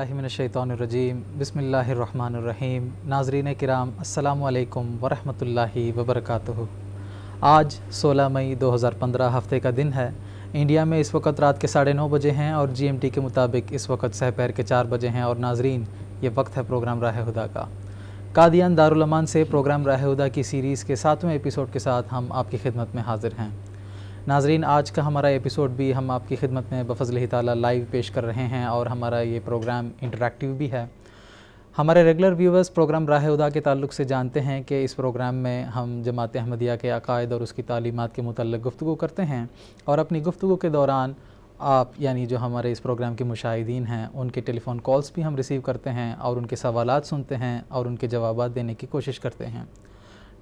अज़बिल्लिमिनशैतरजीम बसमीम नाजरीन कराम अल्लाम वरहमल वबरक आज 16 मई 2015 हफ़्ते का दिन है इंडिया में इस वक्त रात के साढ़े नौ बजे हैं और जीएमटी के मुताबिक इस वक्त सहपैर के चार बजे हैं और नाजरीन ये वक्त है प्रोग्राम राह हदा का कादियान दारुलमान से प्रोग्राम राह हदा की सीरीज़ के सातवें एपिसोड के साथ हम आपकी खिदमत में हाजिर हैं नाजरीन आज का हमारा एपिसोड भी हम आपकी खिदमत में बफजल ही ताली लाइव पेश कर रहे हैं और हमारा ये प्रोग्राम इंटरेक्टिव भी है हमारे रेगुलर व्यूवर्स प्रोग्राम राह उदा के ताल्लुक से जानते हैं कि इस प्रोग्राम में हम जमात अहमदिया के अकायद और उसकी तालीमत के मतलब गुफ्तु करते हैं और अपनी गुफ्तु के दौरान आप यानी जो हमारे इस प्रोग्राम के मुशाहिदीन हैं उनके टेलीफ़ोन कॉल्स भी हम रिसीव करते हैं और उनके सवाल सुनते हैं और उनके जवाब देने की कोशिश करते हैं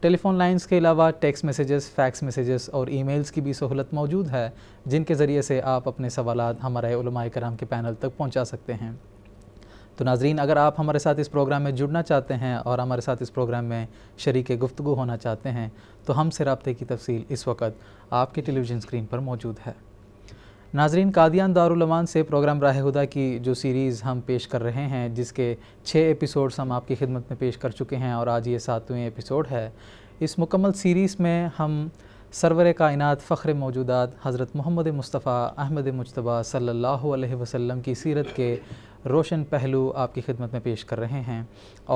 टेलीफोन लाइंस के अलावा टेक्स्ट मैसेजेस फैक्स मैसेजेस और ईमेल्स की भी सहूलत मौजूद है जिनके ज़रिए से आप अपने सवाल हमारे कराम के पैनल तक पहुँचा सकते हैं तो नाजरीन अगर आप हमारे साथ इस प्रोग्राम में जुड़ना चाहते हैं और हमारे साथ इस प्रोग्राम में शरीक गुफ्तु होना चाहते हैं तो हमसे रबते की तफसील इस वक्त आपके टेलीविज़न स्क्रीन पर मौजूद है नाजरीन कादियान दारुलमान से प्रोग्राम राह हुदा की जो सीरीज़ हम पेश कर रहे हैं जिसके छः एपिसोड्स हम आपकी खिदमत में पेश कर चुके हैं और आज ये सातवें एपिसोड है इस मुकम्मल सीरीज़ में हम सरवर कायनत फ़ख्र मौजूदात हज़रत मोहम्मद मुस्तफ़ा अहमद मुशतबा सल्ला वसम की सीरत के रोशन पहलू आपकी खिदमत में पेश कर रहे हैं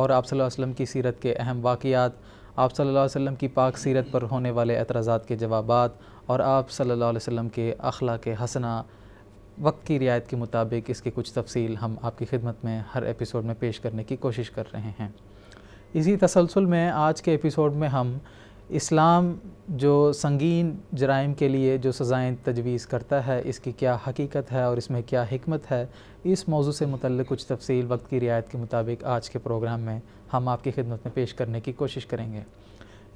और आप वसल्लम की सीरत के अहम वाक़ात आप सल्लल्लाहु अलैहि वसल्लम की पाक सीरत पर होने वाले एतराज़ात के जवाबात और आप सल्लल्लाहु अलैहि वसल्लम के अखला के हसना वक्त की रियायत के मुताबिक इसकी कुछ तफसील हम आपकी खिदमत में हर एपिसोड में पेश करने की कोशिश कर रहे हैं इसी तसलसल में आज के एपिसोड में हम इस्लाम जो संगीन जराइम के लिए जो सज़ाएँ तजवीज़ करता है इसकी क्या हकीकत है और इसमें क्या हमत है इस मौजू से मुतल कुछ तफसील वक्त की रियायत के मुताबिक आज के प्रोग्राम में हम आपकी खिदमत में पेश करने की कोशिश करेंगे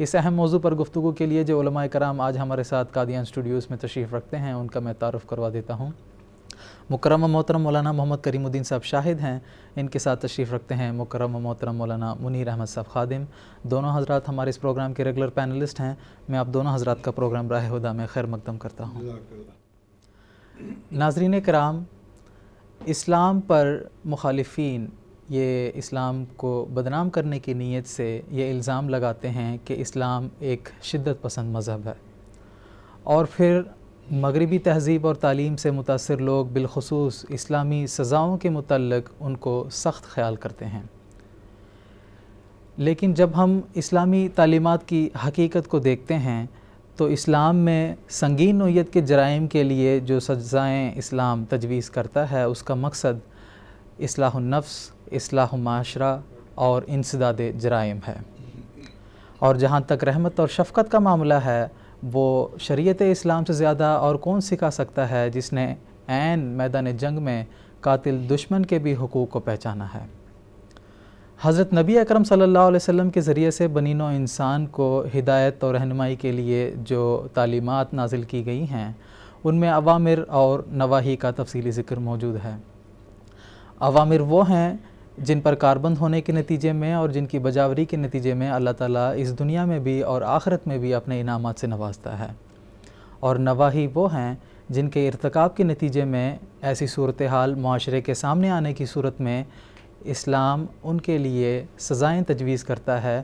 इस अहम मौजू पर गुफ्तु के लिए जो कराम आज हमारे साथ कादियान स्टूडियोज़ में तशरीफ़ रखते हैं उनका मैं तारफ़ करवा देता हूँ मुकरम मोहतरम मौलाना मोहम्मद करीमुद्दीन साहब शाहिद हैं इनके साथ तशरीफ़ रखते हैं मुकरम मोहतरम मौलाना मुनीर अहमद साहब खादिम दोनों हजरात हमारे इस प्रोग्राम के रेगुलर पैनलिस्ट हैं मैं आप दोनों हजरात का प्रोग्राम राय हदा में खैर मकदम करता हूँ नाजरीन कराम इस्लाम पर मुखालफी ये इस्लाम को बदनाम करने की नीयत से ये इल्ज़ाम लगाते हैं कि इस्लाम एक शिद्दत पसंद मज़हब है और फिर मगरबी तहज़ीब और तालीम से मुतासर लोग बिलखसूस इस्लामी सज़ाओं के मतलब उनको सख्त ख्याल करते हैं लेकिन जब हम इस्लामी तालीमत की हकीकत को देखते हैं तो इस्लाम में संगीन नोयत के जराइम के लिए जो सजाएँ इस्लाम तजवीज़ करता है उसका मकसद असलाहनफ्स असलाह माशरा और इंसदाद जराइम है और जहाँ तक रहमत और शफकत का मामला है वो शरीत इस्लाम से ज़्यादा और कौन सिखा सकता है जिसने ऐन मैदान जंग में कातिल दुश्मन के भी हकूक़ को पहचाना है हज़रत नबी अकरम सल्लल्लाहु अलैहि वसल्लम के ज़रिए से नो इंसान को हिदायत और रहनमाई के लिए जो तालीमत नाजिल की गई हैं उनमें अवामिर और नवाही का तफसीली ज़िक्र मौजूद है अवामिर वो हैं जिन पर कारबंद होने के नतीजे में और जिनकी बजावरी के नतीजे में अल्लाह ताला इस दुनिया में भी और आखरत में भी अपने इनाम से नवाजता है और नवाही वो हैं जिनके इरतक के नतीजे में ऐसी सूरत हाल माशरे के सामने आने की सूरत में इस्लाम उनके लिए सज़ाएँ तजवीज़ करता है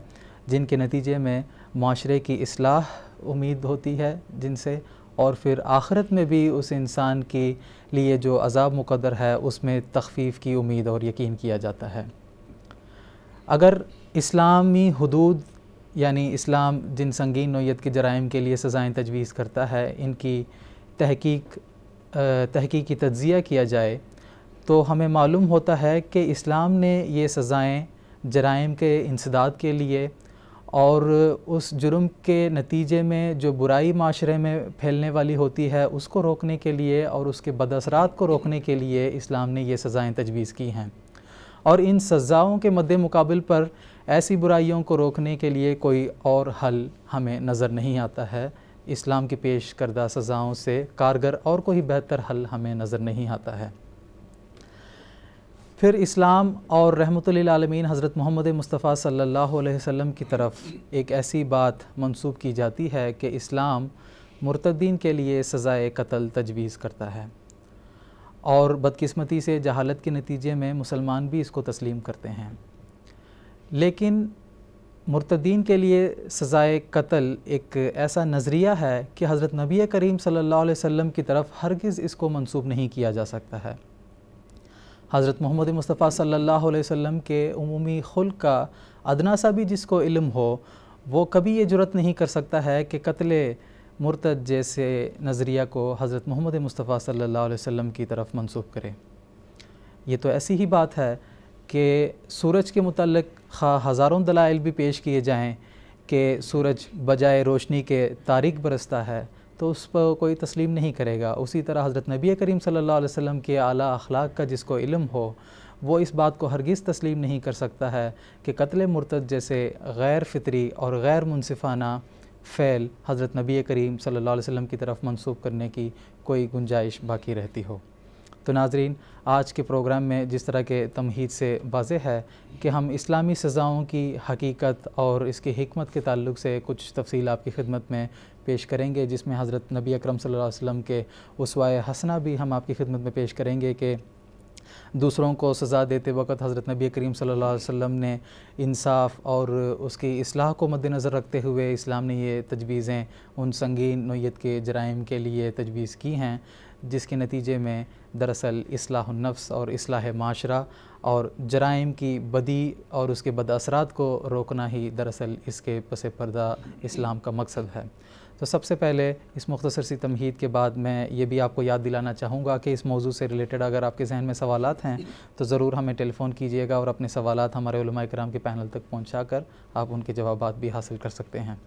जिनके नतीजे में माशरे की असलाह उम्मीद होती है जिनसे और फिर आखरत में भी उस इंसान की लिए जो अजाब मुकदर है उसमें तखफीफ़ की उम्मीद और यकीन किया जाता है अगर इस्लामी हदूद यानी इस्लाम जिन संगीन नोयत के जराइम के लिए सज़ाएँ तजवीज़ करता है इनकी तहकीक तहकीकी तज्ज़िया किया जाए तो हमें मालूम होता है कि इस्लाम ने ये सज़ाएँ जराइम के इंसदाद के लिए और उस जुर्म के नतीजे में जो बुराई माशरे में फैलने वाली होती है उसको रोकने के लिए और उसके बदसरात को रोकने के लिए इस्लाम ने ये सज़ाएँ तजवीज़ की हैं और इन सज़ाओं के मद्द मुकाबल पर ऐसी बुराइयों को रोकने के लिए कोई और हल हमें नज़र नहीं आता है इस्लाम की पेश करदा सज़ाओं से कारगर और कोई बेहतर हल हमें नज़र नहीं आता है फिर इस्लाम और रहमतमीन हज़रत मोहम्मद मुस्तफ़ा सल्लल्लाहु अलैहि वसल्लम की तरफ एक ऐसी बात मंसूब की जाती है कि इस्लाम मुर्तदीन के लिए सज़ाए कत्ल तजवीज़ करता है और बदकिस्मती से जहालत के नतीजे में मुसलमान भी इसको तस्लीम करते हैं लेकिन मुर्तदीन के लिए सज़ाए कत्ल एक ऐसा नज़रिया है कि हज़रत नबी करीम सल्लल्लाहु अलैहि वसल्लम की तरफ हरगिज़ इसको मंसूब नहीं किया जा सकता है हज़रत मोहम्मद मुस्तफ़ा सल्लल्लाहु अलैहि वसल्लम के उमूमी खुल का अदना सा भी जिसको इल्म हो वो कभी ये जरूरत नहीं कर सकता है कि कत्ल मुर्तद जैसे नज़रिया को हज़रत मोहम्मद मुस्तफ़ा सल्लल्लाहु अलैहि वसल्लम की तरफ मनसूब करें ये तो ऐसी ही बात है कि सूरज के मतलब हज़ारों दलाइल भी पेश किए जाएँ कि सूरज बजाय रोशनी के तारीख बरसता है तो उस पर कोई तस्लीम नहीं करेगा उसी तरह हज़रत नबी करीम सल्ला वसम के अला अखलाक का जिसको इलम हो वो इस बात को हरगिज़ तस्लीम नहीं कर सकता है कि कत्ल मुरत जैसे गैर फितरी और गैर मुनफाना फ़ैल हज़रत नबी करीम सल्ला वसम की तरफ मनसूब करने की कोई गुंजाइश बाकी रहती हो तो नाजरीन आज के प्रोग्राम में जिस तरह के तमहीद से वाज है कि हम इस्लामी सज़ाओं की हकीकत और इसकी हमत के तल्ल से कुछ तफसील आपकी खिदमत में पेश करेंगे जिसमें हज़रत नबी अक्रम सम के उसवाए हसना भी हम आपकी खिदमत में पेश करेंगे कि दूसरों को सज़ा देते वक्त हज़रत नबी करीम सल्लल्लाहु अलैहि वसल्लम ने इंसाफ और उसकी असलाह को मद्दनज़र रखते हुए इस्लाम ने ये तजवीज़ें उन संगीन नोयत के जराइम के लिए तजवीज़ की हैं जिसके नतीजे में दरअसल असलाहनफ्स और असलाह माशरा और जराइम की बदी और उसके बद असरात को रोकना ही दरअसल इसके पस पर्दा इस्लाम का मकसद है तो सबसे पहले इस मुख्तर सी तमहीद के बाद मैं ये भी आपको याद दिलाना चाहूँगा कि इस मौजू से रिलेटेड अगर आपके जहन में सवाल हैं तो ज़रूर हमें टेलीफ़ोन कीजिएगा और अपने सवाल हमारे कराम के पैनल तक पहुँचा कर आप उनके जवाब भी हासिल कर सकते हैं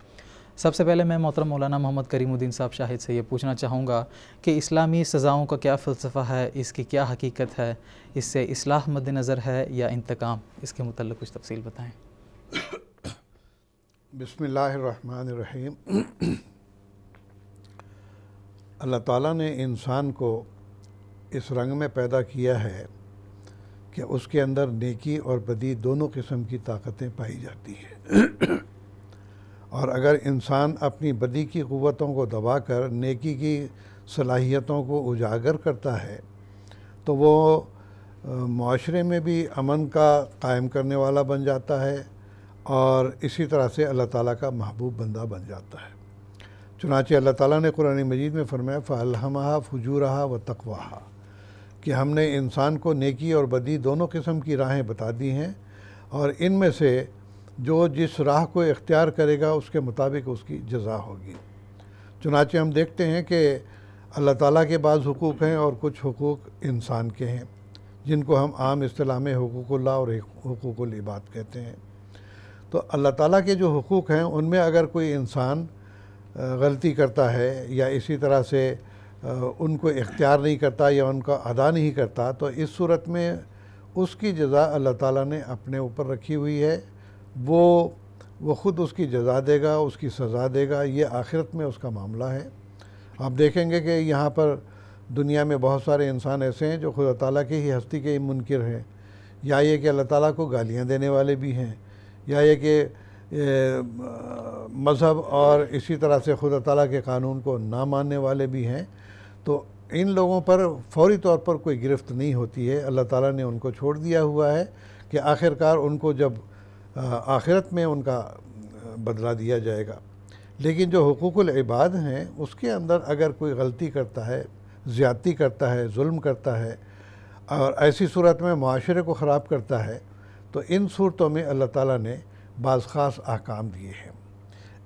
सबसे पहले मैं मोहतरम मौलाना मोहम्मद करीमुद्दीन साहब शाहिद से ये पूछना चाहूँगा कि इस्लामी सज़ाओं का क्या फ़लसफ़ा है इसकी क्या हकीकत है इससे इसलाह मद नज़र है या इंतकाम इसके मुतल कुछ तफसील बताएँ बसमीम अल्लाह ताला ने इंसान को इस रंग में पैदा किया है कि उसके अंदर नेकी और बदी दोनों किस्म की ताकतें पाई जाती हैं और अगर इंसान अपनी बदी की क़वतों को दबा कर नेकी की सलाहियतों को उजागर करता है तो वो माशरे में भी अमन का कायम करने वाला बन जाता है और इसी तरह से अल्लाह ताला का महबूब बंदा बन जाता है चुनाचे अल्लाह ताला ने कुरान मजीद में फरमाया फ़लहमा फजूरहा व तकवाहा कि हमने इंसान को नेकी और बदी दोनों किस्म की राहें बता दी हैं और इनमें से जो जिस राह को इख्तियार करेगा उसके मुताबिक उसकी जजा होगी चुनाचे हम देखते हैं कि अल्लाह ताला के बाद हकूक़ हैं और कुछ हकूक़ इंसान के हैं जिनको हम आम असलाह में हकूक़ल्ला और हकूक़ल इबाद कहते हैं तो अल्लाह ताला के जो हकूक़ हैं उनमें अगर कोई इंसान गलती करता है या इसी तरह से उनको इख्तियार नहीं करता या उनका अदा नहीं करता तो इस सूरत में उसकी जजा अल्लाह ताला ने अपने ऊपर रखी हुई है वो वो ख़ुद उसकी जजा देगा उसकी सज़ा देगा ये आखिरत में उसका मामला है आप देखेंगे कि यहाँ पर दुनिया में बहुत सारे इंसान ऐसे हैं जो खुदा ताली की ही हस्ती के ही मुनकर हैं या ये कि अल्लाह ताली को गालियाँ देने वाले भी हैं या ये कि मज़हब और इसी तरह से खुदा तला के कानून को ना मानने वाले भी हैं तो इन लोगों पर फौरी तौर पर कोई गिरफ्त नहीं होती है अल्लाह ताला ने उनको छोड़ दिया हुआ है कि आखिरकार उनको जब आखिरत में उनका बदला दिया जाएगा लेकिन जो हकूक़ल इबाद हैं उसके अंदर अगर कोई गलती करता है ज़्यादती करता है जुल्म करता है और ऐसी सूरत में माशरे को ख़राब करता है तो इन सूरतों में अल्लाह ताला ने बाज़ ख़ास अहकाम दिए हैं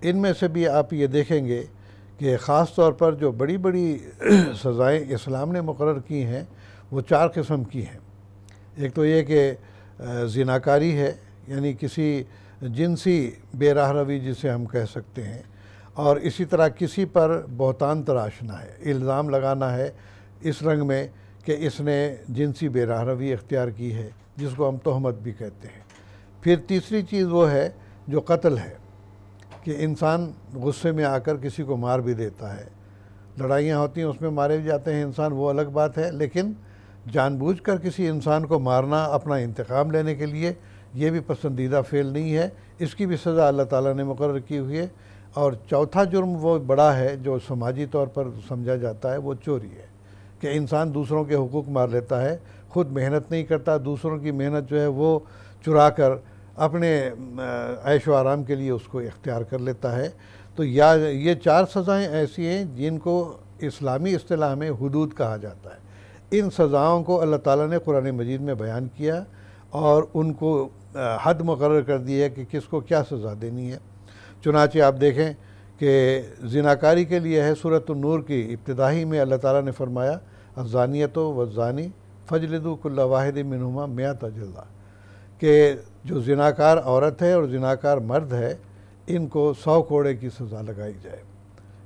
इनमें से भी आप ये देखेंगे कि ख़ास तौर पर जो बड़ी बड़ी सज़ाएँ इस्लाम ने मुकर की हैं वो चार किस्म की हैं एक तो ये कि जिनाकारी है यानी किसी जिनसी बेराह रवी जिसे हम कह सकते हैं और इसी तरह किसी पर बहतान तराशना है इल्ज़ाम लगाना है इस रंग में कि इसने जिनसी बेराह रवी इख्तियार की है जिसको हम तोहमत भी कहते हैं फिर तीसरी चीज़ वो है जो कत्ल है कि इंसान गुस्से में आकर किसी को मार भी देता है लड़ाइयाँ होती हैं उसमें मारे भी जाते हैं इंसान वो अलग बात है लेकिन जानबूझकर किसी इंसान को मारना अपना इंतकाम लेने के लिए ये भी पसंदीदा फेल नहीं है इसकी भी सज़ा अल्लाह ताला ने मुकर की हुई है और चौथा जुर्म वो बड़ा है जो समाजी तौर पर समझा जाता है वो चोरी है कि इंसान दूसरों के हकूक़ मार लेता है ख़ुद मेहनत नहीं करता दूसरों की मेहनत जो है वो चुरा कर अपने ऐशो आराम के लिए उसको इख्तियार कर लेता है तो या ये चार सज़ाएँ ऐसी हैं जिनको इस्लामी असलाह में हदूद कहा जाता है इन सज़ाओं को अल्लाह ताला ने कुरान मजीद में बयान किया और उनको हद मुकर कर दी है कि किसको क्या सज़ा देनी है चुनाचे आप देखें कि जिनाकारी के लिए है सूरत नूर की इब्तदाही में अल्लाह ताला ने फरमाया अजानियत वजानी फजलदुल्ला वाहिद मिनुमा मियाँ तजल्ला कि जो जिनाकार औरत है और जिनाकार मर्द है इनको सौ कोड़े की सज़ा लगाई जाए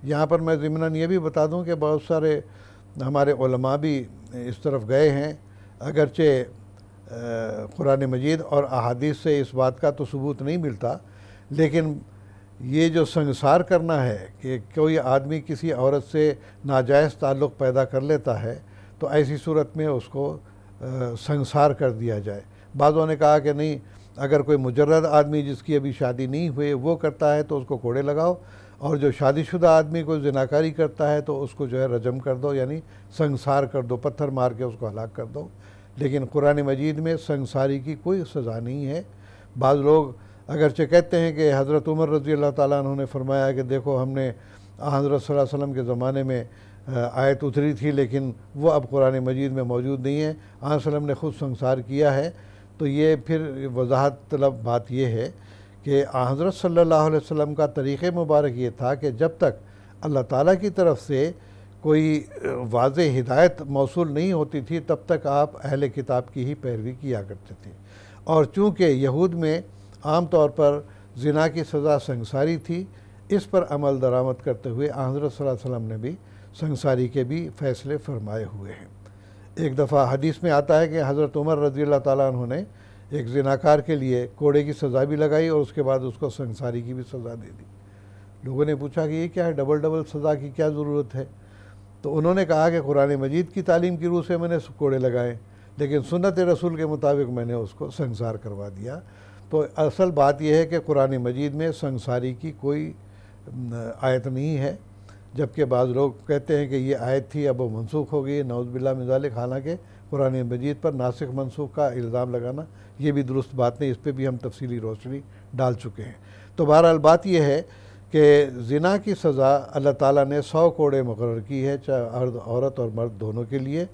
यहाँ पर मैं ज़मन ये भी बता दूँ कि बहुत सारे हमारे उलमा भी इस तरफ गए हैं अगरचे कुरान मजीद और अहादीस से इस बात का तो सबूत नहीं मिलता लेकिन ये जो संसार करना है कि कोई आदमी किसी औरत से नाजायज़ ताल्लुक़ पैदा कर लेता है तो ऐसी सूरत में उसको संसार कर दिया जाए बाज़ों ने कहा कि नहीं अगर कोई मुजर्रद आदमी जिसकी अभी शादी नहीं हुई वो करता है तो उसको कोड़े लगाओ और जो शादीशुदा आदमी कोई जिनाकारी करता है तो उसको जो है रजम कर दो यानी संसार कर दो पत्थर मार के उसको हलाक कर दो लेकिन कुरान मजीद में संसारी की कोई सज़ा नहीं है बाद लोग अगरचे कहते हैं कि हज़रत उमर रज़ी अल्लाह ताली ने फरमाया कि देखो हमने हज़रत वसम के ज़माने में आयत उतरी थी लेकिन वो अब कुरान मजीद में मौजूद नहीं है आसलम ने ख़ुद संसार किया है तो ये फिर वजाहत तलब बात यह है कि हज़रत सल्लल्लाहु अलैहि वसल्लम का तरीक़ मुबारक ये था कि जब तक अल्लाह ताला की तरफ से कोई वाज हिदायत मौसू नहीं होती थी तब तक आप अहल किताब की ही पैरवी किया करते थे और चूँकि यहूद में आम तौर पर जिना की सज़ा संसारी थी इस पर अमल दरामद करते हुए हज़रत वसल्लम ने भी संसारी के भी फ़ैसले फरमाए हुए हैं एक दफ़ा हदीस में आता है कि हज़रत उमर रज़ी अल्लाह ने एक जिनाकार के लिए कोड़े की सज़ा भी लगाई और उसके बाद उसको संसारी की भी सज़ा दे दी लोगों ने पूछा कि ये क्या है डबल डबल सज़ा की क्या ज़रूरत है तो उन्होंने कहा कि कुरान मजीद की तालीम की रूह से मैंने कोड़े लगाए लेकिन सुनत रसूल के मुताबिक मैंने उसको संसार करवा दिया तो असल बात यह है कि कुरान मजीद में संसारी की कोई आयत नहीं है जबकि बाद लोग कहते हैं कि ये आयत थी अब वो मनसूख हो गई नौजबिल्ला मिजालिक हालांकि कुरान मजीद पर नासिक मनसूख का इल्ज़ाम लगाना ये भी दुरुस्त बात नहीं इस पर भी हम तफसीली रोशनी डाल चुके हैं तो बहरहाल बात यह है कि जना की सज़ा अल्लाह ताला ने सौ कोड़े मुकर की है चाहे अर्द औरत और मर्द दोनों के लिए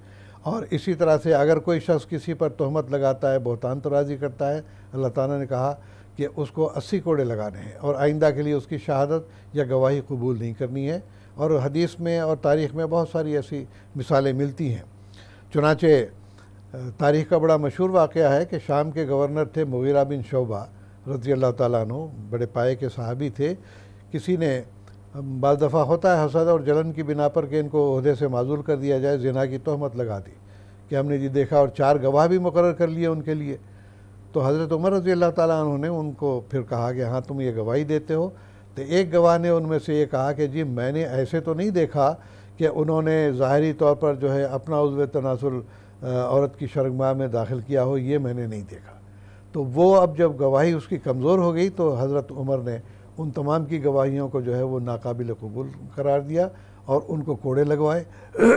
और इसी तरह से अगर कोई शख्स किसी पर तहमत लगाता है बहुतान तराजी करता है अल्लाह ताला ने कहा कि उसको अस्सी कोड़े लगाने हैं और आइंदा के लिए उसकी शहादत या गवाही कबूल नहीं करनी है और हदीस में और तारीख़ में बहुत सारी ऐसी मिसालें मिलती हैं चुनाचे तारीख़ का बड़ा मशहूर वाक़ है कि शाम के गवर्नर थे मुगीरा बिन शोबा रजी अल्लाह तु बड़े पाए के सहाबी थे किसी ने बज दफ़ा होता है हसद और जलन की बिना पर कि इनको अहदे से माजूल कर दिया जाए जिना की तहमत लगा दी कि हमने जी देखा और चार गवाह भी मुकर कर लिए उनके लिए तो हज़रत उमर रजी अल्लाह ताली ने उनको फिर कहा कि हाँ तुम ये गवाही देते हो तो एक गवाह ने उनमें से ये कहा कि जी मैंने ऐसे तो नहीं देखा कि उन्होंने ज़ाहरी तौर पर जो है अपना उज्व तनासुल औरत की शर्गमा में दाखिल किया हो ये मैंने नहीं देखा तो वो अब जब गवाही उसकी कमज़ोर हो गई तो हज़रत उमर ने उन तमाम की गवाहियों को जो है वो नाकबिल कबूल करार दिया और उनको कोड़े लगवाए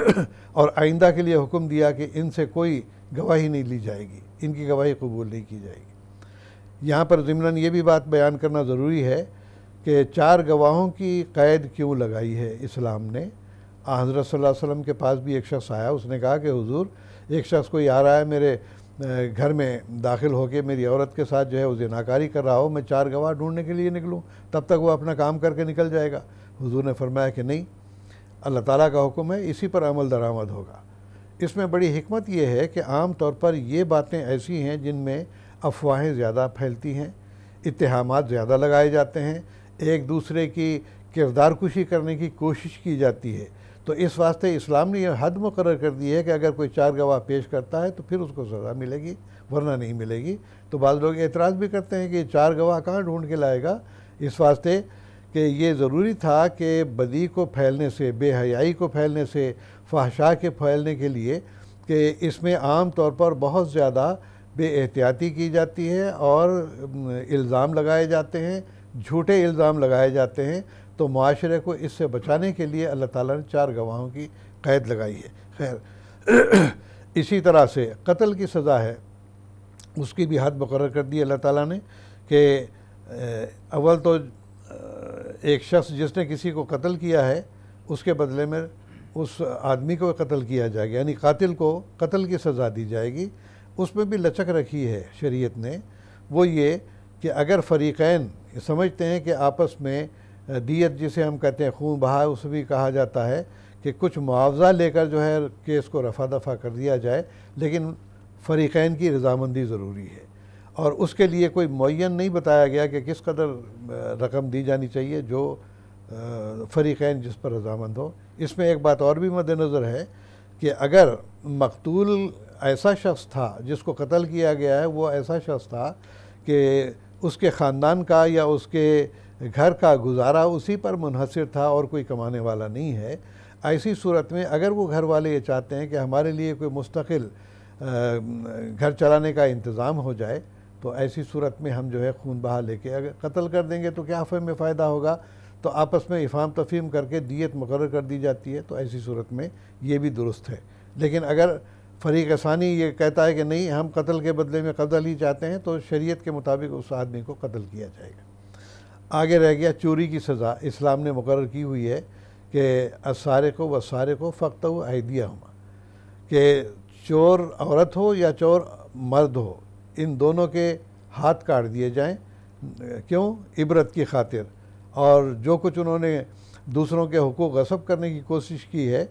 और आइंदा के लिए हुक्म दिया कि इनसे कोई गवाही नहीं ली जाएगी इनकी गवाही कबूल नहीं की जाएगी यहाँ पर ज़मन ये भी बात बयान करना ज़रूरी है कि चार गवाहों की कैद क्यों लगाई है इस्लाम ने हजरत वसल्लम के पास भी एक शख्स आया उसने कहा कि हुजूर एक शख्स कोई आ रहा है मेरे घर में दाखिल होकर मेरी औरत के साथ जो है उसे नाकारी कर रहा हो मैं चार गवाह ढूंढने के लिए निकलूँ तब तक वो अपना काम करके निकल जाएगा हुजूर ने फरमाया कि नहीं अल्लाह ताला का हुक्म है इसी पर अमल दरामद होगा इसमें बड़ी हमत यह है कि आम तौर पर ये बातें ऐसी हैं जिनमें अफवाहें ज़्यादा फैलती हैं इतहाम ज़्यादा लगाए जाते हैं एक दूसरे की किरदार कुशी करने की कोशिश की जाती है तो इस वास्ते इस्लाम ने यह हद मुकर कर दी है कि अगर कोई चार गवाह पेश करता है तो फिर उसको सज़ा मिलेगी वरना नहीं मिलेगी तो बाद लोग एतराज़ भी करते हैं कि चार गवाह कहाँ ढूंढ के लाएगा इस वास्ते कि ये ज़रूरी था कि बदी को फैलने से बेहयाई को फैलने से फाशा के फैलने के लिए कि इसमें आम तौर पर बहुत ज़्यादा बेहतियाती की जाती है और इल्ज़ाम लगाए जाते हैं झूठे इल्ज़ाम लगाए जाते हैं तो माशरे को इससे बचाने के लिए अल्लाह ताला ने चार गवाहों की कैद लगाई है खैर इसी तरह से कत्ल की सज़ा है उसकी भी हद मुकर कर दी अल्लाह ताला ने कि अव्वल तो एक शख्स जिसने किसी को कत्ल किया है उसके बदले में उस आदमी को कत्ल किया जाएगा यानी कातिल को कत्ल की सज़ा दी जाएगी उसमें भी लचक रखी है शरीयत ने वो ये कि अगर फ़रीक़ैन समझते हैं कि आपस में दियत जिसे हम कहते हैं खून बहा उस भी कहा जाता है कि कुछ मुआवजा लेकर जो है केस को रफा दफ़ा कर दिया जाए लेकिन फ़रीक़ैन की रजामंदी ज़रूरी है और उसके लिए कोई मुन नहीं बताया गया कि किस कदर रकम दी जानी चाहिए जो फ़रीक़ैन जिस पर रजामंद हो इसमें एक बात और भी मद्दनज़र है कि अगर मकतूल ऐसा शख्स था जिसको कत्ल किया गया है वो ऐसा शख्स था कि उसके ख़ानदान का या उसके घर का गुजारा उसी पर मुनहसर था और कोई कमाने वाला नहीं है ऐसी सूरत में अगर वो घर वाले ये चाहते हैं कि हमारे लिए कोई मुस्तकिल घर चलाने का इंतज़ाम हो जाए तो ऐसी सूरत में हम जो है खून बहा लेके अगर कत्ल कर देंगे तो क्या हफ़े में फ़ायदा होगा तो आपस में इफ़ाम तफीम करके दियत मुकर कर दी जाती है तो ऐसी सूरत में ये भी दुरुस्त है लेकिन अगर फरीक आसानी ये कहता है कि नहीं हम कत्ल के बदले में कत्ल ही चाहते हैं तो शरीयत के मुताबिक उस आदमी को कत्ल किया जाएगा आगे रह गया चोरी की सज़ा इस्लाम ने मुकर की हुई है कि असारे को व सारे को फ़क्त व आइदिया हम कि चोर औरत हो या चोर मर्द हो इन दोनों के हाथ काट दिए जाएं क्यों इबरत की खातिर और जो कुछ उन्होंने दूसरों के हकूक गसब करने की कोशिश की है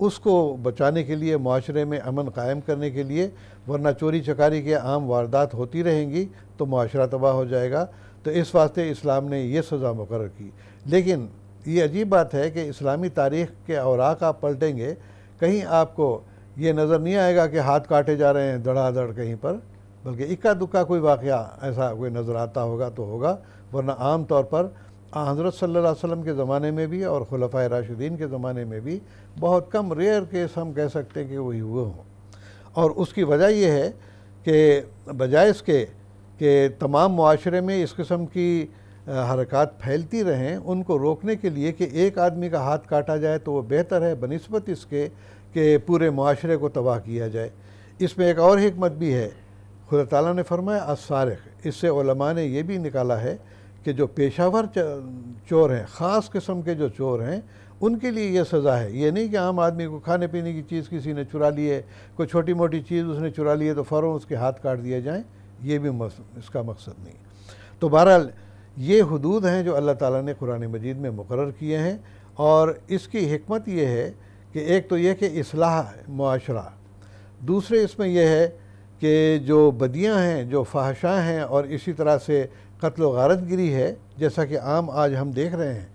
उसको बचाने के लिए माशरे में अमन कायम करने के लिए वरना चोरी चकारी के आम वारदात होती रहेंगी तो माशरा तबाह हो जाएगा तो इस वास्ते इस्लाम ने यह सज़ा मुकर की लेकिन ये अजीब बात है कि इस्लामी तारीख़ के औराक आप पलटेंगे कहीं आपको ये नज़र नहीं आएगा कि हाथ काटे जा रहे हैं धड़ाधड़ कहीं पर बल्कि इक्का दुक्का कोई वाक़ ऐसा कोई नज़र आता होगा तो होगा वरना आम तौर पर हज़रत सल्लल्लाहु अलैहि वसल्लम के ज़माने में भी और खलफ़ा राशिदीन के ज़माने में भी बहुत कम रेयर केस हम कह सकते हैं कि वही हुए हों और उसकी वजह यह है कि बजाय इसके कि तमाम माशरे में इस किस्म की हरकत फैलती रहें उनको रोकने के लिए कि एक आदमी का हाथ काटा जाए तो वह बेहतर है बनस्बत इसके कि पूरे माशरे को तबाह किया जाए इसमें एक और हमत भी है खुदा तला ने फरमाया असारख इससे ने यह भी निकाला है कि जो पेशावर चोर हैं ख़ास किस्म के जो चोर हैं उनके लिए ये सज़ा है ये नहीं कि आम आदमी को खाने पीने की चीज़ किसी ने चुरा ली है कोई छोटी मोटी चीज़ उसने चुरा ली है तो फ़ौर उसके हाथ काट दिए जाएँ ये भी इसका मकसद नहीं तो बहरहाल ये हदूद हैं जो अल्लाह ताला ने कुरान मजीद में मुकर किए हैं और इसकी हमत यह है कि एक तो यह कि असलाह माशरा दूसरे इसमें यह है कि जो बदियाँ हैं जो फाहशा हैं और इसी तरह से कत्ल गारत गिरी है जैसा कि आम आज हम देख रहे हैं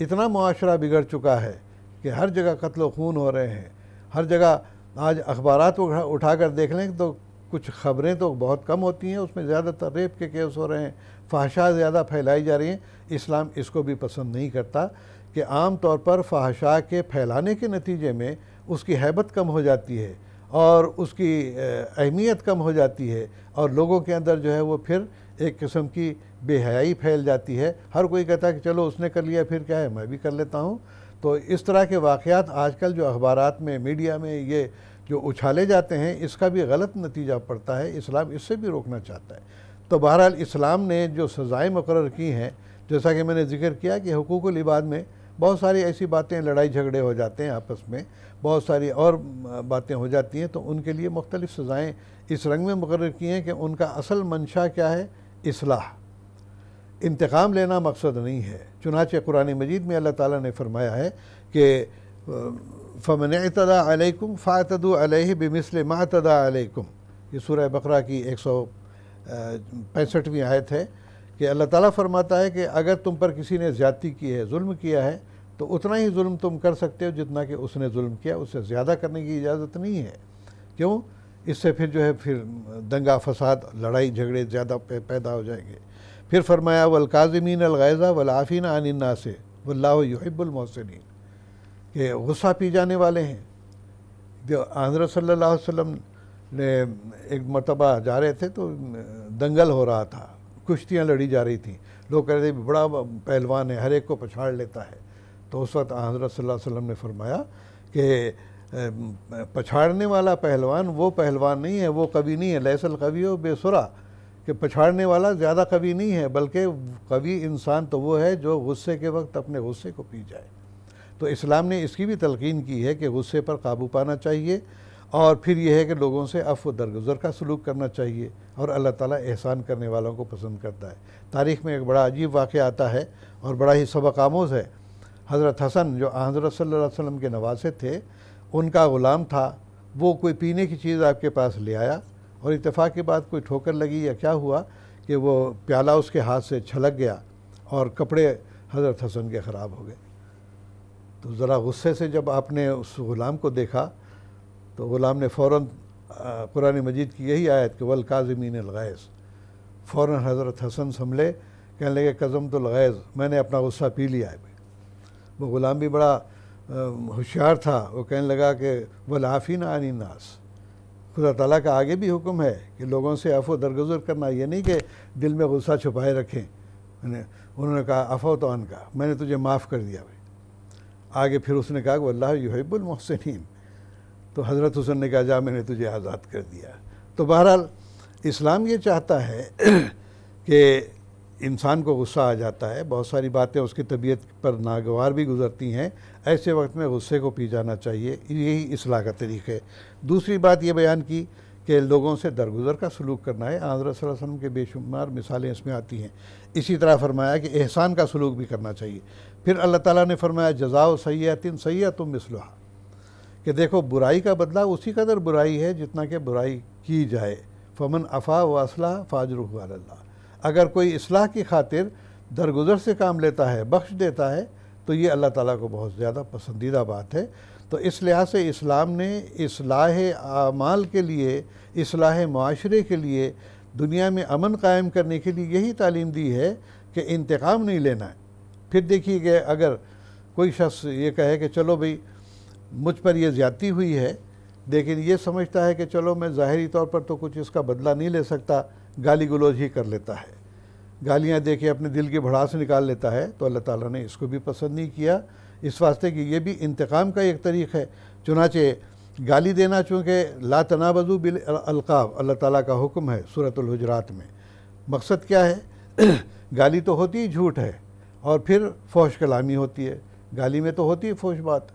इतना माशरा बिगड़ चुका है कि हर जगह कत्ल खून हो रहे हैं हर जगह आज अखबार को उठा कर देख लें तो कुछ खबरें तो बहुत कम होती हैं उसमें ज़्यादातर रेप के केस हो रहे हैं फाहशा ज़्यादा फैलाई जा रही हैं इस्लाम इसको भी पसंद नहीं करता कि आम तौर पर फाशा के फैलाने के नतीजे में उसकी हैबत कम हो जाती है और उसकी अहमियत कम हो जाती है और लोगों के अंदर जो है वो फिर एक किस्म की बेहयाई फैल जाती है हर कोई कहता है कि चलो उसने कर लिया फिर क्या है मैं भी कर लेता हूँ तो इस तरह के वाक़ात आजकल जो अखबार में मीडिया में ये जो उछाले जाते हैं इसका भी गलत नतीजा पड़ता है इस्लाम इससे भी रोकना चाहता है तो बहरहाल इस्लाम ने जो सज़ाएँ मुकर की हैं जैसा कि मैंने जिक्र किया कि हकूक़ लिबाद में बहुत सारी ऐसी बातें लड़ाई झगड़े हो जाते हैं आपस में बहुत सारी और बातें हो जाती हैं तो उनके लिए मुख्तलिफ़ सज़ाएँ इस रंग में मुकर की हैं कि उनका असल मंशा क्या है इसलाह इंतकाम लेना मकसद नहीं है चुनाच कुरान मजीद में अल्लाह ताला ने फरमाया है कि फ़मन तदा अलैकुम फ़ातद अलैहि बिमिसल मातदा अलैकुम ये सूरह बकरा की एक सौ पैंसठवीं आयत है कि अल्लाह ताला फरमाता है कि अगर तुम पर किसी ने ज़्यादती की है जुल्म किया है तो उतना ही जुल्म तुम कर सकते हो जितना कि उसने जुल्म किया उससे ज़्यादा करने की इजाज़त नहीं है क्यों इससे फिर जो है फिर दंगा फसाद लड़ाई झगड़े ज़्यादा पैदा हो जाएंगे फिर फरमाया वलकाजमीन अलगैज़ा वलाफ़िन आनन्ना से वल्लाबुलमोसिन के गुस्सा पी जाने वाले हैं जो आंद्र सल्ला वसम ने एक मरतबा जा रहे थे तो दंगल हो रहा था कुश्तियाँ लड़ी जा रही थी लोग कह रहे थे बड़ा पहलवान है हर एक को पछाड़ लेता है तो उस वक्त हजरत सल्ला वसम ने फरमाया कि पछाड़ने वाला पहलवान वो पहलवान नहीं है वो कभी नहीं है लहसल कभी हो बेसुरा कि पछाड़ने वाला ज़्यादा कवि नहीं है बल्कि कवि इंसान तो वो है जो गुस्से के वक्त अपने गुस्से को पी जाए तो इस्लाम ने इसकी भी तलकिन की है कि गुस्से पर काबू पाना चाहिए और फिर यह है कि लोगों से अफ दरगुजर का सलूक करना चाहिए और अल्लाह ताला एहसान करने वालों को पसंद करता है तारीख़ में एक बड़ा अजीब वाक़ आता है और बड़ा ही सबक आमोज़ है हज़रत हसन जो हज़रत सल्लल्लाहु अलैहि के नवासे थे उनका ग़ुलाम था वो कोई पीने की चीज़ आपके पास ले आया और इतफ़ाक़ के बाद कोई ठोकर लगी या क्या हुआ कि वो प्याला उसके हाथ से छलक गया और कपड़े हज़रत हसन के ख़राब हो गए तो ज़रा गुस्से से जब आपने उस ग़ुलाम को देखा तो ग़ुलाम ने फ़ौर कुरान मजीद की यही आयत कि वल काजमीन अलगैज़ फ़ौर हज़रत हसन संभले कहने लगे कज़म तो लगैज़ मैंने अपना गुस्सा पी लिया है वो ग़ुलाम भी बड़ा होशियार था वो कहने लगा कि वल आफ़ी ना आनी नास खुदा तला का आगे भी हुक्म है कि लोगों से अफो दरगुजर करना ये नहीं कि दिल में गुस्सा छुपाए रखें मैंने उन्होंने कहा अफो तो अन का मैंने तुझे माफ़ कर दिया भाई आगे फिर उसने कहा वल्ला यूहबुलमोहसिन तो हज़रत हुसन ने कहा जा मैंने तुझे आज़ाद कर दिया तो बहरहाल इस्लाम ये चाहता है कि इंसान को गुस्सा आ जाता है बहुत सारी बातें उसकी तबीयत पर नागवार भी गुजरती हैं ऐसे वक्त में गुस्से को पी जाना चाहिए यही असलाह का तरीक़ है दूसरी बात ये बयान की कि लोगों से दरगुजर का सलूक करना है आज वसम के बेशुमार मिसालें इसमें आती हैं इसी तरह फरमाया कि एहसान का सलूक भी करना चाहिए फिर अल्लाह ताला ने फरमाया जजाओ सयातिन सया तुम मिसलहा कि देखो बुराई का बदला उसी कदर बुराई है जितना कि बुराई की जाए फमन अफ़ा व असलाह फ़ाजर अगर कोई असलाह की खातिर दरगुजर से काम लेता है बख्श देता है तो ये अल्लाह ताला को बहुत ज़्यादा पसंदीदा बात है तो इस लिहाज से इस्लाम ने असलाह आमाल के लिए असलाह माशरे के लिए दुनिया में अमन कायम करने के लिए यही तालीम दी है कि इंतकाम नहीं लेना है फिर देखिए कि अगर कोई शख्स ये कहे कि चलो भाई मुझ पर यह ज़्यादती हुई है लेकिन ये समझता है कि चलो मैं ज़ाहरी तौर पर तो कुछ इसका बदला नहीं ले सकता गाली गलोज ही कर लेता है गालियाँ दे के अपने दिल की भड़ास निकाल लेता है तो अल्लाह ताला ने इसको भी पसंद नहीं किया इस वास्ते कि ये भी इंतकाम का एक तरीक़ है चुनाचे गाली देना चूँकि ला तनावजू बिल अलकाब अल्लाह ताला का हुक्म है सूरतुल हुजरात में मकसद क्या है गाली तो होती ही झूठ है और फिर फौश कलामी होती है गाली में तो होती है फौश बात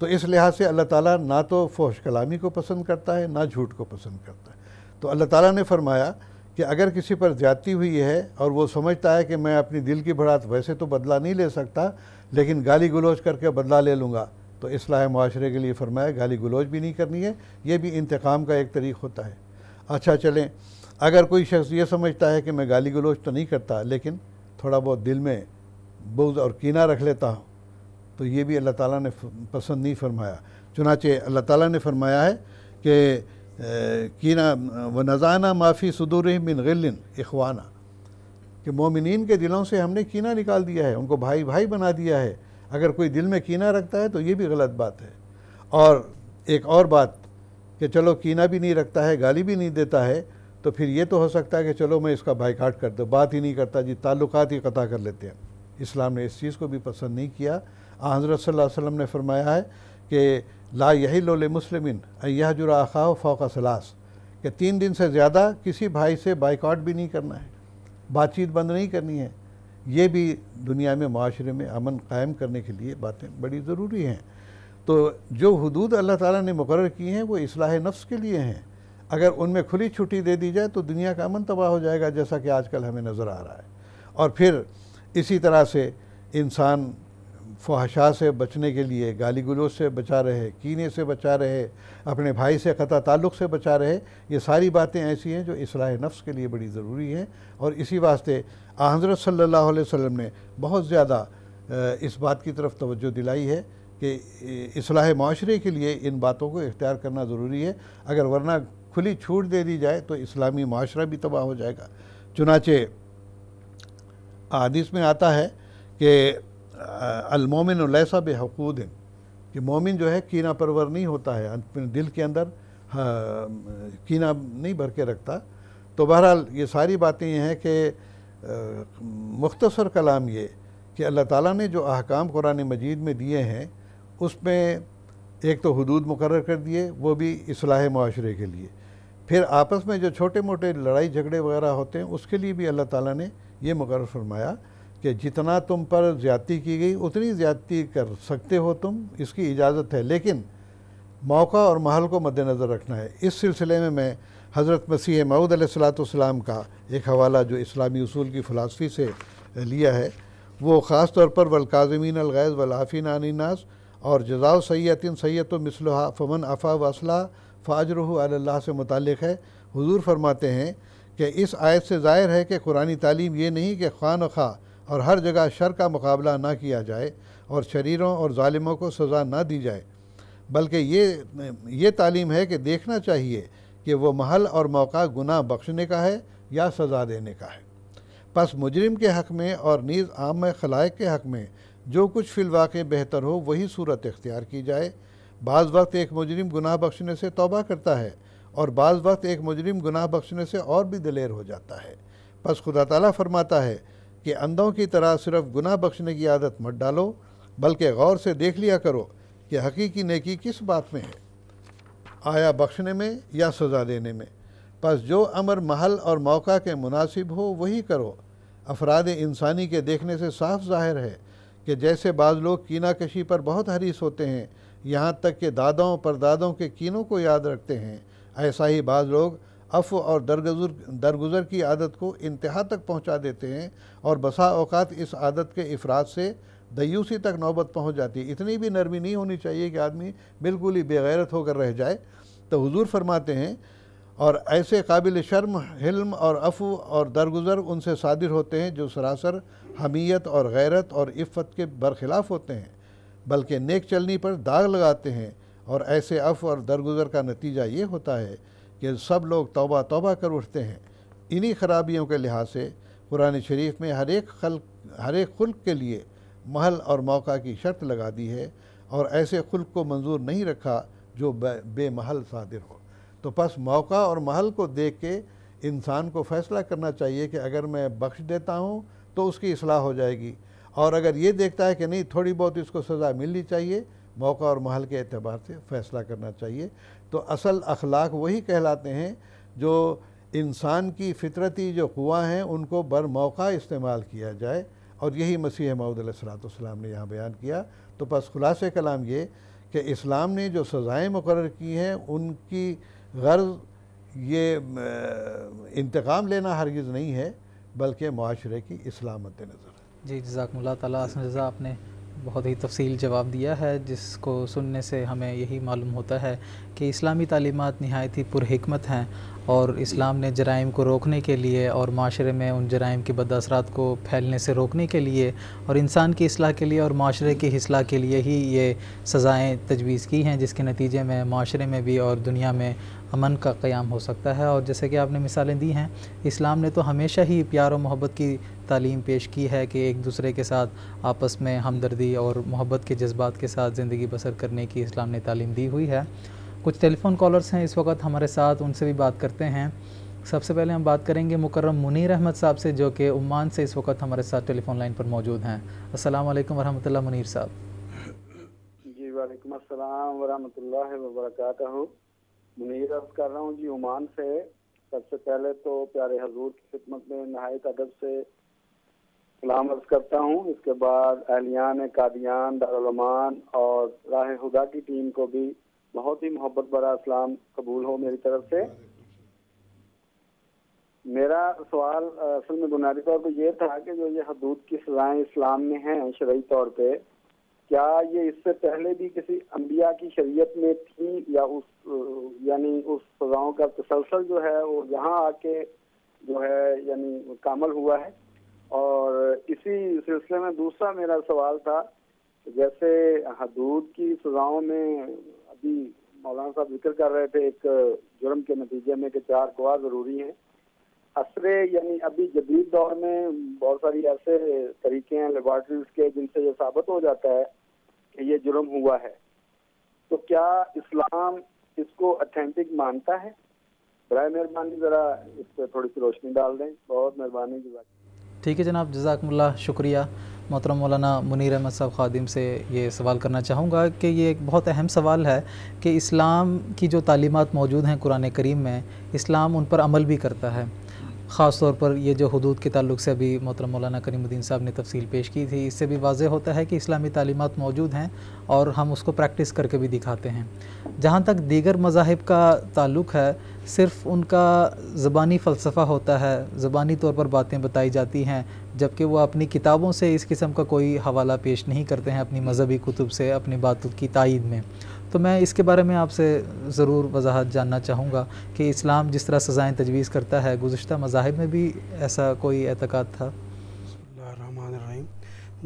तो इस लिहाज से अल्लाह ताला ना तो फौज कलामी को पसंद करता है ना झूठ को पसंद करता है तो अल्लाह ताला ने फरमाया कि अगर किसी पर ज्यादती हुई है और वो समझता है कि मैं अपनी दिल की भड़ात वैसे तो बदला नहीं ले सकता लेकिन गाली गलोज करके बदला ले लूँगा तो इसलाह माशरे के लिए फरमाया गाली गलोज भी नहीं करनी है ये भी इंतकाम का एक तरीक़ होता है अच्छा चलें अगर कोई शख्स ये समझता है कि मैं गाली गलोज तो नहीं करता लेकिन थोड़ा बहुत दिल में बुज और कीना रख लेता हूँ तो ये भी अल्लाह ताला ने पसंद नहीं फरमाया चुनाचे अल्लाह ताला ने फरमाया है कि ना व नज़ाना माफ़ी सदूर बिन गिलिन इखवाना कि मोमिन के दिलों से हमने कीना निकाल दिया है उनको भाई भाई बना दिया है अगर कोई दिल में कीना रखता है तो ये भी गलत बात है और एक और बात कि चलो कीना भी नहीं रखता है गाली भी नहीं देता है तो फिर ये तो हो सकता है कि चलो मैं इसका बाइकाट कर दूँ बात ही नहीं करता जी ताल्लुक ही कता कर लेते हैं इस्लाम ने इस चीज़ को भी पसंद नहीं किया हज़रत सल्लल्लाहु अलैहि वसल्लम ने फरमाया है कि ला यही लोल मुस्लिमिन यह जुरा खाओ फ़ौका सलास कि तीन दिन से ज़्यादा किसी भाई से बाइकआउट भी नहीं करना है बातचीत बंद नहीं करनी है ये भी दुनिया में माशरे में अमन कायम करने के लिए बातें बड़ी ज़रूरी हैं तो जो हदूद अल्लाह ताला ने मुकर की हैं वो असलाह नफ्स के लिए हैं अगर उनमें खुली छुट्टी दे दी जाए तो दुनिया का अमन तबाह हो जाएगा जैसा कि आजकल हमें नज़र आ रहा है और फिर इसी तरह से इंसान फहाशा से बचने के लिए गाली गलोज से बचा रहे कीने से बचा रहे अपने भाई से ख़ता ताल्लुक़ से बचा रहे ये सारी बातें ऐसी हैं जो इसरा नफ्स के लिए बड़ी ज़रूरी हैं और इसी वास्ते हज़रत सल्ला अलैहि ने बहुत ज़्यादा इस बात की तरफ तोज्जो दिलाई है कि इसलाह माशरे के लिए इन बातों को इख्तियार करना ज़रूरी है अगर वरना खुली छूट दे दी जाए तो इस्लामी माशरा भी तबाह हो जाएगा चुनाचे आदिस में आता है कि अलमोमिन लैसा बेहकूद कि मोमिन जो है कीना परवर नहीं होता है अपने दिल के अंदर कीना नहीं भर के रखता तो बहरहाल ये सारी बातें ये हैं कि मुख्तसर कलाम ये कि अल्लाह ताला ने जो अहकाम कुरान मजीद में दिए हैं उसमें एक तो हदूद मुकर कर दिए वो भी असलाह माशरे के लिए फिर आपस में जो छोटे मोटे लड़ाई झगड़े वगैरह होते हैं उसके लिए भी अल्लाह ताला ने ये मुकर फरमाया कि जितना तुम पर ज़्यादती की गई उतनी ज़्यादती कर सकते हो तुम इसकी इजाज़त है लेकिन मौका और माहौल को मद्दनज़र रखना है इस सिलसिले में मैं हज़रत मसीह मऊद सलाम का एक हवाला जो इस्लामी असूल की फ़िलासफ़ी से लिया है वो ख़ास तौर पर वलकाजमीन अलगैज़ वलाफ़िन अनिनास और जजाव सैतिन सैत मिसल फमन अफ़ा वसला फ़ाजर अल्लाह से मुतक़ है हजूर फरमाते हैं कि इस आयत से ज़ाहिर है कि कुरानी तालीम ये नहीं कि खान खा और हर जगह शर का मुकाबला ना किया जाए और शरीरों और ालिमों को सज़ा ना दी जाए बल्कि ये ये तालीम है कि देखना चाहिए कि वो महल और मौका गुनाह बख्शने का है या सज़ा देने का है बस मुजरम के हक़ में और नीज़ आम खलाए के हक़ में जो कुछ फिलवाक़ बेहतर हो वही सूरत इख्तियार की जाए बाज़ वक्त एक मुजरम गुनाह बख्शने से तोबा करता है और बाज़ वक्त एक मुजरम गुनाह बख्शने से और भी दलेर हो जाता है बस खुदा तला फरमाता है कि अंधों की तरह सिर्फ गुनाह बख्शने की आदत मत डालो बल्कि गौर से देख लिया करो कि हकीकी नेकी किस बात में है आया बख्शने में या सज़ा देने में बस जो अमर महल और मौका के मुनासिब हो वही करो अफराद इंसानी के देखने से साफ जाहिर है कि जैसे बाज़ लोग कीना कशी पर बहुत हरीस होते हैं यहाँ तक कि दादाओं परदादों के कीनों को याद रखते हैं ऐसा ही बाज़ लोग अफ़ और दरगुजर दरगुजर की आदत को इंतहा तक पहुँचा देते हैं और बसा अवकात इस आदत के अफराद से दयूसी तक नौबत पहुँच जाती है इतनी भी नरमी नहीं होनी चाहिए कि आदमी बिल्कुल ही बेगैरत होकर रह जाए तो हजूर फरमाते हैं और ऐसे काबिल शर्म हिल्म और अफ और दरगुजर उनसे सादिर होते हैं जो सरासर हमीयत और गैरत और इफ़त के बरखिलाफ़ होते हैं बल्कि नेक चलनी पर दाग लगाते हैं और ऐसे अफ़ और दरगुजर का नतीजा ये होता है कि सब लोग तौबा तौबा कर उठते हैं इन्हीं खराबियों के लिहाज से कुरान शरीफ में हर एक खल हर एक खुल्क के लिए महल और मौका की शर्त लगा दी है और ऐसे खुल्क को मंजूर नहीं रखा जो बेमहल सादिर हो तो बस मौका और महल को देख के इंसान को फ़ैसला करना चाहिए कि अगर मैं बख्श देता हूँ तो उसकी असलाह हो जाएगी और अगर ये देखता है कि नहीं थोड़ी बहुत इसको सज़ा मिलनी चाहिए मौका और महल के अतबार से फ़ैसला करना चाहिए तो असल अखलाक वही कहलाते हैं जो इंसान की फितरती जो कुआ हैं उनको बर मौका इस्तेमाल किया जाए और यही मसीह मऊदलाम ने यहाँ बयान किया तो बस खुलास कलाम ये कि इस्लाम ने जो सज़ाएँ मुकर की हैं उनकी गर्ज ये इंतकाम लेना हरगिज़ नहीं है बल्कि माशरे की इस्लामत नज़र है जी जजाकम्ला तला आपने बहुत ही तफसील जवाब दिया है जिसको सुनने से हमें यही मालूम होता है कि इस्लामी तालीमत नहायत ही पुरहमत हैं और इस्लाम ने जराइम को रोकने के लिए और माशरे में उन जराइम के बद असरात को फैलने से रोकने के लिए और इंसान की असलाह के लिए और माशरे की असलाह के लिए ही ये सज़ाएँ तजवीज़ की हैं जिसके नतीजे में माशरे में भी और दुनिया में अमन का क़्याम हो सकता है और जैसे कि आपने मिसालें दी हैं इस्लाम ने तो हमेशा ही प्यार और मोहब्बत की तालीम पेश की है कि एक दूसरे के साथ आपस में हमदर्दी और मोहब्बत के जज्बात के साथ ज़िंदगी बसर करने की इस्लाम ने तालीम दी हुई है कुछ टेलीफ़ोन कॉलर्स हैं इस वक्त हमारे साथ उनसे भी बात करते हैं सबसे पहले हम बात करेंगे मुकर्रम मुनीर अहमद साहब से जो कि उमान से इस वक्त हमारे साथ टेलीफोन लाइन पर मौजूद हैं अस्सलाम वालेकुम वरहमतुल्लाह मुनीर साहब जी वालेकुम अस्सलाम वरहमतुल्लाह वबरकातहू मुनीर अर्ज कर रहा हूँ जी उमान से सबसे पहले तो प्यारे हजूर की खिदमत में नहायत अदब से सलाम अर्ज करता हूँ इसके बाद अहलियान कादियान दारमान और राह हुदा की टीम को भी बहुत ही मोहब्बत भरा सलाम कबूल हो मेरी तरफ से मेरा सवाल असल में बुनियादी तौर पर यह था कि जो ये हदूद की सजाएं इस्लाम में हैं शरी तौर पे क्या ये इससे पहले भी किसी अम्बिया की शरीयत में थी या उस यानी उस सजाओं का तसलसल जो है वो यहाँ आके जो है यानी कामल हुआ है और इसी सिलसिले में दूसरा मेरा सवाल था जैसे हदूद की सजाओं में अभी मौलाना साहब जिक्र कर रहे थे एक जुर्म के नतीजे में कि चार कुआ ज़रूरी हैं असरे यानी अभी जदीद दौर में बहुत सारी ऐसे तरीके हैं लेबॉर्ट्रीज के जिनसे ये साबित हो जाता है कि ये जुर्म हुआ है तो क्या इस्लाम इसको अथेंटिक मानता है बर मेहरबानी ज़रा इस पर थोड़ी सी रोशनी डाल दें बहुत मेहरबानी ठीक है जनाब जजाकमल्ला शुक्रिया मोहतरम मौलाना मुनीर अहमद साहब खादिम से ये सवाल करना चाहूँगा कि ये एक बहुत अहम सवाल है कि इस्लाम की जो तालीमत मौजूद हैं कुरान करीम में इस्लाम उन पर अमल भी करता है ख़ास तौर पर यह जो हदूद के तल्ल से अभी मोहतरम मौलाना करीमुद्दीन साहब ने तफसील पेश की थी इससे भी वाज होता है कि इस्लामी तालीमत मौजूद हैं और हम उसको प्रैक्टिस करके भी दिखाते हैं जहाँ तक दीगर मजाहब का ताल्लुक है सिर्फ उनका ज़बानी फ़लसफ़ा होता है ज़बानी तौर पर बातें बताई जाती हैं जबकि वह अपनी किताबों से इस किस्म का कोई हवाला पेश नहीं करते हैं अपनी मजहबी कुतुब से अपनी बातों की तइद में तो मैं इसके बारे में आपसे ज़रूर वजाहत जानना चाहूँगा कि इस्लाम जिस तरह सज़ाएँ तजवीज़ करता है गुज्त मजाहब में भी ऐसा कोई एतक़ाद था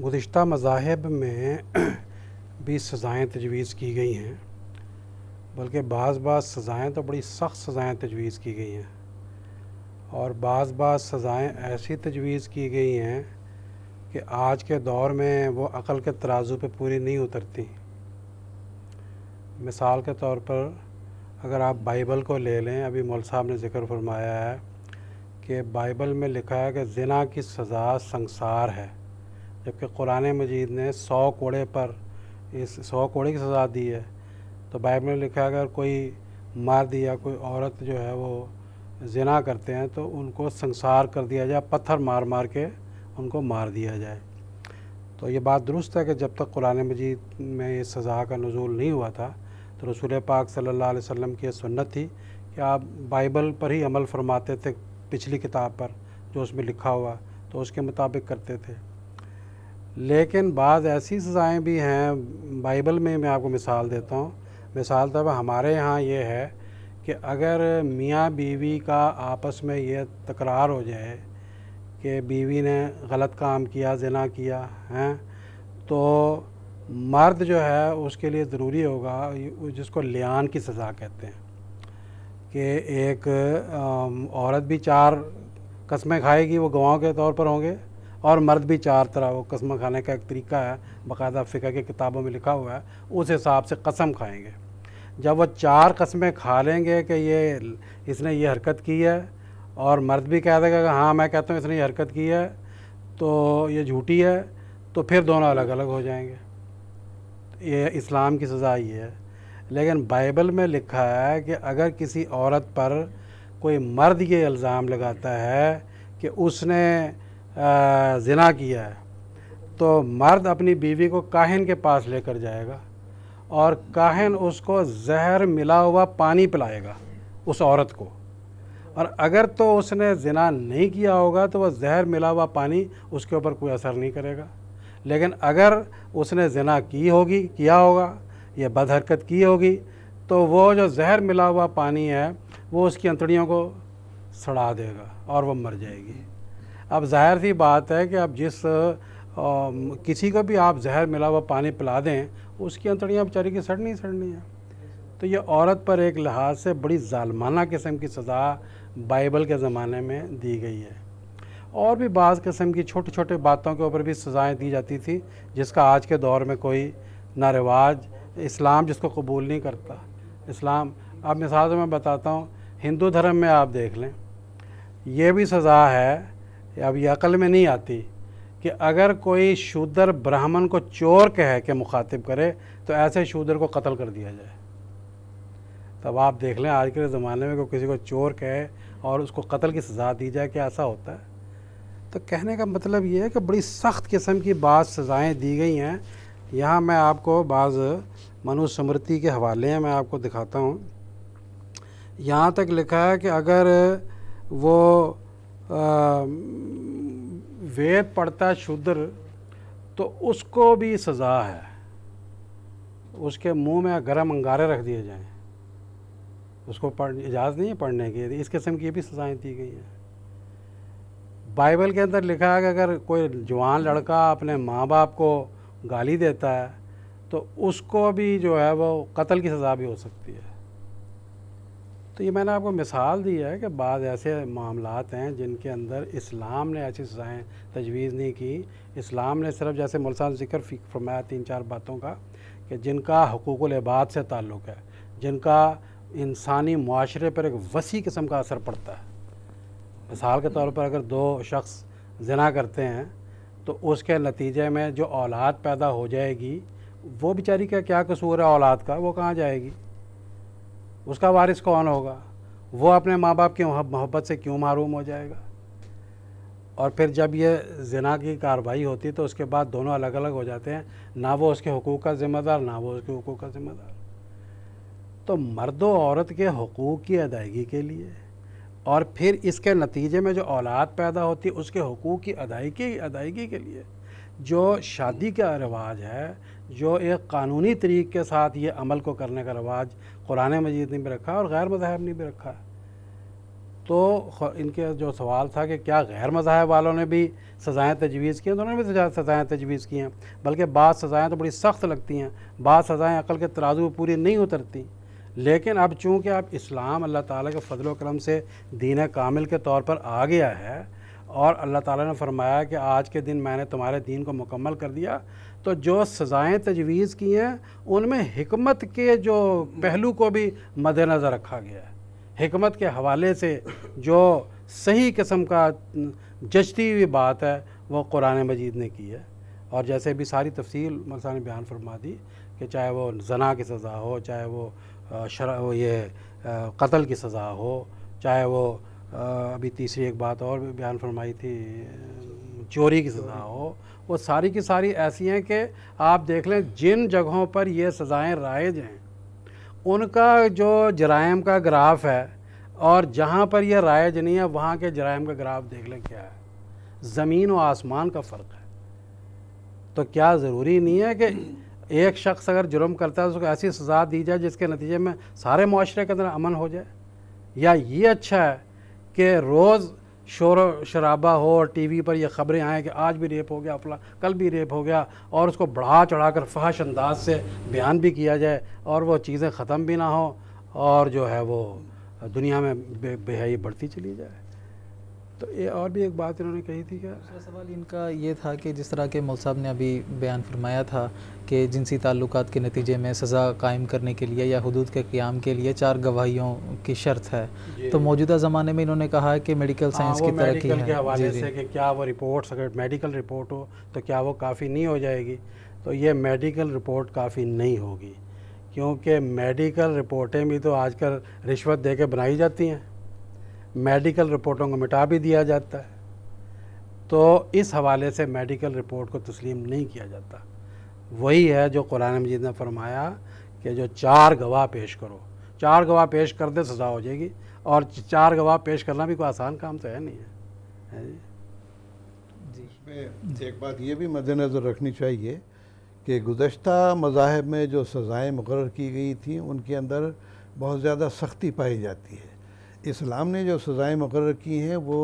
गुज्त मजाहब में भी सज़ाएँ तजवीज़ की गई हैं बल्कि बाज़ बाज़ सज़ाएँ तो बड़ी सख्त सज़ाएँ तजवीज़ की गई हैं और बाज़ बाज़ सज़ाएँ ऐसी तजवीज़ की गई हैं कि आज के दौर में वो अकल के तराजू पे पूरी नहीं उतरती मिसाल के तौर पर अगर आप बाइबल को ले लें अभी मौल साहब ने जिक्र फरमाया है कि बाइबल में लिखा है कि जना की सज़ा संसार है जबकि कुरान मजीद ने सौ कोड़े पर इस सौ कोड़े की सज़ा दी है तो बाइबल में लिखा है अगर कोई मार दिया कोई औरत जो है वो जना करते हैं तो उनको संसार कर दिया जाए पत्थर मार मार के उनको मार दिया जाए तो ये बात दुरुस्त है कि जब तक कुरान मजीद में ये सज़ा का नज़ुल नहीं हुआ था तो रसूल पाक सल्लल्लाहु अलैहि वसल्लम की सुन्नत थी कि आप बाइबल पर ही अमल फरमाते थे पिछली किताब पर जो उसमें लिखा हुआ तो उसके मुताबिक करते थे लेकिन बाद ऐसी सज़ाएँ भी हैं बाइबल में मैं आपको मिसाल देता हूँ मिसाल तब हमारे यहाँ ये है कि अगर मियाँ बीवी का आपस में ये तकरार हो जाए कि बीवी ने गलत काम किया जना किया हैं तो मर्द जो है उसके लिए ज़रूरी होगा जिसको लियान की सज़ा कहते हैं कि एक औरत भी चार कस्में खाएगी वो गवाहों के तौर पर होंगे और मर्द भी चार तरह वो कस्में खाने का एक तरीका है बाकायदा फ़िका की किताबों में लिखा हुआ है उस हिसाब से कसम खाएंगे जब वो चार कस्में खा लेंगे कि ये इसने ये हरकत की है और मर्द भी कह देगा कि हाँ मैं कहता हूँ इसने ये हरकत की है तो ये झूठी है तो फिर दोनों अलग अलग हो जाएंगे ये इस्लाम की सज़ा ही है लेकिन बाइबल में लिखा है कि अगर किसी औरत पर कोई मर्द ये इल्ज़ाम लगाता है कि उसने जना किया है तो मर्द अपनी बीवी को काहिन के पास लेकर जाएगा और काहिन उसको जहर मिला हुआ पानी पिलाएगा उस औरत को और अगर तो उसने जना नहीं किया होगा तो वह जहर मिला हुआ पानी उसके ऊपर कोई असर नहीं करेगा लेकिन अगर उसने जना की होगी किया होगा या बदहरकत की होगी तो वो जो जहर मिला हुआ पानी है वो उसकी अंतड़ियों को सड़ा देगा और वो मर जाएगी अब जाहिर सी बात है कि अब जिस आ, किसी को भी आप जहर मिला हुआ पानी पिला दें उसकी अंतड़ियाँ बेचारी की सड़नी सड़नी है तो ये औरत पर एक लिहाज से बड़ी जालमाना किस्म की सज़ा बाइबल के ज़माने में दी गई है और भी बाज़ कस्म की छोटे छोटे बातों के ऊपर भी सज़ाएँ दी जाती थी जिसका आज के दौर में कोई ना रिवाज इस्लाम जिसको कबूल नहीं करता इस्लाम अब मिसाल से मैं बताता हूँ हिंदू धर्म में आप देख लें ये भी सज़ा है अब ये अकल में नहीं आती कि अगर कोई शूदर ब्राह्मण को चोर कहे के मुखातिब करे तो ऐसे शूदर को कत्ल कर दिया जाए तब आप देख लें आज के ज़माने में को किसी को चोर कहे और उसको कत्ल की सज़ा दी जाए कि ऐसा होता है तो कहने का मतलब ये है कि बड़ी सख्त किस्म की बाज सज़ाएँ दी गई हैं यहाँ मैं आपको बाज़ मनुस्मृति के हवाले हैं मैं आपको दिखाता हूँ यहाँ तक लिखा है कि अगर वो वेद पढ़ता है शूद्र तो उसको भी सज़ा है उसके मुंह में गर्म अंगारे रख दिए जाएं उसको पढ़ इजाज़त नहीं है पढ़ने की इस किस्म की भी सज़ाएँ दी गई हैं बाइबल के अंदर लिखा है कि अगर कोई जवान लड़का अपने माँ बाप को गाली देता है तो उसको भी जो है वो कत्ल की सज़ा भी हो सकती है तो ये मैंने आपको मिसाल दी है कि बाद ऐसे मामला हैं जिनके अंदर इस्लाम ने ऐसी सज़ाएँ तजवीज़ नहीं की इस्लाम ने सिर्फ जैसे मुलसान जिक्र फरमाया तीन चार बातों का कि जिनका हकूक़ लबाद से ताल्लुक़ है जिनका इंसानी माशरे पर एक वसी किस्म का असर पड़ता है मिसाल के तौर पर अगर दो शख्स जना करते हैं तो उसके नतीजे में जो औलाद पैदा हो जाएगी वो बेचारी का क्या कसूर है औलाद का वो कहाँ जाएगी उसका वारिस कौन होगा वो अपने माँ बाप की मोहब्बत से क्यों महरूम हो जाएगा और फिर जब ये जना की कार्रवाई होती है तो उसके बाद दोनों अलग अलग हो जाते हैं ना वो उसके हकूक़ का ज़िम्मेदार ना वो उसके हकूक़ का ज़िम्मेदार तो मर्द औरत के हकूक़ की अदायगी के लिए और फिर इसके नतीजे में जो औलाद पैदा होती है उसके हकूक़ की अदायगी अदायगी के लिए जो शादी का रिवाज है जो एक कानूनी तरीक़ के साथ ये अमल को करने का रिवाज कुरान मजीद ने भी रखा और गैर मज़ाहब ने भी रखा तो इनके जो सवाल था कि क्या गैर मज़ाहब वालों ने भी सज़ाएँ तजवीज़ की हैं तो उन्होंने भी सज़ाएँ तजवीज़ की हैं बल्कि बाद सज़ाएँ तो बड़ी सख्त लगती हैं बाद सज़ाएँ अकल के तराजू में पूरी नहीं उतरती लेकिन अब चूँकि आप इस्लाम अल्लाह ताला के फ़जल करम से दीन कामिल के तौर पर आ गया है और अल्लाह ताला ने फरमाया कि आज के दिन मैंने तुम्हारे दीन को मुकम्मल कर दिया तो जो सज़ाएँ तजवीज़ की हैं उनमें हमत के जो पहलू को भी मद्नज़र रखा गया है हमत के हवाले से जो सही किस्म का जचती हुई बात है वो कुरान मजीद ने की है और जैसे भी सारी तफसील मलसा ने बयान फरमा दी कि चाहे वो जना की सज़ा हो चाहे वो शरा ये कत्ल की सज़ा हो चाहे वो अभी तीसरी एक बात और बयान फरमाई थी चोरी की सज़ा हो वो सारी की सारी ऐसी हैं कि आप देख लें जिन जगहों पर ये सज़ाएँ राइज हैं उनका जो जराइम का ग्राफ है और जहाँ पर यह राइज नहीं है वहाँ के जराइम का ग्राफ देख लें क्या है ज़मीन और आसमान का फ़र्क है तो क्या ज़रूरी नहीं है कि एक शख्स अगर जुर्म करता है तो उसको ऐसी सज़ा दी जाए जिसके नतीजे में सारे माशरे के अंदर अमन हो जाए या ये अच्छा है कि रोज़ शोर शराबा हो और टी वी पर यह ख़बरें आएँ कि आज भी रेप हो गया फला कल भी रेप हो गया और उसको बढ़ा चढ़ा कर फहश अंदाज से बयान भी किया जाए और वह चीज़ें ख़त्म भी ना हों और जो है वो दुनिया में बेहाई बढ़ती चली जाए तो ये और भी एक बात इन्होंने कही थी क्या दूसरा सवाल इनका ये था कि जिस तरह के मौल साहब ने अभी बयान फरमाया था कि जिनसी ताल्लुक के नतीजे में सज़ा कायम करने के लिए या हदूद के क्याम के लिए चार गवाहियों की शर्त है तो मौजूदा ज़माने में इन्होंने कहा है कि मेडिकल साइंस हाँ, की तरक्की के हवाले से कि क्या वो रिपोर्ट अगर मेडिकल रिपोर्ट हो तो क्या वो काफ़ी नहीं हो जाएगी तो ये मेडिकल रिपोर्ट काफ़ी नहीं होगी क्योंकि मेडिकल रिपोर्टें भी तो आजकल रिश्वत दे के बनाई जाती हैं मेडिकल रिपोर्टों को मिटा भी दिया जाता है तो इस हवाले से मेडिकल रिपोर्ट को तस्लीम नहीं किया जाता वही है जो कुरान मजीद ने फरमाया कि जो चार गवाह पेश करो चार गवाह पेश कर दे सजा हो जाएगी और चार गवाह पेश करना भी कोई आसान काम तो है नहीं है जी एक बात ये भी मद्दनज़र रखनी चाहिए कि गुज्त मज़ाहब में जो सज़ाएँ मुकर की गई थी उनके अंदर बहुत ज़्यादा सख्ती पाई जाती है इस्लाम ने जो सज़ाएँ मुकर की हैं वो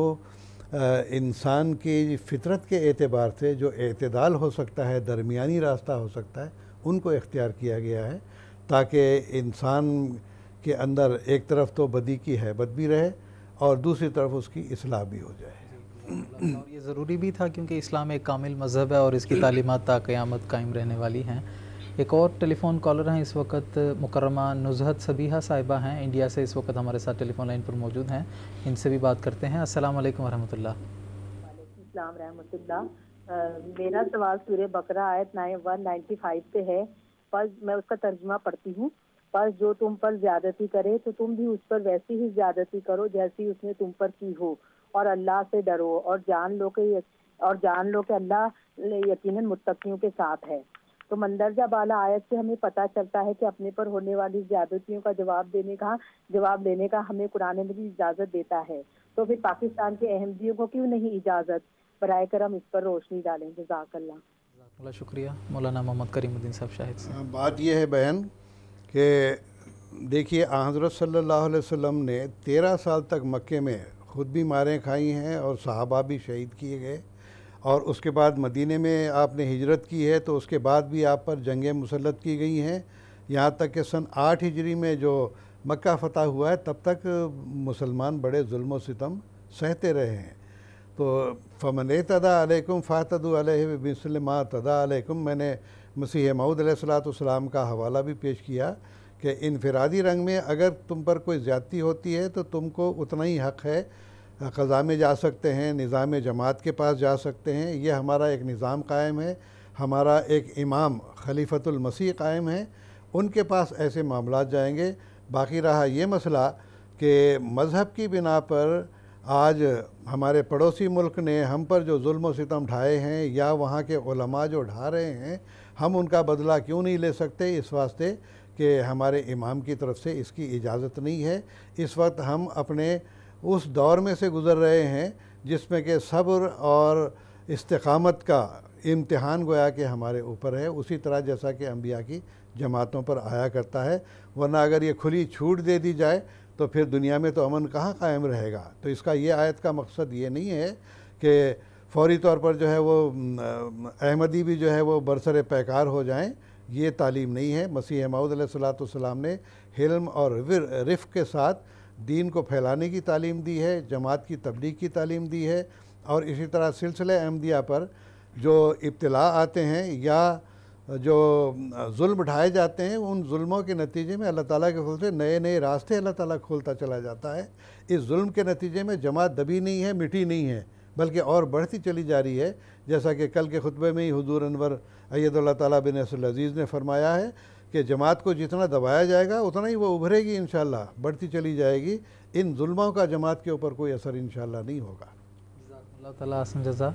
इंसान की फितरत के एतबार से जो अतदाल हो सकता है दरमिया रास्ता हो सकता है उनको इख्तियार किया गया है ताकि इंसान के अंदर एक तरफ तो बदी की हैबत भी रहे और दूसरी तरफ उसकी असलाह भी हो जाए और ये ज़रूरी भी था क्योंकि इस्लाम एक कामिल मज़हब है और इसकी तालीमत ताक़यामत कायम रहने वाली हैं एक और टेलीफोन कॉलर हैं इस वक्त मुकरमा नुजहत सबीहा साहिबा हैं इंडिया से इस वक्त हमारे साथ टेलीफोन लाइन पर मौजूद हैं इनसे भी बात करते हैं असल वालेकुम वरहमतुल्लाह रहमतुल्लाह मेरा सवाल सूर्य बकरा आयत नाइन वन नाइन्टी फाइव पे है पर मैं उसका तर्जुमा पढ़ती हूँ पर जो तुम पर ज्यादती करे तो तुम भी उस पर वैसी ही ज्यादती करो जैसी उसने तुम पर की हो और अल्लाह से डरो और जान लो के और जान लो कि अल्लाह यकीनन मुत्तकियों के साथ है तो मंदरजा बाला आयत से हमें पता चलता है कि अपने पर होने वाली ज्यादतियों का जवाब देने का जवाब देने का हमें कुरान मजीद इजाजत देता है तो फिर पाकिस्तान के अहमदियों को क्यों नहीं इजाजत बर करम इस पर रोशनी डालें जजाकल्ला शुक्रिया मौलाना मोहम्मद करीमुद्दीन साहब शाहिद हाँ, बात यह है बहन कि देखिए हज़रत सल्लल्लाहु अलैहि वसल्लम ने तेरह साल तक मक्के में ख़ुद भी मारें खाई हैं और सहाबा भी शहीद किए गए और उसके बाद मदीने में आपने हिजरत की है तो उसके बाद भी आप पर जंगें मुसलत की गई हैं यहाँ तक कि सन आठ हिजरी में जो मक्का फतह हुआ है तब तक मुसलमान बड़े जुल्म सितम सहते रहे हैं तो फमन तदा अलैकुम फ़ातद बिसलमा तदा अलैकुम मैंने मसीह मऊद सलाम का हवाला भी पेश किया कि इनफरादी रंग में अगर तुम पर कोई ज़्यादती होती है तो तुमको उतना ही हक़ है ख़ज़ा में जा सकते हैं निज़ाम जमात के पास जा सकते हैं ये हमारा एक निज़ाम कायम है हमारा एक इमाम खलीफतुल मसीह कायम है उनके पास ऐसे मामला जाएंगे बाकी रहा ये मसला कि मज़हब की बिना पर आज हमारे पड़ोसी मुल्क ने हम पर जो जुल्म सितम ढाए हैं या वहाँ के उलमा जो ढा रहे हैं हम उनका बदला क्यों नहीं ले सकते इस वास्ते कि हमारे इमाम की तरफ से इसकी इजाज़त नहीं है इस वक्त हम अपने उस दौर में से गुज़र रहे हैं जिसमें कि सब्र और इस्तकामत का इम्तहान गोया कि हमारे ऊपर है उसी तरह जैसा कि अम्बिया की जमातों पर आया करता है वरना अगर ये खुली छूट दे दी जाए तो फिर दुनिया में तो अमन कहाँ कायम रहेगा तो इसका ये आयत का मकसद ये नहीं है कि फौरी तौर पर जो है वो अहमदी भी जो है वो बरसर पैकार हो जाएं ये तालीम नहीं है मसीह महमूद सलाम ने हिल्म और रिफ़ के साथ दीन को फैलाने की तालीम दी है जमात की तबलीग की तालीम दी है और इसी तरह सिलसिले अहमदिया पर जो इब्तला आते हैं या जो जुल्म ढाए जाते हैं उन जुल्मों के नतीजे में अल्लाह ताला के फल से नए नए रास्ते अल्लाह ताला खोलता चला जाता है इस जुल्म के नतीजे में जमात दबी नहीं है मिटी नहीं है बल्कि और बढ़ती चली जा रही है जैसा कि कल के खुतबे में ही हजूर अनवर अयदुल्ला ताली बिन अजीज़ ने फरमाया है कि जमात को जितना दबाया जाएगा उतना ही वो उभरेगी इन बढ़ती चली जाएगी इन जुल्मों का जमात के ऊपर कोई असर इन नहीं होगा तसम जजा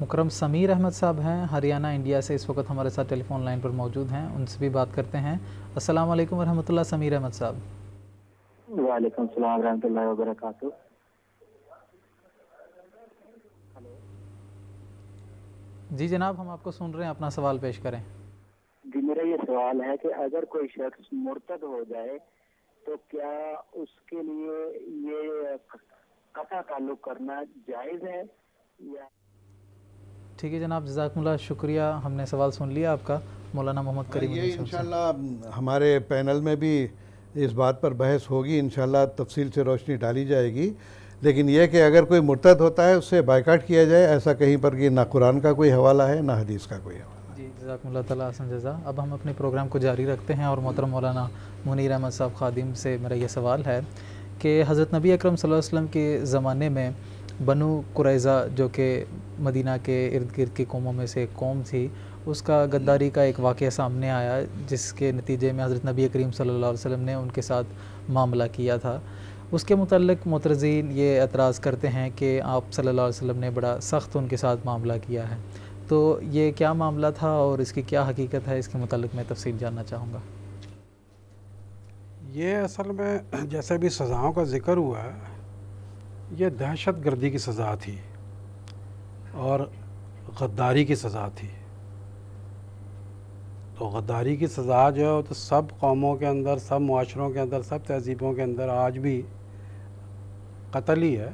मुकरम समीर अहमद साहब हैं हरियाणा इंडिया से इस वक्त हमारे साथ टेलीफोन लाइन पर मौजूद हैं उनसे भी बात करते हैं असल वालेकुम समीर अहमद साहब वालेकुम सलाम रहमतुल्लाहि जी जनाब हम आपको सुन रहे हैं अपना सवाल पेश करें जी मेरा ये सवाल है कि अगर कोई शख्स मुर्तद हो जाए तो क्या उसके लिए ये कथा ताल्लुक करना जायज़ है या ठीक है जनाब जजाकमल्ला शुक्रिया हमने सवाल सुन लिया आपका मौलाना मोहम्मद करीम ये इंशाल्लाह हमारे पैनल में भी इस बात पर बहस होगी इंशाल्लाह तफसील से रोशनी डाली जाएगी लेकिन यह कि अगर कोई मुर्तद होता है उससे बायकाट किया जाए ऐसा कहीं पर कि ना कुरान का कोई हवाला है ना हदीस का कोई हवाला जजाकल्ला जजा अब हम अपने प्रोग्राम को जारी रखते हैं और मोहतरम मौलाना मुनीर अहमद साहब खादिम से मेरा यह सवाल है कि हज़रत नबी अकरम वसल्लम के ज़माने में बनु कुरैज़ा जो कि मदीना के इर्द गिर्द की कौमों में से एक कौम थी उसका गद्दारी का एक वाक़ सामने आया जिसके नतीजे में हज़रत नबी करीम सल्ला वसम ने उनके साथ मामला किया था उसके मतलब मतरजीन ये एतराज़ करते हैं कि आप सल्ला वसम ने बड़ा सख्त उनके साथ मामला किया है तो ये क्या मामला था और इसकी क्या हकीकत है इसके मतलब मैं तफसील जानना चाहूँगा ये असल में जैसे भी सज़ाओं का जिक्र हुआ है ये दहशत गर्दी की सज़ा थी और गद्दारी की सज़ा थी तो गद्दारी की सज़ा जो है तो सब कौमों के अंदर सब माशरों के अंदर सब तहजीबों के अंदर आज भी कतल ही है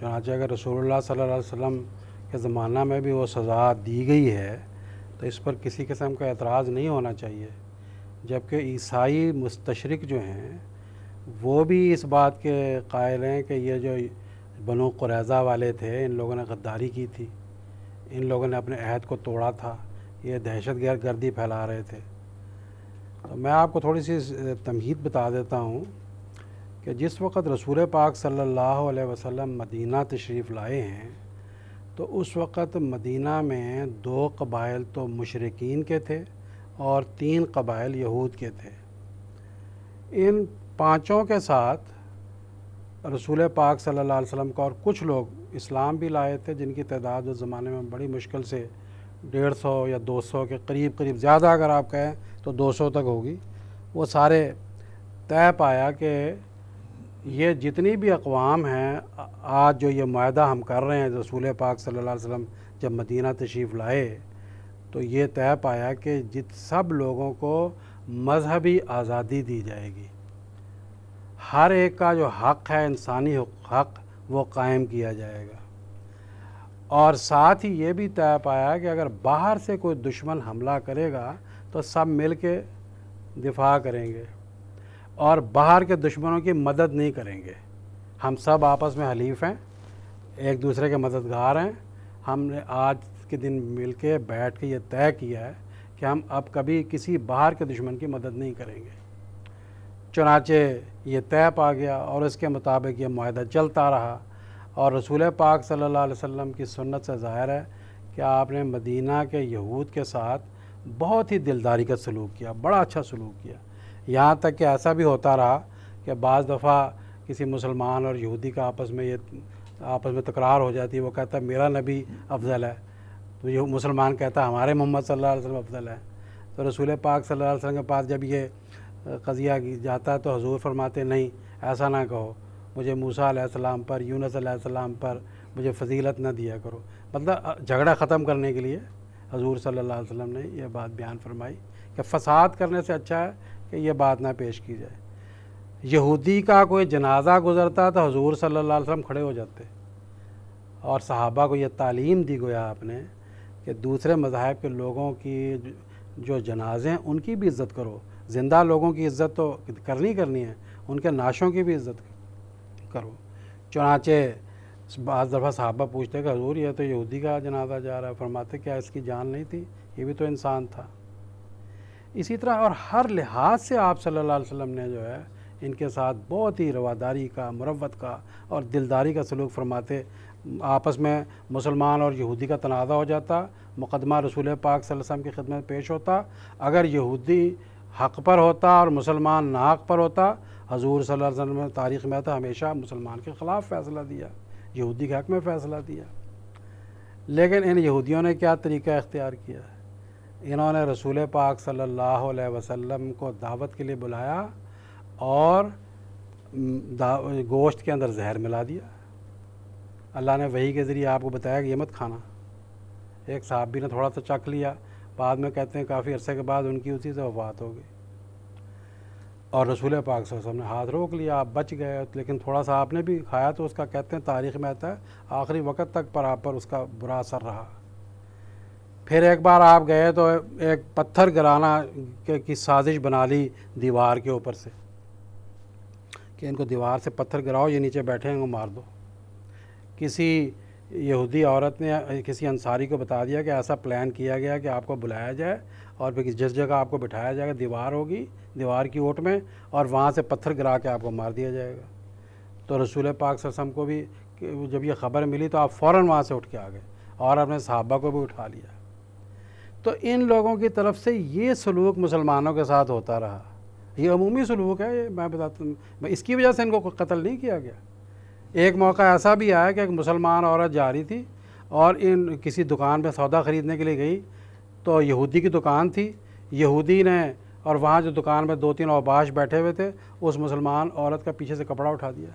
चनाचे अगर रसूल सल्ला वसम के ज़माना में भी वो सज़ा दी गई है तो इस पर किसी किस्म का एतराज़ नहीं होना चाहिए जबकि ईसाई मुस्तशरक जो हैं वो भी इस बात के कायल हैं कि ये जो बनो क्रैज़ा वाले थे इन लोगों ने गद्दारी की थी इन लोगों ने अपने अहद को तोड़ा था ये दहशत गर्दी फैला रहे थे तो मैं आपको थोड़ी सी तमहीद बता देता हूँ कि जिस वक़्त रसूल पाक सल्लल्लाहु अलैहि वसल्लम मदीना तशरीफ़ लाए हैं तो उस वक़्त मदीना में दो कबाइल तो मशरकिन के थे और तीन कबाइल यहूद के थे इन पाँचों के साथ रसूल पाक सल्लल्लाहु अलैहि वसल्लम का और कुछ लोग इस्लाम भी लाए थे जिनकी तादाद उस ज़माने में बड़ी मुश्किल से डेढ़ सौ या दो सौ के करीब करीब ज़्यादा अगर आप कहें तो दो सौ तक होगी वो सारे तय पाया कि ये जितनी भी अकवाम हैं आज जो ये माह हम कर रहे हैं रसूल पाक सल्लल्लाहु अलैहि वसल्लम जब मदीना तशरीफ़ लाए तो ये तय पाया कि जित सब लोगों को मजहबी आज़ादी दी जाएगी हर एक का जो हक़ है इंसानी हक़ वो कायम किया जाएगा और साथ ही ये भी तय पाया कि अगर बाहर से कोई दुश्मन हमला करेगा तो सब मिल के दिफा करेंगे और बाहर के दुश्मनों की मदद नहीं करेंगे हम सब आपस में हलीफ हैं एक दूसरे के मददगार हैं हमने आज के दिन मिल के बैठ के ये तय किया है कि हम अब कभी किसी बाहर के दुश्मन की मदद नहीं करेंगे चुनाचे ये तय पा गया और इसके मुताबिक ये माहा चलता रहा और रसूल पाक सल्लल्लाहु अलैहि वसल्लम की सुन्नत से ज़ाहिर है कि आपने मदीना के यहूद के साथ बहुत ही दिलदारी का सलूक किया बड़ा अच्छा सलूक किया यहाँ तक कि ऐसा भी होता रहा कि बज़ दफ़ा किसी मुसलमान और यहूदी का आपस में ये आपस में तकरार हो जाती है वो कहता है मेरा नबी अफजल है तो ये मुसलमान कहता है हमारे मोहम्मद सल्लल्लाहु अफजल है तो रसूल पाक सल्लल्लाहु के पास जब ये कज़िया जाता है तो हजूर फरमाते नहीं ऐसा ना कहो मुझे मूसा सलाम पर यूनस पर मुझे फजीलत ना दिया करो मतलब झगड़ा ख़त्म करने के लिए हजूर सल्ला अलैहि ने यह बात बयान फरमाई कि फसाद करने से अच्छा है कि यह बात ना पेश की जाए यहूदी का कोई जनाजा गुज़रता तो हजूर सल्ला वसम खड़े हो जाते और सहाबा को यह तालीम दी गोया आपने कि दूसरे मजाहब के लोगों की जो जनाजे हैं उनकी भी इज़्ज़त करो ज़िंदा लोगों की इज़्ज़त तो करनी करनी है उनके नाशों की भी इज़्ज़त करो चुनाचे बज दफ़ा साहबा पूछते कि हजूर यह तो यहूदी का जनाजा जा रहा है फरमाते क्या इसकी जान नहीं थी ये भी तो इंसान था इसी तरह और हर लिहाज से आप सल्लल्लाहु अलैहि वसल्लम ने जो है इनके साथ बहुत ही रवादारी का मरवत का और दिलदारी का सलूक फरमाते आपस में मुसलमान और यहूदी का तनाज़ा हो जाता मुकदमा रसूल पाक सल्लम की खिदमत पेश होता अगर यहूदी हक पर होता और मुसलमान नाक पर होता हजूर सल्लल्लाहु अलैहि वसल्लम तारीख़ में आता तो हमेशा मुसलमान के ख़िलाफ़ फ़ैसला दिया यहूदी के हक में फ़ैसला दिया लेकिन इन यहूदियों ने क्या तरीका इख्तियार किया इन्होंने रसूल पाक सल्लल्लाहु अलैहि वसल्लम को दावत के लिए बुलाया और गोश्त के अंदर जहर मिला दिया अल्लाह ने वही के ज़रिए आपको बताया कि ये मत खाना एक साहबी ने थोड़ा सा चख लिया बाद में कहते हैं काफ़ी अरसे के बाद उनकी उसी से वफात हो गई और रसूल पाक वसल्लम ने हाथ रोक लिया आप बच गए लेकिन थोड़ा सा आपने भी खाया तो उसका कहते हैं तारीख़ में आता है आखिरी वक्त तक पर आप पर उसका बुरा असर रहा फिर एक बार आप गए तो एक पत्थर गिराना की साजिश बना ली दीवार के ऊपर से कि इनको दीवार से पत्थर गिराओ ये नीचे बैठे हैं इनको मार दो किसी यहूदी औरत ने किसी अंसारी को बता दिया कि ऐसा प्लान किया गया कि आपको बुलाया जाए और फिर जिस जगह आपको बिठाया जाएगा दीवार होगी दीवार की ओट में और वहाँ से पत्थर गिरा के आपको मार दिया जाएगा तो रसूल पाक ससम को भी जब ये ख़बर मिली तो आप फ़ौर वहाँ से उठ के आ गए और अपने साहबा को भी उठा लिया तो इन लोगों की तरफ से ये सलूक मुसलमानों के साथ होता रहा ये अमूमी सलूक है ये मैं बताता हूँ इसकी वजह से इनको कत्ल नहीं किया गया एक मौका ऐसा भी आया कि एक मुसलमान औरत जा रही थी और इन किसी दुकान पर सौदा ख़रीदने के लिए गई तो यहूदी की दुकान थी यहूदी ने और वहाँ जो दुकान में दो तीन अवबाश बैठे हुए थे उस मुसलमान औरत का पीछे से कपड़ा उठा दिया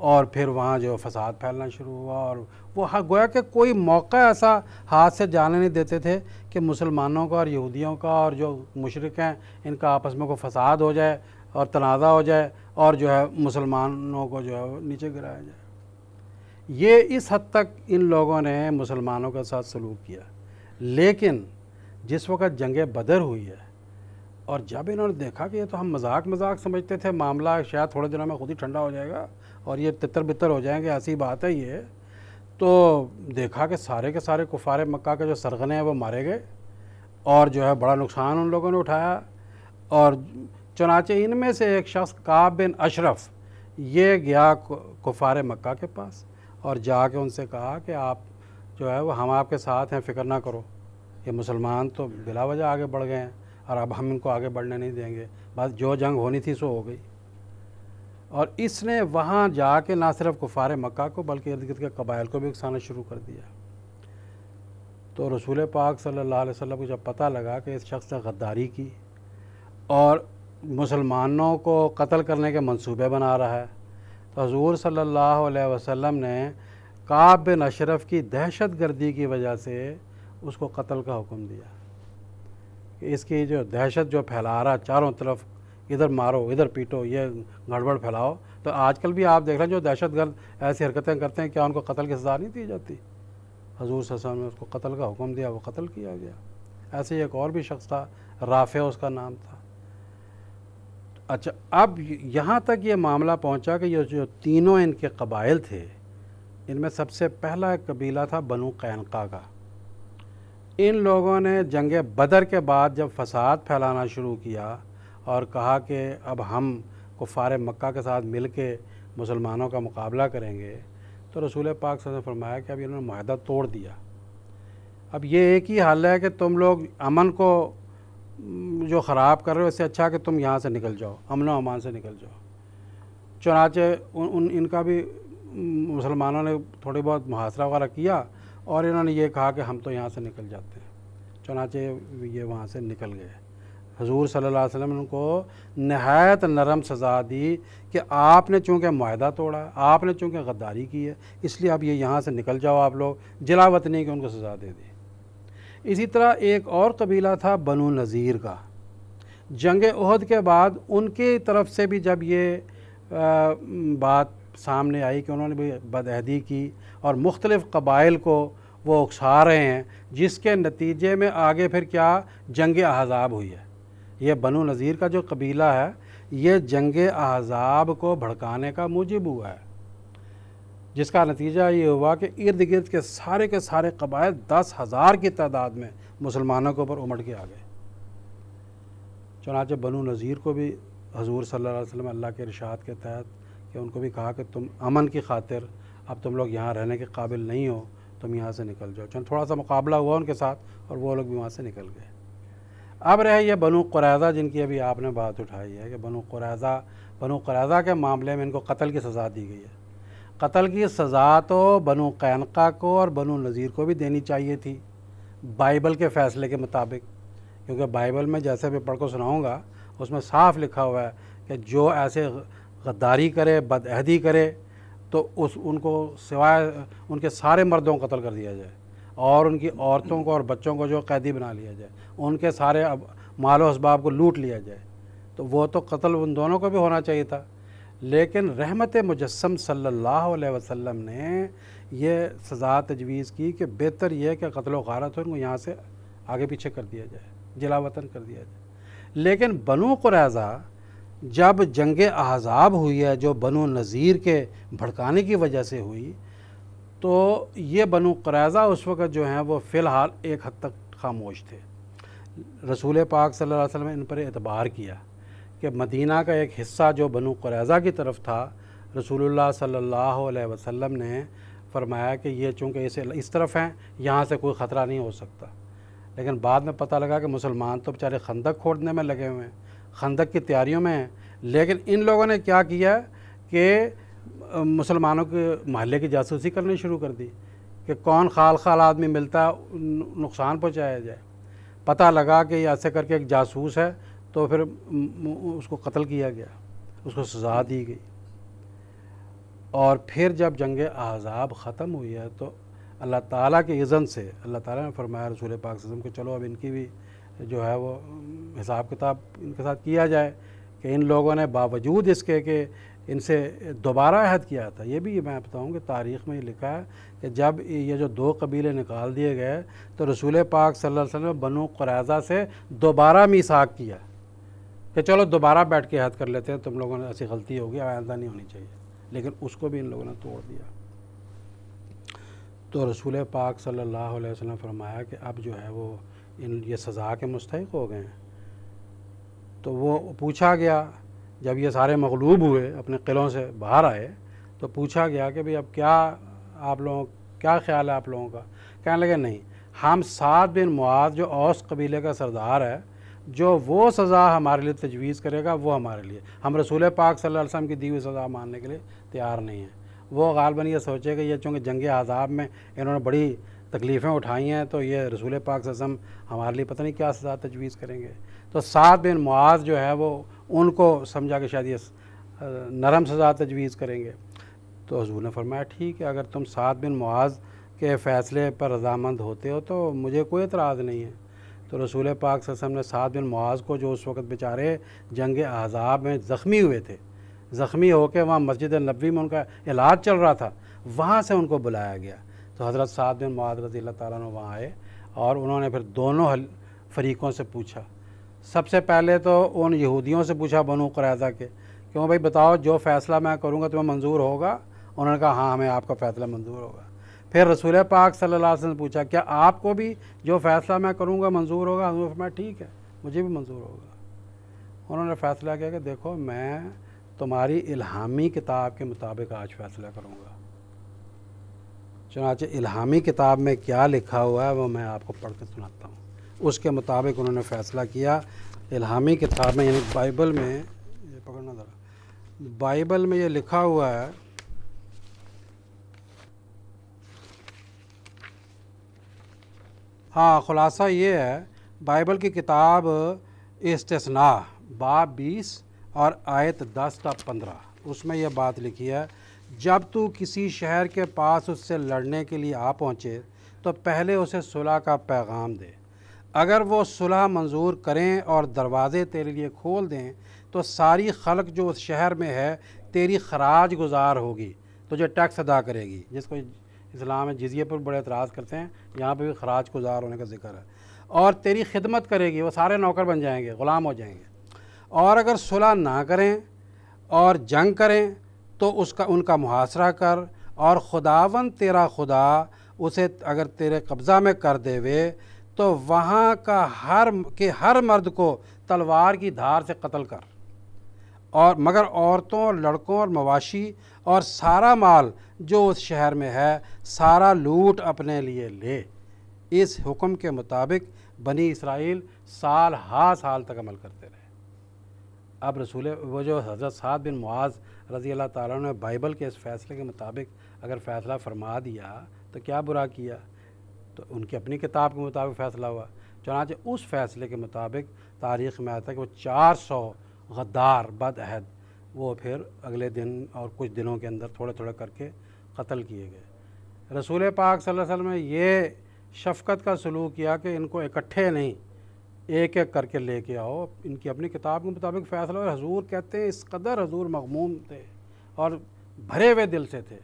और फिर वहाँ जो फसाद फैलना शुरू हुआ और वो हाँ गोया कि कोई मौका ऐसा हाथ से जाने नहीं देते थे कि मुसलमानों का और यहूदियों का और जो मशरक हैं इनका आपस में कोई फसाद हो जाए और तनाज़ा हो जाए और जो है मुसलमानों को जो है नीचे गिराया जाए ये इस हद तक इन लोगों ने मुसलमानों के साथ सलूक किया लेकिन जिस वक्त जंग बदर हुई है और जब इन्होंने देखा कि ये तो हम मजाक मजाक समझते थे मामला शायद थोड़े दिनों में खुद ही ठंडा हो जाएगा और ये तितर बितर हो जाएंगे ऐसी बात है ये तो देखा कि सारे के सारे कुफार मक्का के जो सरगने हैं वो मारे गए और जो है बड़ा नुकसान उन लोगों ने उठाया और चनाचे इनमें से एक शख्स काब बिन अशरफ ये गया कुफार मक्का के पास और जाके उनसे कहा कि आप जो है वो हम आपके साथ हैं फ़िक्र ना करो ये मुसलमान तो बिला वजह आगे बढ़ गए हैं और अब हम इनको आगे बढ़ने नहीं देंगे बस जो जंग होनी थी सो हो गई और इसने वहाँ जा के ना सिर्फ कुफार मक्का को बल्कि इर्द गिर्द के कबाइल को भी उकसाना शुरू कर दिया तो रसूल पाक सल्लल्लाहु अलैहि वसल्लम को जब पता लगा कि इस शख्स ने गद्दारी की और मुसलमानों को कत्ल करने के मंसूबे बना रहा है तो हजूर सल्ला वसम ने काब बिन अशरफ की दहशत गर्दी की वजह से उसको कत्ल का हुक्म दिया कि इसकी जो दहशत जो फैला रहा चारों तरफ इधर मारो इधर पीटो ये गड़बड़ फैलाओ तो आजकल भी आप देख रहे हैं जो दहशतगर्द ऐसी हरकतें करते हैं क्या उनको कत्ल की सज़ा नहीं दी जाती हजूर ससन ने उसको कत्ल का हुक्म दिया वो कत्ल किया गया ऐसे एक और भी शख्स था राफ़े उसका नाम था अच्छा अब यहाँ तक ये मामला पहुँचा कि ये जो तीनों इनके कबाइल थे इनमें सबसे पहला कबीला था बनु कैनका का इन लोगों ने जंग बदर के बाद जब फसाद फैलाना शुरू किया और कहा कि अब हम कुफ़ार मक्का के साथ मिल के मुसलमानों का मुकाबला करेंगे तो रसूल पाक ने फरमाया कि अब इन्होंने माहा तोड़ दिया अब ये एक ही हाल है कि तुम लोग अमन को जो ख़राब कर रहे हो इससे अच्छा कि तुम यहाँ से निकल जाओ अमन अमान से निकल जाओ चुनाचे उन, उन इनका भी मुसलमानों ने थोड़ी बहुत मुहासरा वगैरह किया और इन्होंने ये कहा कि हम तो यहाँ से निकल जाते हैं चुनाचे ये वहाँ से निकल गए हजूर सल्ला वसम को नहायत नरम सज़ा दी कि आपने चूँकि माहा तोड़ा आपने चूँकि गद्दारी की है इसलिए अब ये यहाँ से निकल जाओ आप लोग जिला वतनी कि उनको सज़ा दे दी इसी तरह एक और कबीला था बनु नज़ीर का जंग उहद के बाद उनके तरफ से भी जब ये आ, बात सामने आई कि उन्होंने भी बदहदी की और मुख्तलिफ़ कबाइल को वो उकसा रहे हैं जिसके नतीजे में आगे फिर क्या जंग अहजाब हुई है ये बनु नज़ीर का जो कबीला है ये जंग अज़ाब को भड़काने का मूजब हुआ है जिसका नतीजा ये हुआ कि इर्द गिर्द के सारे के सारे कबायल दस हज़ार की तादाद में मुसलमानों के ऊपर उमड़ के आ गए चुनाच बनु नज़ीर को भी हजूर सल्ला वसम अल्लाह के इरशाद के तहत कि उनको भी कहा कि तुम अमन की खातिर अब तुम लोग यहाँ रहने के काबिल नहीं हो तुम यहाँ से निकल जाओ चुन थोड़ा सा मुकाबला हुआ उनके साथ और वो लोग भी वहाँ से निकल गए अब रहे ये बनु कुरैज़ा जिनकी अभी आपने बात उठाई है कि बनु कुरैज़ा बनु कुरैज़ा के मामले में इनको कत्ल की सज़ा दी गई है कत्ल की सज़ा तो बनु कैनका को और बनु नज़ीर को भी देनी चाहिए थी बाइबल के फ़ैसले के मुताबिक क्योंकि बाइबल में जैसे मैं पढ़ को सुनाऊँगा उसमें साफ लिखा हुआ है कि जो ऐसे गद्दारी करे बदहदी करे तो उस उनको सिवाय उनके सारे मर्दों को कत्ल कर दिया जाए और उनकी औरतों को और बच्चों को जो कैदी बना लिया जाए उनके सारे अब मालो इसबाब को लूट लिया जाए तो वो तो कत्ल उन दोनों को भी होना चाहिए था लेकिन रहमत मुजस्म सल्ला वसम ने यह सज़ा तजवीज़ की कि बेहतर यह कि कत्ल वारत हो उनको यहाँ से आगे पीछे कर दिया जाए जिला वतन कर दिया जाए लेकिन बनु क्रैज़ा जब जंग अहजाब हुई है जो बनो नज़ीर के भड़काने की वजह से हुई तो ये बनु क्रैज़ा उस वक़्त जो हैं वो फ़िलहाल एक हद तक खामोश थे रसूल पाक सल्लल्लाहु अलैहि वसल्लम ने इन पर एतबार किया कि मदीना का एक हिस्सा जो बनु क़राज़ा की तरफ था रसूलुल्लाह सल्लल्लाहु अलैहि वसल्लम ने फरमाया कि ये चूँकि इस इस तरफ हैं यहाँ से कोई ख़तरा नहीं हो सकता लेकिन बाद में पता लगा कि मुसलमान तो बेचारे खंदक खोदने में लगे हुए हैं खंदक की तैयारियों में हैं लेकिन इन लोगों ने क्या किया कि मुसलमानों के महल्ले की जासूसी करनी शुरू कर दी कि कौन खाल खाल आदमी मिलता नुकसान पहुंचाया जाए पता लगा कि ऐसे करके एक जासूस है तो फिर उसको कत्ल किया गया उसको सजा दी गई और फिर जब जंग आज़ाब ख़त्म हुई है तो अल्लाह ताला के इज़न से अल्लाह ताला ने फरमाया रसूल पाक सजम को चलो अब इनकी भी जो है वो हिसाब किताब इनके साथ किया जाए कि इन लोगों ने बावजूद इसके कि इनसे दोबारा अहद किया था ये भी मैं बताऊँ कि तारीख़ में ये लिखा है कि जब ये जो दो कबीले निकाल दिए गए तो रसूल पाक सल्लल्लाहु अलैहि वसल्लम ने बनु कुरैजा से दोबारा मीसाक किया कि चलो दोबारा बैठ के अहद कर लेते हैं तुम लोगों ने ऐसी गलती होगी आइंदा नहीं होनी चाहिए लेकिन उसको भी इन लोगों ने तोड़ दिया तो रसूल पाक सल्लल्लाहु अलैहि वसल्लम फरमाया कि अब जो है वो इन ये सज़ा के मुस्तक हो गए हैं तो वो पूछा गया जब ये सारे मगलूब हुए अपने किलों से बाहर आए तो पूछा गया कि भाई अब क्या आप लोगों क्या ख्याल है आप लोगों का कहने लगे नहीं हम सात बिन मुआज जो औस कबीले का सरदार है जो वो सज़ा हमारे लिए तजवीज़ करेगा वो हमारे लिए हम रसूल पाक सल्लल्लाहु अलैहि वसल्लम की दी हुई सज़ा मानने के लिए तैयार नहीं है वो गालबन ये सोचे कि ये चूँकि जंग आज़ाब में इन्होंने बड़ी तकलीफ़ें उठाई हैं तो ये रसूल पाक सज़म हमारे लिए पता नहीं क्या सज़ा तजवीज़ करेंगे तो सात बिन मुआज जो है वो उनको समझा के शायद ये नरम सज़ा तजवीज़ करेंगे तो हजूर ने फरमाया ठीक है अगर तुम सात बिन मुआज़ के फ़ैसले पर रजामंद होते हो तो मुझे कोई एतराज़ नहीं है तो रसूल पाक ससम ने सात बिन मुआज़ को जो उस वक़्त बेचारे जंग आज़ाब में ज़ख्मी हुए थे ज़ख्मी होकर वहाँ मस्जिद नबी में उनका इलाज चल रहा था वहाँ से उनको बुलाया गया तो हज़रत सात बिन मुआज़ रज़ी अल्लाह वहाँ आए और उन्होंने फिर दोनों फरीक़ों से पूछा सबसे पहले तो उन यहूदियों से पूछा बनू क़रैज़ा के क्यों भाई बताओ जो फ़ैसला मैं करूँगा तुम्हें मंजूर होगा उन्होंने कहा हाँ हमें आपका फ़ैसला मंजूर होगा फिर रसूल पाक सल्ला से ने पूछा क्या आपको भी जो फ़ैसला मैं करूँगा मंजूर होगा हजूर मैं ठीक है मुझे भी मंजूर होगा उन्होंने फ़ैसला किया कि देखो मैं तुम्हारी इल्हामी किताब के मुताबिक आज फ़ैसला करूँगा चुनाच इल्हामी किताब में क्या लिखा हुआ है वो मैं आपको पढ़ के सुनाता हूँ उसके मुताबिक उन्होंने फ़ैसला किया इलामी किताब में यानी बाइबल में ये पकड़ना ज़रा बाइबल में ये लिखा हुआ है हाँ ख़ुलासा ये है बाइबल की किताब इसतना बाब बीस और आयत दस का पंद्रह उसमें यह बात लिखी है जब तू किसी शहर के पास उससे लड़ने के लिए आ पहुँचे तो पहले उसे सुलह का पैगाम दे अगर वो सुलह मंजूर करें और दरवाज़े तेरे लिए खोल दें तो सारी खलक जो उस शहर में है तेरी खराज गुजार होगी तुझे टैक्स अदा करेगी जिसको इस्लाम में जजिए पर बड़े एतराज़ करते हैं यहाँ पर भी खराज गुजार होने का जिक्र है और तेरी खिदमत करेगी वो सारे नौकर बन जाएंगे ग़ुलाम हो जाएंगे और अगर सुलह ना करें और जंग करें तो उसका उनका मुहासरा कर और खुदावन तेरा खुदा उसे अगर तेरे कब्ज़ा में कर देवे तो वहाँ का हर के हर मर्द को तलवार की धार से कत्ल कर और मगर औरतों और लड़कों और मवाशी और सारा माल जो उस शहर में है सारा लूट अपने लिए ले इस हुक्म के मुताबिक बनी इसराइल साल हा साल तक अमल करते रहे अब रसूल वो जो हज़रत साद बिन मुआज़ रज़ी अल्लाह ताली ने बाइबल के इस फ़ैसले के मुताबिक अगर फ़ैसला फरमा दिया तो क्या बुरा किया तो उनकी अपनी किताब के मुताबिक फ़ैसला हुआ चनाचे उस फैसले के मुताबिक तारीख़ में आता है कि वो चार सौ गद्दार बदहद वो फिर अगले दिन और कुछ दिनों के अंदर थोड़े थोड़े करके कत्ल किए गए रसूल पाक सल्लल्लाहु अलैहि वसल्लम ने ये शफ़क़त का सलूक किया कि इनको इकट्ठे नहीं एक एक करके लेके आओ इनकी अपनी किताब के मुताबिक फ़ैसला और हजूर कहते हैं इस कदर हजूर मगमूम थे और भरे हुए दिल से थे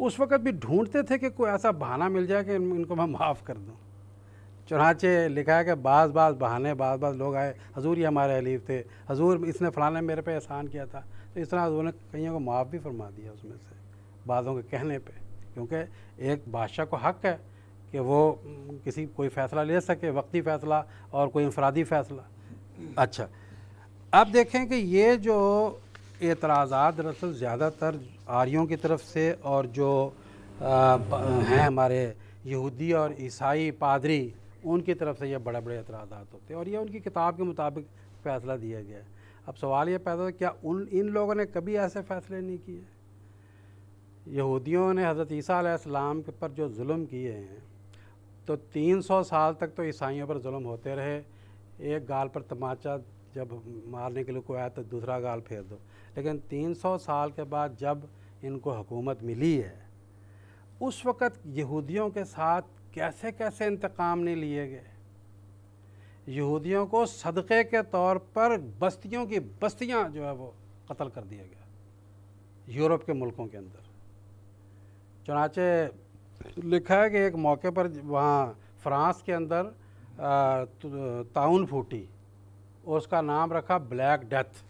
उस वक़्त भी ढूंढते थे कि कोई ऐसा बहाना मिल जाए कि इनको मैं माफ़ कर दूँ चुनाचे लिखा है कि बाज़ बाज़ बहाने बाज़ बाज़ लोग आए हजूर ही हमारे हलीफ थे हजूर इसने फ़लाने मेरे पे एहसान किया था तो इस तरह हजूर ने कईयों को माफ़ भी फरमा दिया उसमें से बाज़ों के कहने पे क्योंकि एक बादशाह को हक़ है कि वो किसी कोई फ़ैसला ले सके वक्ती फ़ैसला और कोई इंफरादी फ़ैसला अच्छा अब देखें कि ये जो एतराज़ा दरअसल ज़्यादातर आर्यों की तरफ से और जो हैं हमारे यहूदी और ईसाई पादरी उनकी तरफ से ये बड़े बड़े एतराज़ा होते हैं और ये उनकी किताब के मुताबिक फ़ैसला दिया गया है अब सवाल ये पैदा हो क्या उन इन लोगों ने कभी ऐसे फ़ैसले नहीं किए यहूदियों ने हज़रत ईसीम के पर जो म किए हैं तो 300 साल तक तो ईसाइयों पर म होते रहे एक गाल पर तमाचा जब मारने के लिए कोई आया तो दूसरा गाल फेर दो लेकिन 300 साल के बाद जब इनको हुकूमत मिली है उस वक़्त यहूदियों के साथ कैसे कैसे इंतकाम नहीं लिए गए यहूदियों को सदक़े के तौर पर बस्तियों की बस्तियां जो है वो कत्ल कर दिया गया यूरोप के मुल्कों के अंदर चनाचे लिखा है कि एक मौके पर वहाँ फ्रांस के अंदर ताउन फूटी उसका नाम रखा ब्लैक डेथ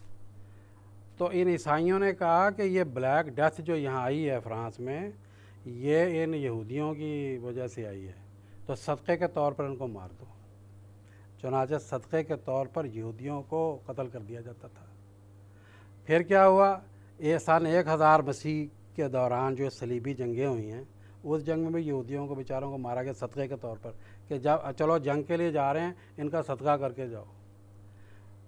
तो इन ईसाइयों ने कहा कि ये ब्लैक डेथ जो यहाँ आई है फ्रांस में ये इन यहूदियों की वजह से आई है तो सदक़े के तौर पर इनको मार दो चुनाचे सदक़े के तौर पर यहूदियों को कत्ल कर दिया जाता था फिर क्या हुआ ये सन एक हज़ार मसीह के दौरान जो सलीबी जंगें हुई हैं उस जंग में भी यहूदियों को बेचारों को मारा गया सदक़े के तौर पर कि जब चलो जंग के लिए जा रहे हैं इनका सदका करके जाओ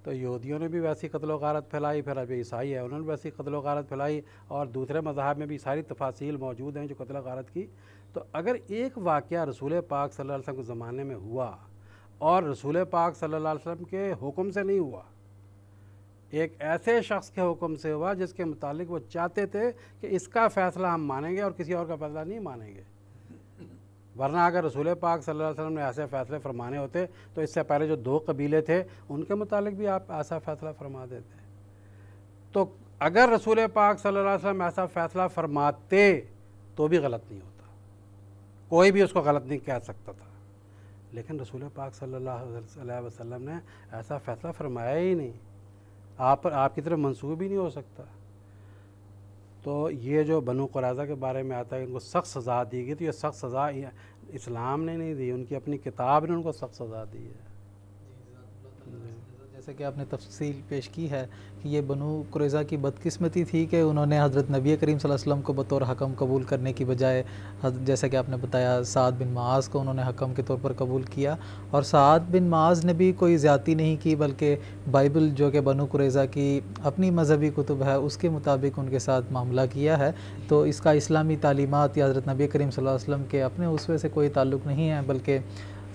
तो यहूदियों ने भी वैसी कतलो गारत फैलाई फिर अब ईसाई है उन्होंने वैसी कत्ल गारत फैलाई और दूसरे मजहब में भी सारी तफासिल मौजूद हैं जो कत्ल गारत की तो अगर एक वाक़ रसूल पाक सल्लम के ज़माने में हुआ और रसूल पाक सल्लम के हुक्म से नहीं हुआ एक ऐसे शख्स के हुक्म से हुआ जिसके मुतालिक वो चाहते थे कि इसका फ़ैसला हम मानेंगे और किसी और का फैसला नहीं मानेंगे वरना अगर रसूल पाक सल्लल्लाहु अलैहि वसल्लम ने ऐसे फ़ैसले फरमाने होते तो इससे पहले जो दो कबीले थे उनके मुतालिक भी आप ऐसा फ़ैसला फरमा देते तो अगर रसूल पाक सल्लल्लाहु अलैहि वसल्लम ऐसा फ़ैसला फरमाते तो भी गलत नहीं होता कोई भी उसको गलत नहीं कह सकता था लेकिन रसूल पाक सल्लल्लाहु अलैहि वसल्लम ने ऐसा फ़ैसला फरमाया ही नहीं आप आपकी तरफ मंसूब ही नहीं हो सकता तो ये जो बनु कराजा के बारे में आता है इनको सख्त सज़ा दी गई तो ये सख्त सज़ा इस्लाम ने नहीं दी उनकी अपनी किताब ने उनको सख्त सज़ा दी है जैसे कि आपने तफसील पेश की है कि ये बनू कुरेज़ा की बदकिस्मती थी कि उन्होंने हज़रत नबी करीम वसल्लम को बतौर हकम कबूल करने की बजाय जैसा कि आपने बताया साद बिन माज को उन्होंने हकम के तौर पर कबूल किया और साद बिन माज ने भी कोई ज़्यादी नहीं की बल्कि बाइबल जो कि बनू कुरेज़ा की अपनी मजहबी कुतुब है उसके मुताबिक उनके साथ मामला किया है तो इसका इस्लामी तालीमत या हज़रत नबी करीम वसल्लम के अपने उसवे से कोई ताल्लुक़ नहीं है बल्कि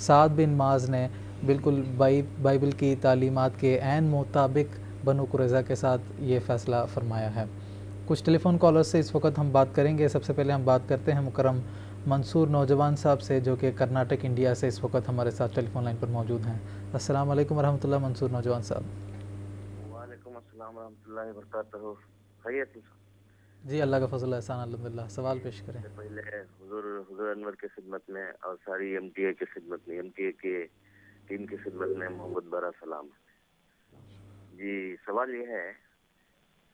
साद बिन माज ने बिल्कुल बाई बाइबल की तालीमत के आन मुताबिक बनो कुरेजा के साथ ये फ़ैसला फरमाया है कुछ टेलीफोन कॉलर से इस वक्त हम बात करेंगे सबसे पहले हम बात करते हैं मुकरम मंसूर नौजवान साहब से जो कि कर्नाटक इंडिया से इस वक्त हमारे साथ टेलीफोन लाइन पर मौजूद हैं अस्सलाम वालेकुम वरहमतुल्लाह मंसूर नौजवान साहब जी अल्लाह का फजल एहसान अलहमदिल्ला सवाल पेश करें पहले हुजूर हुजूर अनवर के खिदमत में और सारी एमटीए की खिदमत में एमटीए के टीम की खिदमत में मोहम्मद बरा सलाम जी सवाल यह है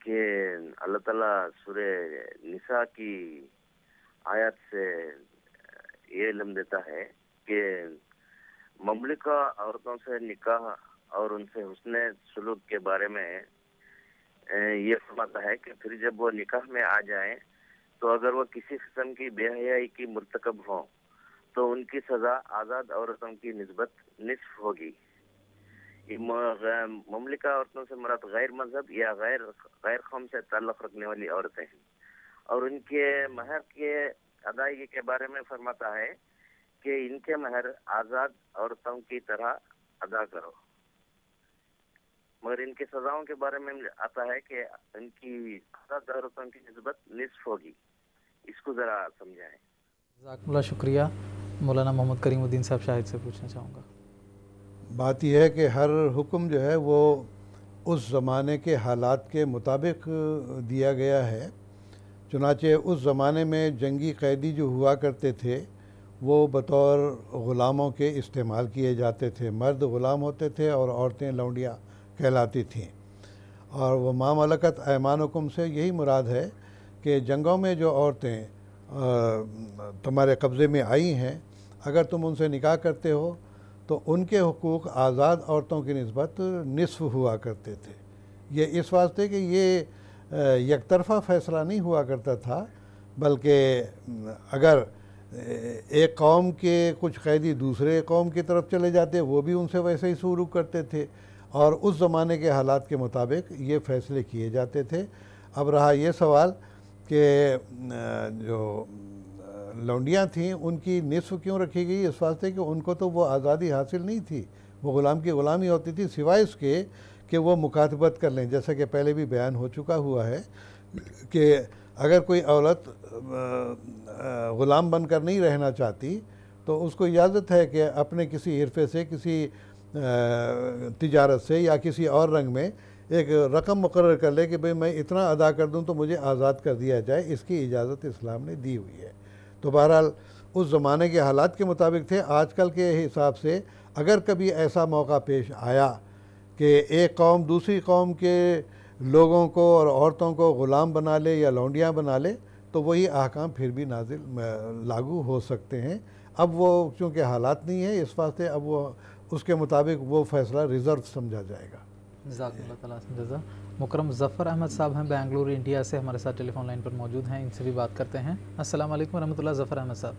कि अल्लाह ताला सूर्य निशा की आयत से ये इलम देता है कि ममलिका औरतों से निकाह और उनसे हुसन सलूक के बारे में ये फरमाता है कि फिर जब वो निकाह में आ जाए तो अगर वो किसी किस्म की बेहयाई की मरतकब हों तो उनकी सजा आज़ाद औरतों की नस्बत निसफ होगी ममलिका औरतों से मरद गैर मजहब या गैर गैर कौम से ताल्लुक़ रखने वाली औरतें हैं और उनके महर के अदायगी के बारे में फरमाता है कि इनके महर आज़ाद औरतों की तरह अदा करो मगर इनके सजाओं के बारे में आता है कि इनकी आज़ाद औरतों की नस्बत निसफ होगी इसको ज़रा समझाएं जजाकल्ला शुक्रिया मौलाना मोहम्मद करीमुद्दीन साहब शाहिद से पूछना चाहूँगा बात यह है कि हर हुक्म जो है वो उस ज़माने के हालात के मुताबिक दिया गया है चुनाचे उस ज़माने में जंगी कैदी जो हुआ करते थे वो बतौर ग़ुलामों के इस्तेमाल किए जाते थे मर्द ग़ुलाम होते थे और औरतें लौंडियाँ कहलाती थीं और वह मामलकत ऐमानकुम से यही मुराद है कि जंगों में जो औरतें तुम्हारे कब्ज़े में आई हैं अगर तुम उनसे निकाह करते हो तो उनके हकूक़ आज़ाद औरतों की नस्बत नसफ़ हुआ करते थे ये इस वास्ते कि ये एक तरफ़ा फ़ैसला नहीं हुआ करता था बल्कि अगर एक कौम के कुछ कैदी दूसरे कौम की तरफ चले जाते वो भी उनसे वैसे ही शुरू करते थे और उस ज़माने के हालात के मुताबिक ये फ़ैसले किए जाते थे अब रहा ये सवाल कि जो लौंडियाँ थीं उनकी निसफ क्यों रखी गई इस वास्ते कि उनको तो वो आज़ादी हासिल नहीं थी वो ग़ुलाम की ग़ुलामी होती थी सिवाय इसके कि वो मुखातबत कर लें जैसा कि पहले भी बयान हो चुका हुआ है कि अगर कोई औलत ग़ुलाम बनकर नहीं रहना चाहती तो उसको इजाज़त है कि अपने किसी हरफे से किसी तजारत से या किसी और रंग में एक रकम मुकर कर ले कि भाई मैं इतना अदा कर दूँ तो मुझे आज़ाद कर दिया जाए इसकी इजाज़त इस्लाम ने दी हुई है तो बहरहाल उस ज़माने के हालात के मुताबिक थे आजकल के हिसाब से अगर कभी ऐसा मौका पेश आया कि एक कौम दूसरी कौम के लोगों को और औरतों को ग़ुलाम बना ले या लौंडियाँ बना ले तो वही अहकाम फिर भी नाजिल लागू हो सकते हैं अब वो चूँकि हालात नहीं है इस वास्ते अब वो उसके मुताबिक वो फ़ैसला रिज़र्व समझा जाएगा जजा मुकरम ज़फ़र अहमद साहब हैं बेंगलुरु इंडिया से हमारे साथ टेलीफोन लाइन पर मौजूद हैं इनसे भी बात करते हैं असल वालेकुम ज़फ़र अहमद साहब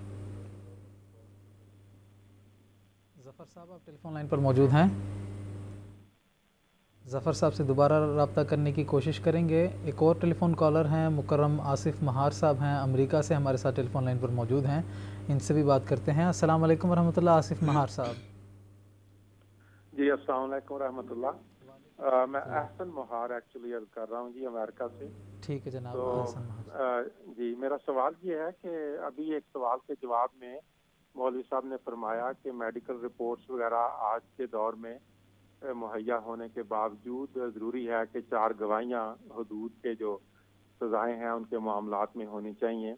ज़फ़र साहब आप टेलीफोन लाइन पर मौजूद हैं ज़फ़र साहब से दोबारा रबता करने की कोशिश करेंगे एक और टेलीफोन कॉलर हैं मुकरम आसिफ महार साहब हैं अमेरिका से हमारे साथ टेलीफोन लाइन पर मौजूद हैं इनसे भी बात करते हैं असल वालेकुम आसिफ महार साहब जी असल वालेकुम Uh, मैं अहसन मोहार एक्चुअली अर्ज कर रहा हूँ जी अमेरिका से ठीक है जनाब तो, uh, जी मेरा सवाल ये है कि अभी एक सवाल के जवाब में मौलवी साहब ने फरमाया कि मेडिकल रिपोर्ट्स वगैरह आज के दौर में uh, मुहैया होने के बावजूद ज़रूरी है कि चार गवाहियाँ हदूद के जो सजाएं हैं उनके मामला में होनी चाहिए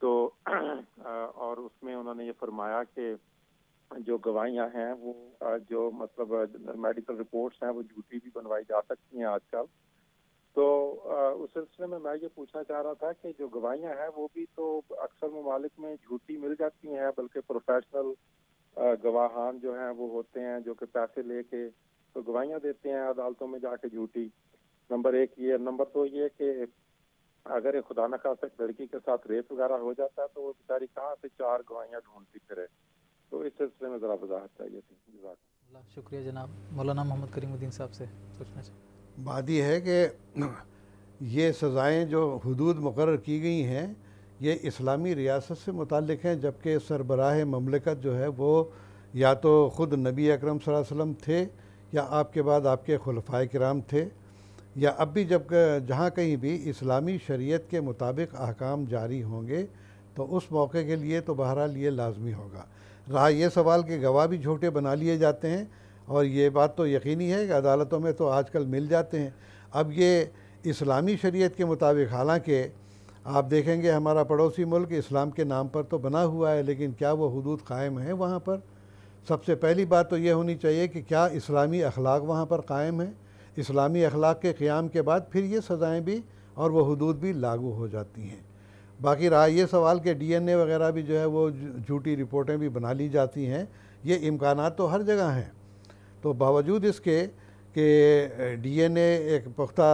तो और उसमें उन्होंने ये फरमाया कि जो गवाहियां हैं वो जो मतलब मेडिकल रिपोर्ट्स हैं वो झूठी भी बनवाई जा सकती हैं आजकल तो उस सिलसिले में मैं ये पूछना चाह रहा था कि जो गवाहियां हैं वो भी तो अक्सर ममालिक में झूठी मिल जाती हैं बल्कि प्रोफेशनल गवाहान जो हैं वो होते हैं जो कि पैसे लेके तो गवाहियां देते हैं अदालतों में जाके झूठी नंबर एक ये नंबर दो तो ये कि अगर ये खुदा न खास लड़की के साथ रेप वगैरह हो जाता है तो वो बेचारी कहाँ से चार गवाहियाँ ढूंढती फिरे तो इस सिलसिले में ज़रा वजाहत चाहिए थी शुक्रिया जनाब मौलाना मोहम्मद करीमुद्दीन साहब से पूछना चाहिए बात यह है कि ये सज़ाएँ जो हदूद मुकर की गई हैं ये इस्लामी रियासत से मुतक़ हैं जबकि सरबराह ममलिकत जो है वो या तो ख़ुद नबी अकरम वसल्लम थे या आपके बाद आपके खलफा कराम थे या अब भी जब जहाँ कहीं भी इस्लामी शरीयत के मुताबिक अहकाम जारी होंगे तो उस मौके के लिए तो बहरहाल ये लाजमी होगा रहा ये सवाल कि गवाह भी झूठे बना लिए जाते हैं और ये बात तो यकीनी है कि अदालतों में तो आजकल मिल जाते हैं अब ये इस्लामी शरीयत के मुताबिक हालांकि आप देखेंगे हमारा पड़ोसी मुल्क इस्लाम के नाम पर तो बना हुआ है लेकिन क्या वो हदूद कायम है वहाँ पर सबसे पहली बात तो ये होनी चाहिए कि क्या इस्लामी अखलाक वहाँ पर कायम है इस्लामी अखलाक के क़्याम के बाद फिर ये सज़ाएँ भी और वह हदूद भी लागू हो जाती हैं बाकी रहा ये सवाल कि डीएनए वगैरह भी जो है वो झूठी रिपोर्टें भी बना ली जाती हैं ये इम्कान तो हर जगह हैं तो बावजूद इसके कि डीएनए एक पुख्ता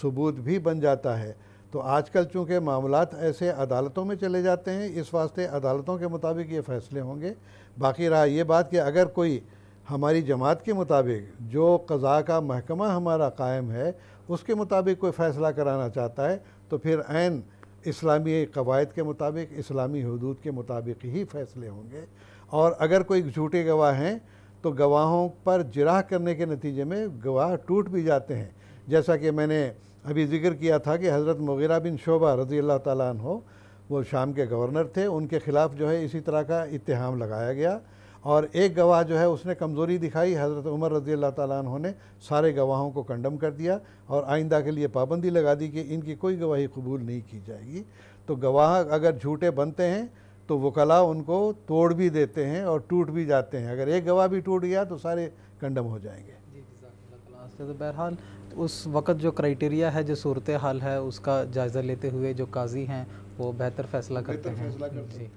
सबूत भी बन जाता है तो आजकल चूँकि मामला ऐसे अदालतों में चले जाते हैं इस वास्ते अदालतों के मुताबिक ये फ़ैसले होंगे बाकी रहा ये बात कि अगर कोई हमारी जमात के मुताबिक जो कज़ा का महकमा हमारा कायम है उसके मुताबिक कोई फ़ैसला कराना चाहता है तो फिर ऐन इस्लामी कवायद के मुताबिक इस्लामी हदूद के मुताबिक ही फ़ैसले होंगे और अगर कोई झूठे गवाह हैं तो गवाहों पर जराह करने के नतीजे में गवाह टूट भी जाते हैं जैसा कि मैंने अभी जिक्र किया था कि हज़रत मुगरा बिन शोबा रज़ी अल्लाह ताली वो शाम के गवर्नर थे उनके ख़िलाफ़ जो है इसी तरह का इतहाम लगाया गया और एक गवाह जो है उसने कमज़ोरी दिखाई हज़रत उमर रज़ी अल्लाह तु ने सारे गवाहों को कंडम कर दिया और आइंदा के लिए पाबंदी लगा दी कि इनकी कोई गवाही कबूल नहीं की जाएगी तो गवाह अगर झूठे बनते हैं तो वकला उनको तोड़ भी देते हैं और टूट भी जाते हैं अगर एक गवाह भी टूट गया तो सारे कंडम हो जाएंगे तो बहरहाल उस वक़्त जो क्राइटेरिया है जो सूरत हाल है उसका जायज़ा लेते हुए जो काजी हैं वो बेहतर फैसला करते हैं जी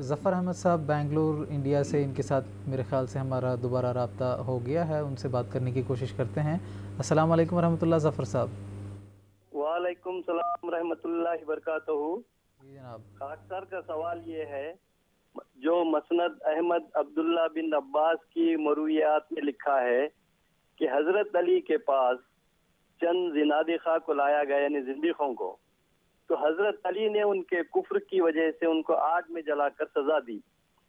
ज़फ़र अहमद साहब बेंगलोर इंडिया से इनके साथ मेरे ख्याल से हमारा दोबारा रबता हो गया है उनसे बात करने की कोशिश करते हैं अस्सलाम वालेकुम रहमतुल्लाह ज़फ़र साहब वालेकुम सलाम रहमतुल्लाहि वरकatuhu जनाब खाकसर का सवाल ये है जो मसनद अहमद अब्दुल्ला बिन अब्बास की मरूयात में लिखा है कि हज़रत अली के पास चंद जिनादिखा को लाया गया यानी जिंदिखों को तो हजरत अली ने उनके कुफर की वजह से उनको आग में जलाकर सजा दी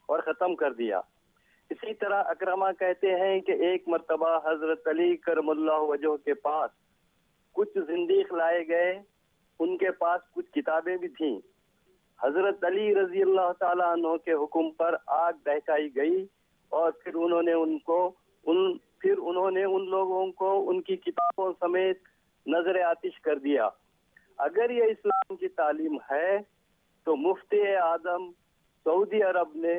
और ख़त्म कर दिया इसी तरह अक्रमा कहते हैं कि एक मरतबा हजरत अली करमल्ला वजह के पास कुछ जिंदी लाए गए उनके पास कुछ किताबें भी थीं हजरत अली रजी अल्लाह तु के हुक्म पर आग दहकाई गई और फिर उन्होंने उनको उन फिर उन्होंने उन लोगों को उनकी किताबों समेत नजर आतिश कर दिया अगर ये इस्लाम की तालीम है तो मुफ्ती आदम सऊदी अरब ने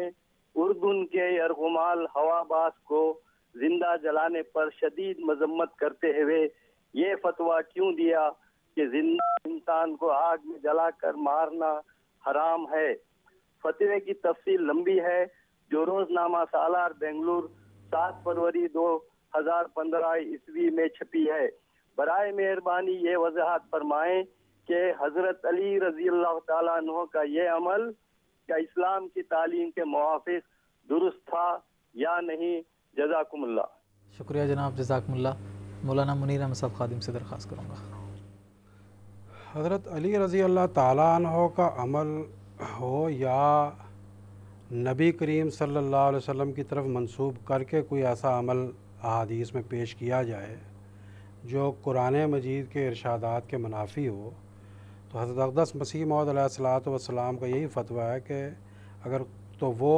उर्दुन के यरगुमाल हवाबास को जिंदा जलाने पर शदीद मजम्मत करते हुए ये फतवा क्यों दिया कि जिंदा इंसान को आग में जलाकर मारना हराम है फतवे की तफसील लंबी है जो रोजनामा सालार बेंगलुरु सात फरवरी दो हजार पंद्रह ईस्वी में छपी है बरए मेहरबानी ये वजाहत फरमाएं कि हज़रत अली रजी अल्लाह तह का ये अमल क्या इस्लाम की तालीम के मुआफ़ दुरुस्त था या नहीं जजाकमल्ला शुक्रिया जनाब जजाकमल्ला मौलाना मुनीर अहमद साहब खादिम से दरख्वास्त करूँगा हज़रत अली रज़ी अल्लाह तह का अमल हो या नबी करीम सल्लल्लाहु अलैहि वसल्लम की तरफ मंसूब करके कोई ऐसा अमल अहादीस में पेश किया जाए जो कुरान मजीद के इरशादात के मुनाफी हो तो हज़रत अकदस मसीह महदलात वसलाम का यही फतवा है कि अगर तो वो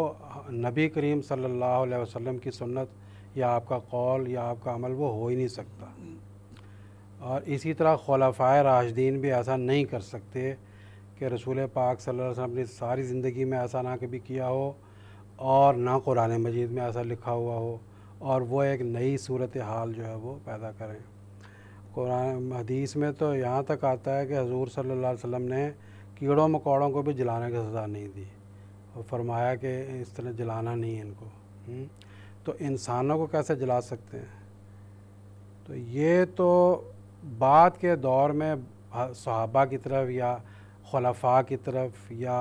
नबी करीम सल्लल्लाहु अलैहि वसल्लम की सुन्नत या आपका कौल या आपका अमल वो हो ही नहीं सकता और इसी तरह खलाफा राजदीन भी ऐसा नहीं कर सकते कि रसूल पाक सल्लल्लाहु अलैहि वसल्लम अपनी सारी ज़िंदगी में ऐसा ना कभी किया हो और ना कुरान मजीद में ऐसा लिखा हुआ हो और वो एक नई सूरत हाल जो है वो पैदा करें कुरान हदीस में तो यहाँ तक आता है कि हजूर सल्ला वसम ने कीड़ों मकौड़ों को भी जलाने की सज़ा नहीं दी और फरमाया कि इस तरह जलाना नहीं है इनको हम्म। तो इंसानों को कैसे जला सकते हैं तो ये तो बाद के दौर में सहाबा की तरफ या खलफा की तरफ या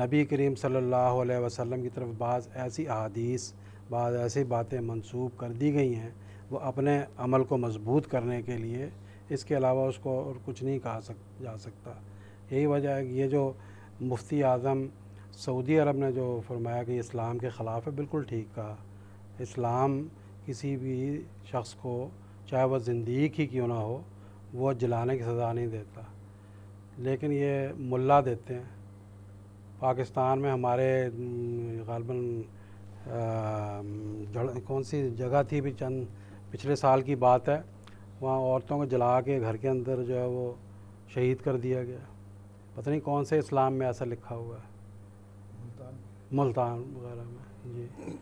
नबी करीम सल्ला वसम की तरफ बाज़ ऐसी अदीस बाज़ ऐसी बातें मनसूब कर दी गई हैं वो अपने अमल को मजबूत करने के लिए इसके अलावा उसको और कुछ नहीं कहा सक जा सकता यही वजह है कि ये जो मुफ्ती आज़म सऊदी अरब ने जो फरमाया कि इस्लाम के ख़िलाफ़ है बिल्कुल ठीक कहा इस्लाम किसी भी शख्स को चाहे वह ज़िंदगी ही क्यों ना हो वह जलाने की सज़ा नहीं देता लेकिन ये मुल्ला देते हैं पाकिस्तान में हमारे गालबन कौन सी जगह थी भी चंद पिछले साल की बात है वहाँ औरतों को जला के घर के अंदर जो है वो शहीद कर दिया गया पता नहीं कौन से इस्लाम में ऐसा लिखा हुआ है मुल्तान वगैरह में जी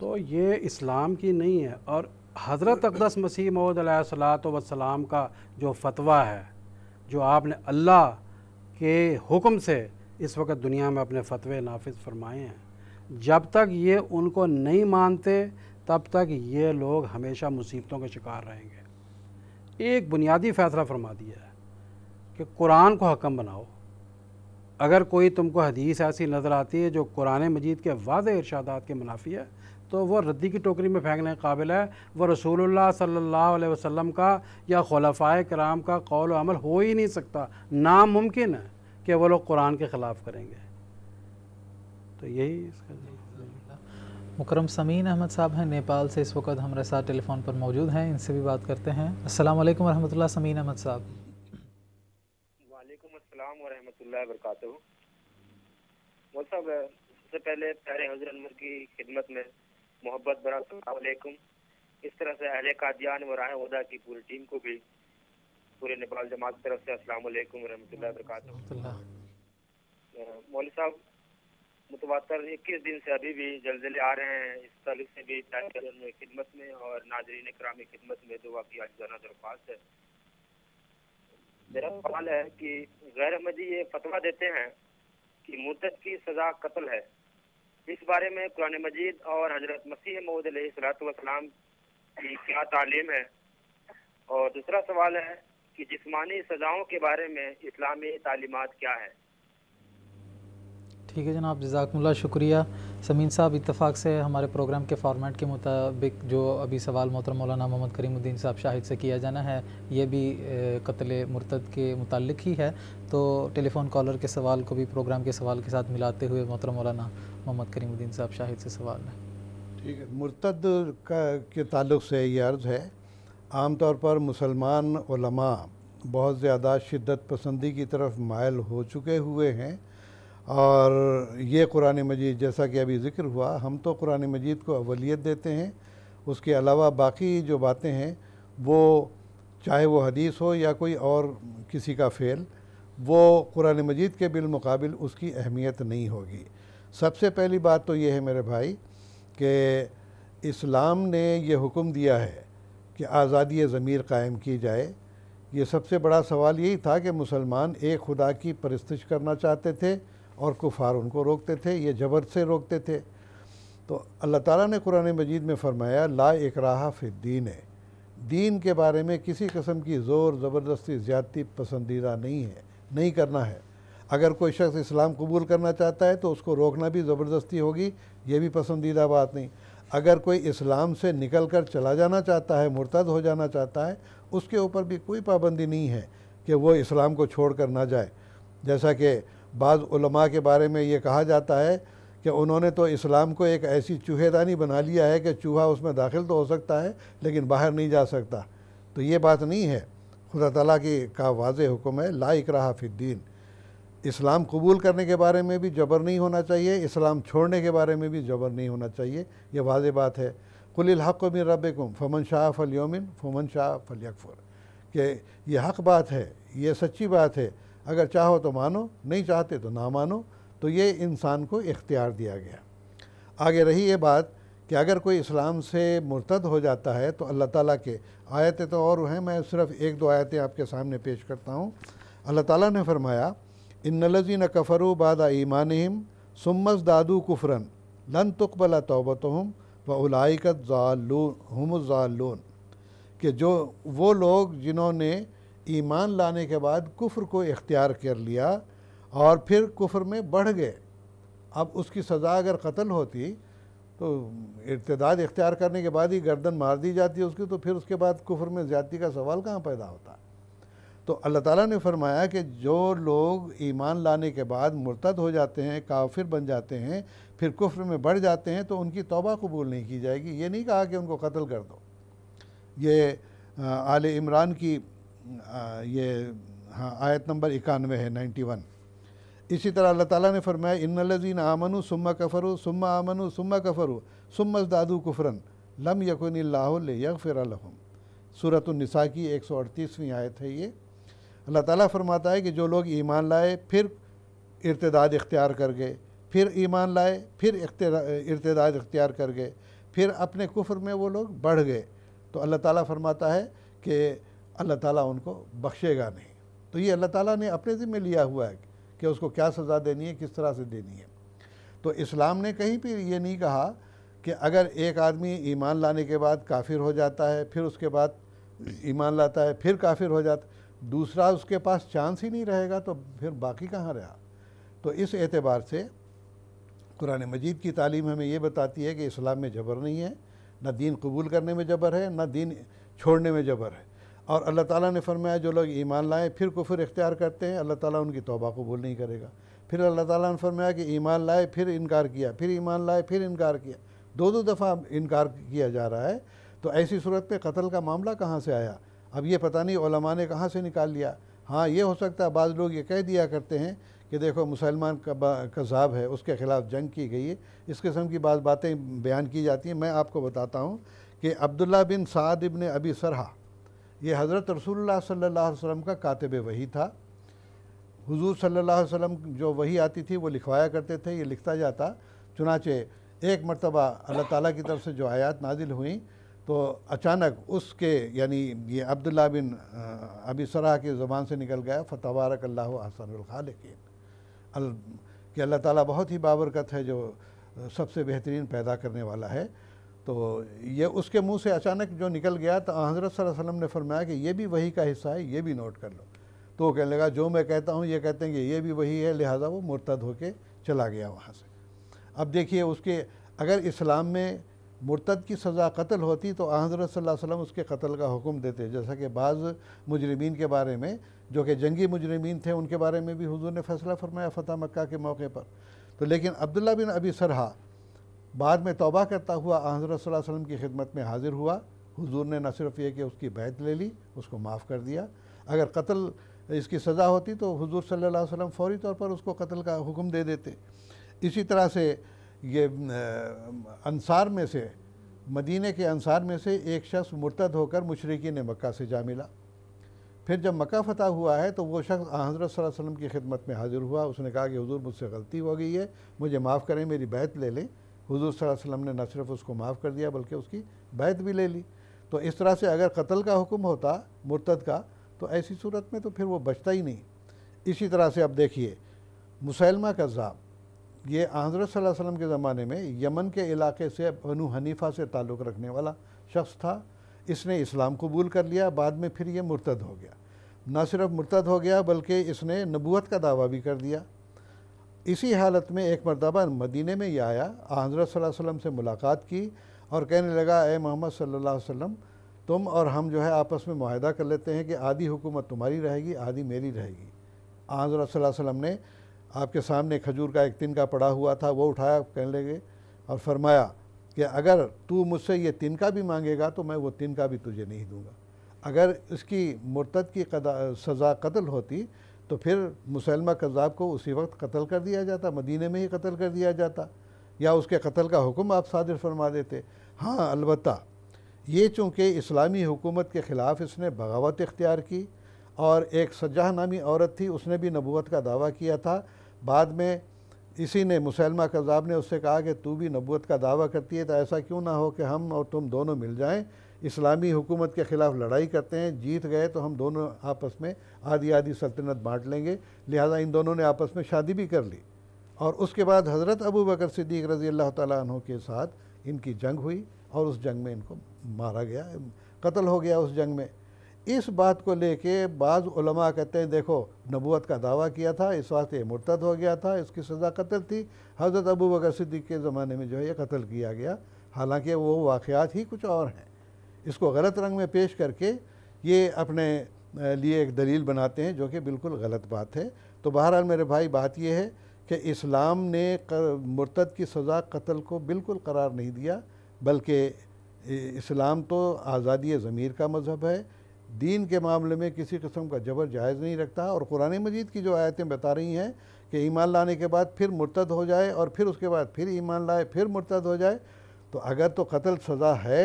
तो ये इस्लाम की नहीं है और हज़रत अकदस मसीह मौद वसलाम का जो फतवा है जो आपने अल्लाह के हुक्म से इस वक्त दुनिया में अपने फतवे नाफिज फरमाए हैं जब तक ये उनको नहीं मानते तब तक ये लोग हमेशा मुसीबतों के शिकार रहेंगे एक बुनियादी फ़ैसला फरमा दिया है कि कुरान को हकम बनाओ अगर कोई तुमको हदीस ऐसी नज़र आती है जो कुरान मजीद के वाज इर्शादात के मुनाफी है तो वह रद्दी की टोकरी में फेंकने के काबिल है वह रसूल सल्ला वसम का या खलफा कराम का कौल अमल हो ही नहीं सकता नामुमकिन है कि वह लोग कुरान के ख़िलाफ़ करेंगे तो यही इसका मुकरम समीन अहमद साहब हैं नेपाल से इस वक्त हमारे साथ टेलीफोन पर मौजूद हैं इनसे भी बात करते हैं अस्सलाम वालेकुम रहमतुल्लाह समीन अहमद साहब वालेकुम अस्सलाम व रहमतुल्लाहि व बरकातहू सबसे पहले प्यारे हजरत अनवर की खिदमत में मोहब्बत भरा इस तरह से अहले कादियान व की पूरी टीम को भी पूरे नेपाल जमात की तरफ से अस्सलाम वालेकुम रहमतुल्लाहि व बरकातहू मौलवी साहब मुतवातर इक्कीस दिन से अभी भी जलजले आ रहे हैं इस तालुक से भी खिदमत में और नाजरीन कराम की खिदमत में दुआ की जाना दरख्वास्त है मेरा सवाल है कि गैर अहमदी ये फतवा देते हैं कि मुद्दत की सजा कत्ल है इस बारे में कुरान मजीद और हजरत मसीह महूद सलाम की क्या तालीम है और दूसरा सवाल है कि जिस्मानी सजाओं के बारे में इस्लामी तालीमत क्या है ठीक है जनाब जजाकमल्ला शुक्रिया समीन साहब इतफ़ाक़ से हमारे प्रोग्राम के फॉर्मेट के मुताबिक जो अभी सवाल मोहतरम मौलाना मोहम्मद करीमुद्दीन साहब शाहिद से किया जाना है ये भी कत्ल मुरतद के मुतल ही है तो टेलीफोन कॉलर के सवाल को भी प्रोग्राम के सवाल के साथ मिलाते हुए मोहतरम मौलाना मोहम्मद करीमुद्दीन साहब शाहिद से सवाल है ठीक है मुरतद का के तल्ल से ये अर्ज़ है आम तौर पर मुसलमान बहुत ज़्यादा शिद्दत पसंदी की तरफ मायल हो चुके हुए हैं और ये कुरान मजीद जैसा कि अभी ज़िक्र हुआ हम तो कुरान मजीद को अवलीत देते हैं उसके अलावा बाकी जो बातें हैं वो चाहे वो हदीस हो या कोई और किसी का फ़ेल वो कुरान मजीद के बिलमक़ाबिल उसकी अहमियत नहीं होगी सबसे पहली बात तो ये है मेरे भाई कि इस्लाम ने यह हुक्म दिया है कि आज़ादी ज़मीर कायम की जाए ये सबसे बड़ा सवाल यही था कि मुसलमान एक खुदा की परस्तश करना चाहते थे और कुफार उनको रोकते थे ये जबर से रोकते थे तो अल्लाह ताला ने कुरान मजीद में फ़रमाया ला इकराहा दीन है दीन के बारे में किसी कस्म की ज़ोर ज़बरदस्ती ज़्यादती पसंदीदा नहीं है नहीं करना है अगर कोई शख्स इस्लाम कबूल करना चाहता है तो उसको रोकना भी ज़बरदस्ती होगी ये भी पसंदीदा बात नहीं अगर कोई इस्लाम से निकल कर चला जाना चाहता है मुर्तद हो जाना चाहता है उसके ऊपर भी कोई पाबंदी नहीं है कि वो इस्लाम को छोड़ कर ना जाए जैसा कि बाज़ के बारे में ये कहा जाता है कि उन्होंने तो इस्लाम को एक ऐसी चूहेदानी बना लिया है कि चूहा उसमें दाखिल तो हो सकता है लेकिन बाहर नहीं जा सकता तो ये बात नहीं है खुदा तला की का वाज हुक्म है ला इकरा फ़िद्दीन इस्लाम कबूल करने के बारे में भी जबर नहीं होना चाहिए इस्लाम छोड़ने के बारे में भी जबर नहीं होना चाहिए यह वाज बात है हक़ मिन रबकुम फमन शाह फलयोमिन फमन शाह फलयकफुर कि यह हक बात है ये सच्ची बात है अगर चाहो तो मानो नहीं चाहते तो ना मानो तो ये इंसान को इख्तियार दिया गया आगे रही ये बात कि अगर कोई इस्लाम से मुर्तद हो जाता है तो अल्लाह ताला के आयतें तो और हैं मैं सिर्फ एक दो आयतें आपके सामने पेश करता हूँ अल्लाह ताला ने फरमाया इन नलजी न कफ़रु बादा ईमान हिम सुमस दादू कुफरन लन तुकबला तोबत हम व उलाइकत जालून हम जालून कि जो वो लोग जिन्होंने ईमान लाने के बाद कुफ्र को इख्तियार कर लिया और फिर कुफ्र में बढ़ गए अब उसकी सज़ा अगर कत्ल होती तो इर्तदाद इख्तियार करने के बाद ही गर्दन मार दी जाती है उसकी तो फिर उसके बाद कुफ्र में ज़्यादती का सवाल कहाँ पैदा होता तो अल्लाह ताला ने फरमाया कि जो लोग ईमान लाने के बाद मुर्तद हो जाते हैं काफिर बन जाते हैं फिर कुफ्र में बढ़ जाते हैं तो उनकी तोबा कबूल नहीं की जाएगी ये नहीं कहा कि उनको कत्ल कर दो ये आल इमरान की ये हाँ आयत नंबर इक्यानवे है नाइन्टी वन इसी तरह अल्लाह ताला ने फरमाया इन लजीन आमनु सुम्मा कफ़रु सुम्मा आमनु सुम्मा कफ़रु सुम्मा दादू कुफरन लम यकुन लाहफ़िरहम सूरत निसा की एक सौ अड़तीसवीं आयत है ये अल्लाह ताला फरमाता है कि जो लोग ईमान लाए फिर इर्तदाद इख्तियार कर गए फिर ईमान लाए फिर इर्तदाद इख्तियार कर गए फिर अपने कुफर में वो लोग बढ़ गए तो अल्लाह ताला फरमाता है कि अल्लाह ताला उनको बख्शेगा नहीं तो ये अल्लाह ताला ने अपने ज़िम्मे लिया हुआ है कि उसको क्या सज़ा देनी है किस तरह से देनी है तो इस्लाम ने कहीं भी ये नहीं कहा कि अगर एक आदमी ईमान लाने के बाद काफिर हो जाता है फिर उसके बाद ईमान लाता है फिर काफिर हो जाता दूसरा उसके पास चांस ही नहीं रहेगा तो फिर बाकी कहाँ रहा तो इस एतबार से कुरान मजीद की तालीम हमें ये बताती है कि इस्लाम में जबर नहीं है ना दीन कबूल करने में जबर है ना दीन छोड़ने में जबर है और अल्लाह ताला ने फरमाया जो लोग ईमान लाएँ फिर कुफर इख्तियार करते हैं अल्लाह ताला उनकी तौबा कबूल नहीं करेगा फिर अल्लाह ताला ने फरमाया कि ईमान लाए फिर इनकार किया फिर ईमान लाए फिर इनकार किया दो दो दफ़ा इनकार किया जा रहा है तो ऐसी सूरत में कत्ल का मामला कहाँ से आया अब ये पता नहीं ने कहाँ से निकाल लिया हाँ ये हो सकता है बाज़ लोग ये कह दिया करते हैं कि देखो मुसलमान कज़ाब है उसके ख़िलाफ़ जंग की गई है इस किस्म की बात बातें बयान की जाती हैं मैं आपको बताता हूँ कि अब्दुल्ला बिन साद इबन अबी सरहा ये हज़रत रसूलुल्लाह सल्लल्लाहु अलैहि वसल्लम का कातब वही था हुजूर सल्लल्लाहु अलैहि वसल्लम जो वही आती थी वो लिखवाया करते थे ये लिखता जाता चुनाचे एक मरतबा अल्लाह ताला की तरफ से जो आयात नाजिल हुई तो अचानक उसके यानी ये अब्दुल्ला बिन अबी सराह की ज़बान से निकल गया फ़तवारक अल्लाह हसनखालिकिन अल कि अल्लाह ताली बहुत ही बाबरकत है जो सबसे बेहतरीन पैदा करने वाला है तो ये उसके मुंह से अचानक जो निकल गया तो हज़रत वसल्लम ने फरमाया कि ये भी वही का हिस्सा है ये भी नोट कर लो तो वो कहने लगा जो मैं कहता हूँ ये कहते हैं कि ये भी वही है लिहाजा वो मुर्तद होके चला गया वहाँ से अब देखिए उसके अगर इस्लाम में मुर्तद की सज़ा कत्ल होती तो हज़रत वसल्लम उसके कत्ल का हुक्म देते जैसा कि बाज़ मुजरमीन के बारे में जो कि जंगी मुजरमीन थे उनके बारे में भी हुजूर ने फैसला फरमाया फ़तह मक्का के मौके पर तो लेकिन अब्दुल्ला बिन अबी सरहा बाद में तोबा करता हुआ हज़रत की खिदमत में हाजिर हुआ हुजूर ने न सिर्फ ये कि उसकी बैत ले ली उसको माफ़ कर दिया अगर कत्ल इसकी सज़ा होती तो हुजूर सल्लल्लाहु अलैहि वसल्लम फ़ौरी तौर पर उसको कत्ल का हुक्म दे देते इसी तरह से ये अनसार में से मदीने के अनसार में से एक शख्स मुर्तद होकर मुशरकी ने मक्का से जा मिला फिर जब मक्का फतह हुआ है तो वो शख्स हज़रत वसल्लम की खिदमत में हाज़िर हुआ उसने कहा कि हजूर मुझसे गलती हो गई है मुझे माफ़ करें मेरी बैत ले लें हुजूर वसम ने न सिर्फ उसको माफ़ कर दिया बल्कि उसकी बैत भी ले ली तो इस तरह से अगर कत्ल का हुक्म होता मुर्तद का तो ऐसी सूरत में तो फिर वो बचता ही नहीं इसी तरह से अब देखिए मुसलमा कज़ाब ये हज़रत वसल्लम के ज़माने में यमन के इलाके से बनु हनीफ़ा से ताल्लुक़ रखने वाला शख्स था इसने इस्लाम कबूल कर लिया बाद में फिर ये मुर्तद हो गया ना सिर्फ मुर्तद हो गया बल्कि इसने नबूत का दावा भी कर दिया इसी हालत में एक मरतबा मदीने में ही आया हज़रत वसम से मुलाकात की और कहने लगा ए मोहम्मद सल्ला वसम तुम और हम जो है आपस में माहदा कर लेते हैं कि आधी हुकूमत तुम्हारी रहेगी आधी मेरी रहेगी हज़रत वसम ने आपके सामने खजूर का एक तिनका पड़ा हुआ था वो उठाया कहने लगे और फरमाया कि अगर तू मुझसे ये तिनका भी मांगेगा तो मैं वो तिनका भी तुझे नहीं दूँगा अगर इसकी मुर्तद की सज़ा कत्ल होती तो फिर मुसलमा कज़ाब को उसी वक्त कत्ल कर दिया जाता मदीने में ही कत्ल कर दिया जाता या उसके कत्ल का हुक्म आप सादिर फरमा देते हाँ अलबत् ये चूँकि इस्लामी हुकूमत के ख़िलाफ़ इसने बगावत इख्तियार की और एक सज्जाह नामी औरत थी उसने भी नबूत का दावा किया था बाद में इसी ने मुसलमा कज़ाब ने उससे कहा कि तू भी नबूत का दावा करती है तो ऐसा क्यों ना हो कि हम और तुम दोनों मिल जाएँ इस्लामी हुकूमत के ख़िलाफ़ लड़ाई करते हैं जीत गए तो हम दोनों आपस में आधी आधी सल्तनत बांट लेंगे लिहाजा इन दोनों ने आपस में शादी भी कर ली और उसके बाद हज़रत अबू बकर सिद्दीक रज़ी अल्लाह तु के साथ इनकी जंग हुई और उस जंग में इनको मारा गया कत्ल हो गया उस जंग में इस बात को लेके बाज़ उलमा कहते हैं देखो नबूत का दावा किया था इस वास्ते मुर्तद हो गया था इसकी सज़ा कत्ल थी हज़रत अबू बकर सिद्दीक के ज़माने में जो है ये कत्ल किया गया हालांकि वो वाक़ ही कुछ और हैं इसको गलत रंग में पेश करके ये अपने लिए एक दलील बनाते हैं जो कि बिल्कुल गलत बात है तो बहरहाल मेरे भाई बात यह है कि इस्लाम ने मुर्तद की सज़ा कत्ल को बिल्कुल करार नहीं दिया बल्कि इस्लाम तो आज़ादी ज़मीर का मज़हब है दीन के मामले में किसी किस्म का जबर जायज़ नहीं रखता और कुरान मजीद की जो आयतें बता रही हैं कि ईमान लाने के बाद फिर मुर्तद हो जाए और फिर उसके बाद फिर ईमान लाए फिर मुर्तद हो जाए तो अगर तो कत्ल सज़ा है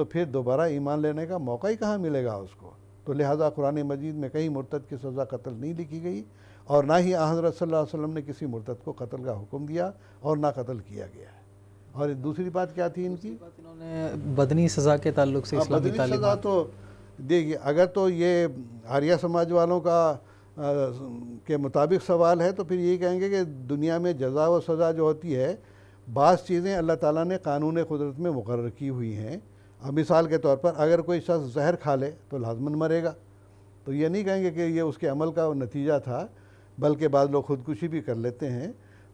तो फिर दोबारा ईमान लेने का मौका ही कहाँ मिलेगा उसको तो लिहाजा कुरान मजीद में कहीं मुरतद की सज़ा कत्ल नहीं लिखी गई और ना ही हज़रत सल्लल्लाहु ने किसी मुरतद को कत्ल का हुक्म दिया और ना कत्ल किया गया है और दूसरी बात क्या थी इनकी इन्होंने बदनी सज़ा के ताल्लुक से हाँ, बदनी सज़ा तो देखिए अगर तो ये आर्या समाज वालों का आ, के मुताबिक सवाल है तो फिर ये कहेंगे कि दुनिया में जजा व सज़ा जो होती है बास चीज़ें अल्लाह ताला ने कानून कुदरत में मुकर की हुई हैं अब मिसाल के तौर पर अगर कोई शख्स जहर खा ले तो लाजमन मरेगा तो ये नहीं कहेंगे कि ये उसके अमल का नतीजा था बल्कि बाद लोग ख़ुदकुशी भी कर लेते हैं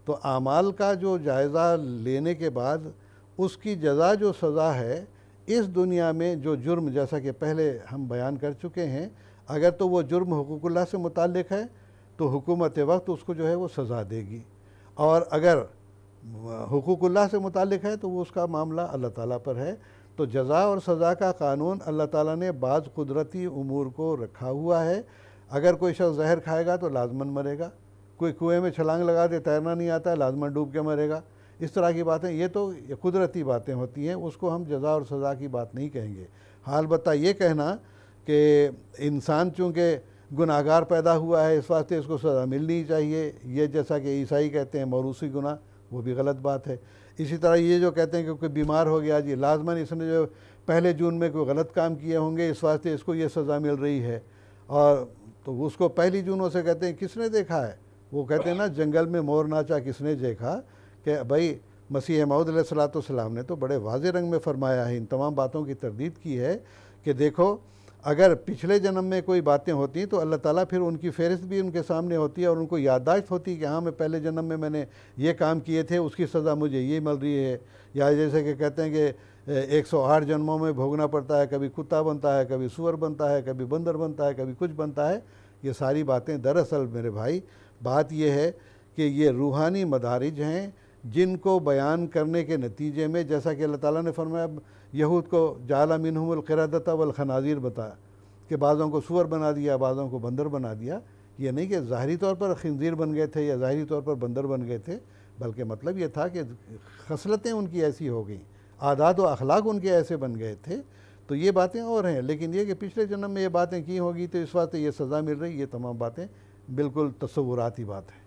तो आमाल का जो जायज़ा लेने के बाद उसकी जजा जो सज़ा है इस दुनिया में जो जुर्म जैसा कि पहले हम बयान कर चुके हैं अगर तो वो जुर्म हकूकुल्ला से मुतल है तो हुकूमत वक्त उसको जो है वो सज़ा देगी और अगर हकूकुल्ला से मुतक है तो वो उसका मामला अल्लाह ताली पर है तो जजा और सज़ा का कानून अल्लाह ताला ने बाज़ कुदरती उमूर को रखा हुआ है अगर कोई शख्स जहर खाएगा तो लाजमन मरेगा कोई कुएं में छलांग लगा दे तैरना नहीं आता लाजमन डूब के मरेगा इस तरह की बातें ये तो कुदरती बातें होती हैं उसको हम जजा और सज़ा की बात नहीं कहेंगे हाल बता ये कहना कि इंसान चूँकि गुनागार पैदा हुआ है इस वास्ते इसको सज़ा मिलनी चाहिए ये जैसा कि ईसाई कहते हैं मौरूसी गुनाह वो भी गलत बात है इसी तरह ये जो कहते हैं कि कोई बीमार हो गया जी लाजमन इसने जो पहले जून में कोई गलत काम किए होंगे इस वास्ते इसको ये सज़ा मिल रही है और तो उसको पहली जूनों से कहते हैं किसने देखा है वो कहते हैं ना जंगल में मोर नाचा किसने देखा कि भाई मसीह महूद सलाम ने तो बड़े वाज रंग में फरमाया है इन तमाम बातों की तरदीद की है कि देखो अगर पिछले जन्म में कोई बातें होती हैं तो अल्लाह ताला फिर उनकी फहरिस्त भी उनके सामने होती है और उनको याददाश्त होती है कि हाँ मैं पहले जन्म में मैंने ये काम किए थे उसकी सज़ा मुझे ये मिल रही है या जैसे कि कहते हैं कि 108 जन्मों में भोगना पड़ता है कभी कुत्ता बनता है कभी सुअर बनता है कभी बंदर बनता है कभी कुछ बनता है ये सारी बातें दरअसल मेरे भाई बात यह है कि ये रूहानी मदारज हैं जिनको बयान करने के नतीजे में जैसा कि अल्लाह ताला ने फरमाया यहूद को जाला मिनहमलक़रादता वलखनाजिर बताया कि बाज़ों को सुअर बना दिया बाज़ों को बंदर बना दिया ये नहीं कि ज़ाहरी तौर पर खंजीर बन गए थे या ज़ाहरी तौर पर बंदर बन गए थे बल्कि मतलब ये था कि खसलतें उनकी ऐसी हो गई आदात व अखलाक उनके ऐसे बन गए थे तो ये बातें और हैं लेकिन ये कि पिछले जन्म में ये बातें की होगी तो इस वास्ते ये सज़ा मिल रही ये तमाम बातें बिल्कुल तस्वुराती बात है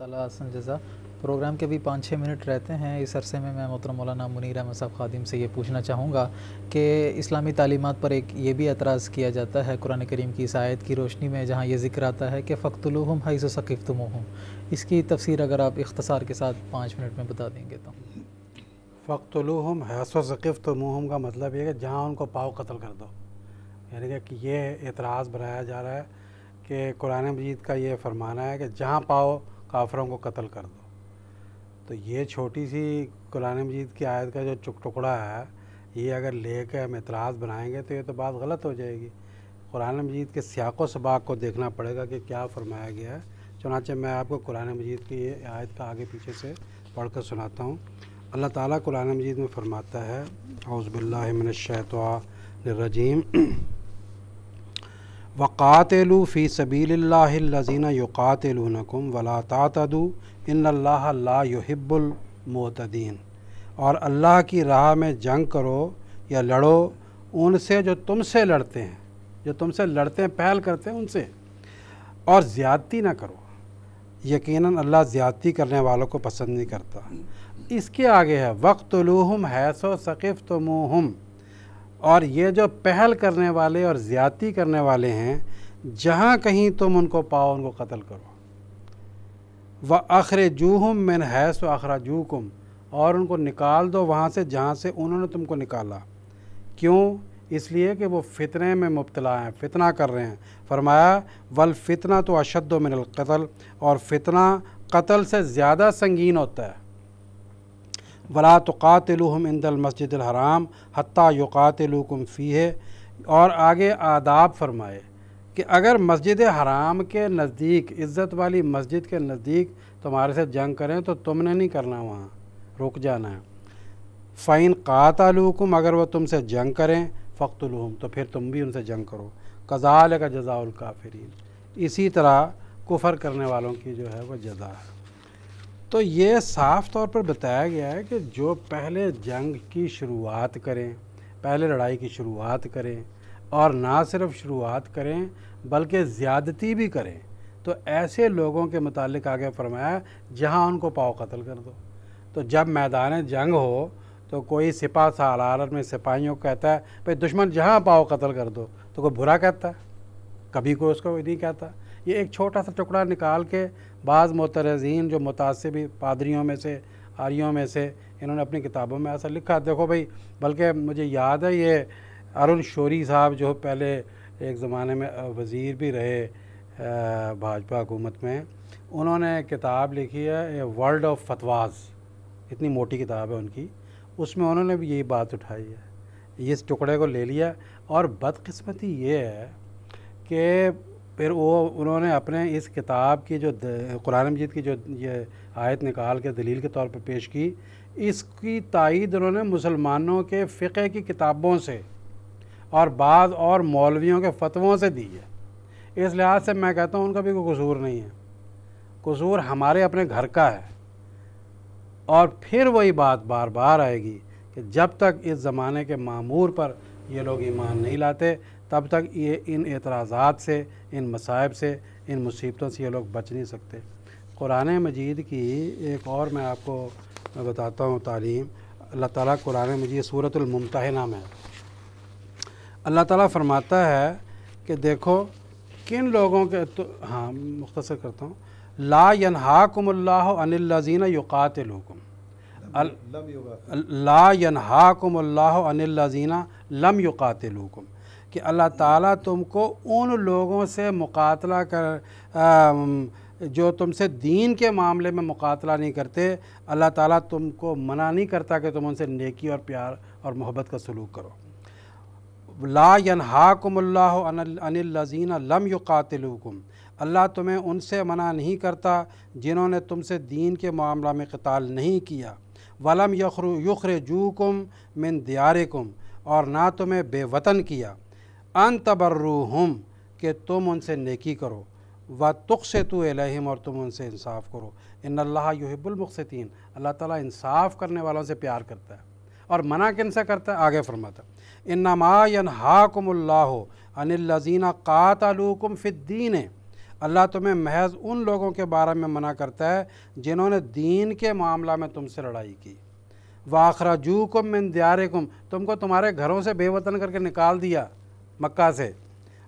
जज़ा प्रोग्राम के भी पाँच छः मिनट रहते हैं इस अरसे में मैं मोहतर मौलाना मुनीर अहमद साहब खादिम से ये पूछना चाहूँगा कि इस्लामी तालीमत पर एक ये भी एतराज़ किया जाता है कुरान करीम की इस की रोशनी में जहाँ ये जिक्र आता है कि फ़ख्तलूम हईस हूँ इसकी तफसीर अगर आप इख्तसार के साथ पाँच मिनट में बता देंगे तो फ़ख्तलूम तुम हम का मतलब ये कि जहाँ उनको पाओ कतल कर दो यानी कि ये एतराज़ बनाया जा रहा है कि कुरान मजीद का ये फरमाना है कि जहाँ पाओ काफरों को कत्ल कर दो तो ये छोटी सी कुरान मजीद की आयत का जो चुक टुकड़ा है ये अगर ले कर हम इतराज़ बनाएंगे तो ये तो बात गलत हो जाएगी कुरान मजीद के स्याको सबाक को देखना पड़ेगा कि क्या फरमाया गया है चुनाचे मैं आपको कुरान मजीद की आयत का आगे पीछे से पढ़ कर सुनाता हूँ अल्लाह ताली कुरान मजीद में फ़रमाता है रजीम वक़ातलू फ़ी सबील्लाजीना युकातलूनकुम वला तातदू और अल्लाह की राह में जंग करो या लड़ो उनसे जो तुमसे लड़ते हैं जो तुमसे लड़ते हैं पहल करते हैं उनसे और ज़्यादती ना करो यकीनन अल्लाह ज़्यादती करने वालों को पसंद नहीं करता इसके आगे है वक्त लूहम हैसो सकीफ़ तो और ये जो पहल करने वाले और ज़्यादती करने वाले हैं जहाँ कहीं तुम उनको पाओ उनको कत्ल करो व आखर जूहम मिन हैस व आखरा जूकुम और उनको निकाल दो वहाँ से जहाँ से उन्होंने तुमको निकाला क्यों इसलिए कि वो फितने में मुबतला हैं फितना कर रहे हैं फरमाया वल फितना तो अशद मिनल कत्ल और फितना कत्ल से ज़्यादा संगीन होता है वला तो कातिलहम इंदल मस्जिद हराम हती युकातिलकुम फ़ी और आगे आदाब फरमाए कि अगर मस्जिद हराम के नज़दीक इज़्ज़त वाली मस्जिद के नज़दीक तुम्हारे से जंग करें तो तुमने नहीं करना वहाँ रुक जाना है फ़ैन कातलुकुम अगर वह तुमसे जंग करें फ़ख्तलूम तो फिर तुम भी उनसे जंग करो कज़ाल का जजाउल काफरीन इसी तरह कुफ़र करने वालों की जो है वह जजा है तो ये साफ तौर पर बताया गया है कि जो पहले जंग की शुरुआत करें पहले लड़ाई की शुरुआत करें और ना सिर्फ शुरुआत करें बल्कि ज़्यादती भी करें तो ऐसे लोगों के मतलब आगे फरमाया जहाँ उनको पाओ कत्ल कर दो तो जब मैदान जंग हो तो कोई सिपा सालार में सिपाहियों को कहता है भाई दुश्मन जहाँ पाओ कत्ल कर दो तो कोई बुरा कहता है कभी कोई उसको नहीं कहता ये एक छोटा सा टुकड़ा निकाल के बाज़ मोतरजीन जो मुतासिब पादरीों में से आर्यों में से इन्होंने अपनी किताबों में ऐसा लिखा देखो भाई बल्कि मुझे याद है ये अरुण शोरी साहब जो पहले एक ज़माने में वज़ीर भी रहे भाजपा हुकूमत में उन्होंने किताब लिखी है वर्ल्ड ऑफ फतवाज इतनी मोटी किताब है उनकी उसमें उन्होंने भी यही बात उठाई है इस टुकड़े को ले लिया और बदकस्मती ये है कि फिर वो उन्होंने अपने इस किताब की जो कुरान मजीद की जो ये आयत निकाल के दलील के तौर पर पेश की इसकी तइद उन्होंने मुसलमानों के फ़िक़े की किताबों से और बाद और मौलवियों के फतवों से दी है इस लिहाज से मैं कहता हूँ उनका भी कोई कसूर नहीं है कसूर हमारे अपने घर का है और फिर वही बात बार बार आएगी कि जब तक इस ज़माने के मामूर पर ये लोग ईमान नहीं लाते तब तक ये इन एतराज़ात से इन मसायब से इन मुसीबतों से ये लोग बच नहीं सकते कुरान मजीद की एक और मैं आपको मैं बताता हूँ तालीम अल्लाह ताला कुरान मजीद नाम में अल्लाह ताला फरमाता है कि देखो किन लोगों के तो हाँ मुख्तसर करता हूँ ला यनहाकुमल्लाह अनिल्लाजीना युकातिल हुकुम ला यनहाकुमल्लाह अनिल्लाजीना लम युकातिल कि अल्लाह ताला तुमको उन लोगों से मुकातला कर आ, जो तुमसे दीन के मामले में मुकातला नहीं करते अल्लाह ताला तुमको मना नहीं करता कि तुम उनसे नेकी और प्यार और मोहब्बत का सलूक करो ला यनहाकुमल्ला अनिलजीन लम युकातिलुकुम अल्लाह तुम्हें उनसे मना नहीं करता जिन्होंने तुमसे दीन के मामला में कताल नहीं किया वलम यखर युखर जूकुम मिन दियारकुम और ना तुम्हें बेवतन किया अन हम कि तुम उनसे नेकी करो व तुख से तो एलहम और तुम उनसे इंसाफ़ करो इन अल्लाह युहबुलमुखसतिन अल्लाह ताला इंसाफ़ करने वालों से प्यार करता है और मना किन से करता है आगे फरमाता है इन हाकुमल्ला अनिल्लजीना कातलूकुम फ़िद्दीन अल्लाह तुम्हें महज उन लोगों के बारे में मना करता है जिन्होंने दीन के मामला में तुमसे लड़ाई की वाखराजूकुम मिन दियारकुम तुमको तुम्हारे घरों से बेवतन करके निकाल दिया मक्का से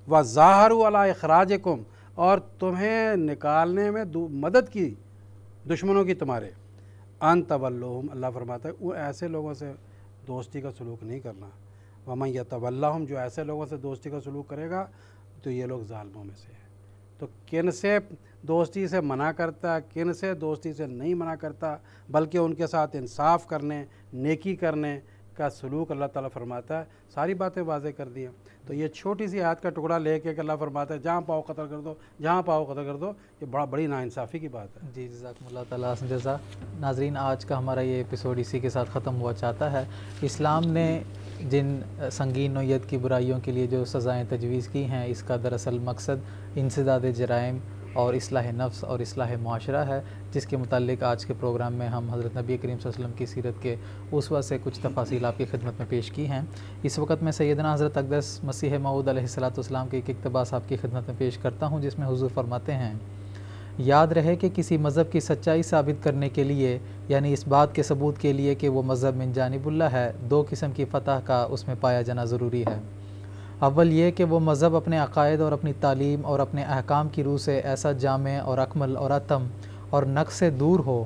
व ज़ाहर अला अखराज कुम और तुम्हें निकालने में मदद की दुश्मनों की तुम्हारे अन तवल्लुम अल्लाह फरमाता है वो ऐसे लोगों से दोस्ती का सलूक नहीं करना यह या तवल्लम जो ऐसे लोगों से दोस्ती का सलूक करेगा तो ये लोग ालमों में से हैं तो किन से दोस्ती से मना करता किन से दोस्ती से नहीं मना करता बल्कि उनके साथ इंसाफ करने नेकी करने का सलूक अल्लाह ताला फरमाता है सारी बातें वाजे कर दी हैं तो ये छोटी सी आयत का टुकड़ा ले कर अल्लाह फरमाता है जहाँ पाओ कतल कर दो जहाँ पाओ कतल कर दो ये बड़ा बड़ी नाानसाफ़ी की बात है जी जजाकमल्ला तसन जजा नाजरीन आज का हमारा ये एपिसोड इसी के साथ ख़त्म हुआ चाहता है इस्लाम ने जिन संगीन नोयत की बुराइयों के लिए जो सज़ाएँ तजवीज़ की हैं इसका दरअसल मकसद इंसदाद जराइम और असलाह नफ्स और असलाह माशरा है जिसके मतलब आज के प्रोग्राम में हम हज़रत नबी करीम वसम की सीरत के उस वक्त से कुछ तफासिल आपकी खिदमत में पेश की हैं इस वक्त मैं सैदना हज़रत अकदस मसीह मऊद सलाम के एक इकतबास आपकी खिदमत में पेश करता हूँ जिसमें हजूर फरमाते हैं याद रहे कि किसी मज़हब की सच्चाई साबित करने के लिए यानी इस बात के सबूत के लिए कि वो मज़हब मिन जानबुल्ला है दो किस्म की फ़तह का उसमें पाया जाना ज़रूरी है अव्वल ये कि वो मज़हब अपने अकायद और अपनी तालीम और अपने अहकाम की रूह से ऐसा जाम और अकमल और आतम और नक्स से दूर हो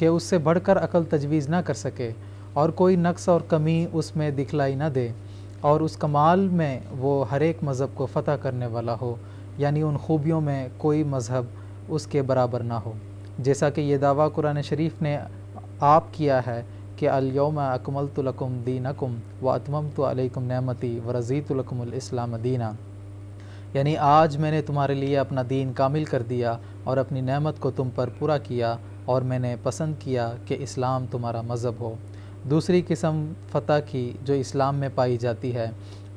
कि उससे बढ़ कर अकल तजवीज़ ना कर सके और कोई नक्स और कमी उसमें दिखलाई ना दे और उस कमाल में वो हर एक मज़हब को फ़तह करने वाला हो यानी उन खूबियों में कोई मज़हब उसके बराबर ना हो जैसा कि ये दावा कुरान शरीफ ने आप किया है कि अलयोम अकमल तुलकुम दीनकुम व अतमम तो अलकुम नमती व इस्लाम दीना यानी आज मैंने तुम्हारे लिए अपना दीन कामिल कर दिया और अपनी नेमत को तुम पर पूरा किया और मैंने पसंद किया कि इस्लाम तुम्हारा मज़हब हो दूसरी किस्म फ़तह की जो इस्लाम में पाई जाती है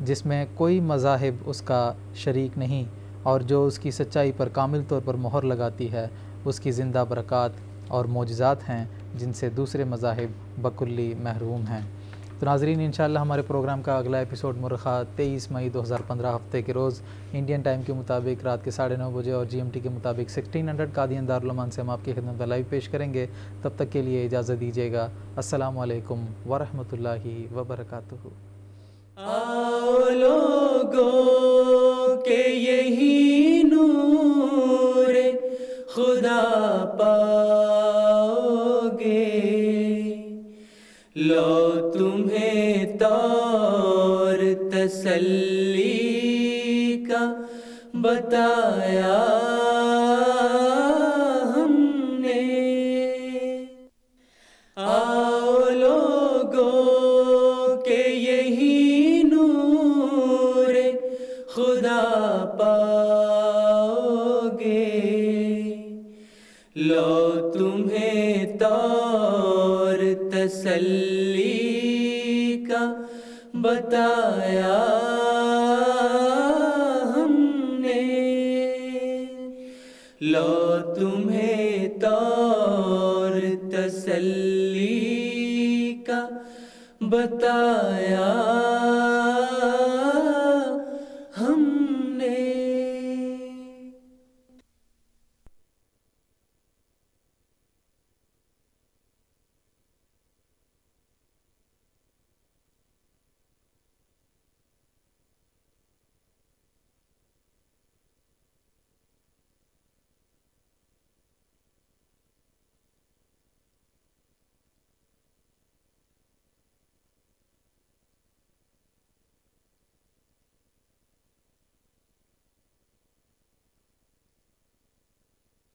जिसमें कोई मज़ाहब उसका शरीक नहीं और जो उसकी सच्चाई पर कामिल तौर पर मोहर लगाती है उसकी ज़िंदा बरक़ात और मोजात हैं जिनसे दूसरे मजाहब बकुल्ली महरूम हैं तो नाजरीन इन हमारे प्रोग्राम का अगला एपिसोड मुरखा तेईस मई 2015 हफ्ते के रोज़ इंडियन टाइम के मुताबिक रात के साढ़े नौ बजे और जीएमटी के मुताबिक 1600 हंड्रेड कादियन दारुलमान से हम आपकी खिदमत लाइव पेश करेंगे तब तक के लिए इजाज़त दीजिएगा असल वरहमल वबरक लोगों के यही नूर खुदा पाओगे लो तुम्हें तौर तसल्ली का बताया तसल्ली का बताया हमने लो तुम्हें तौर तसल्ली का बताया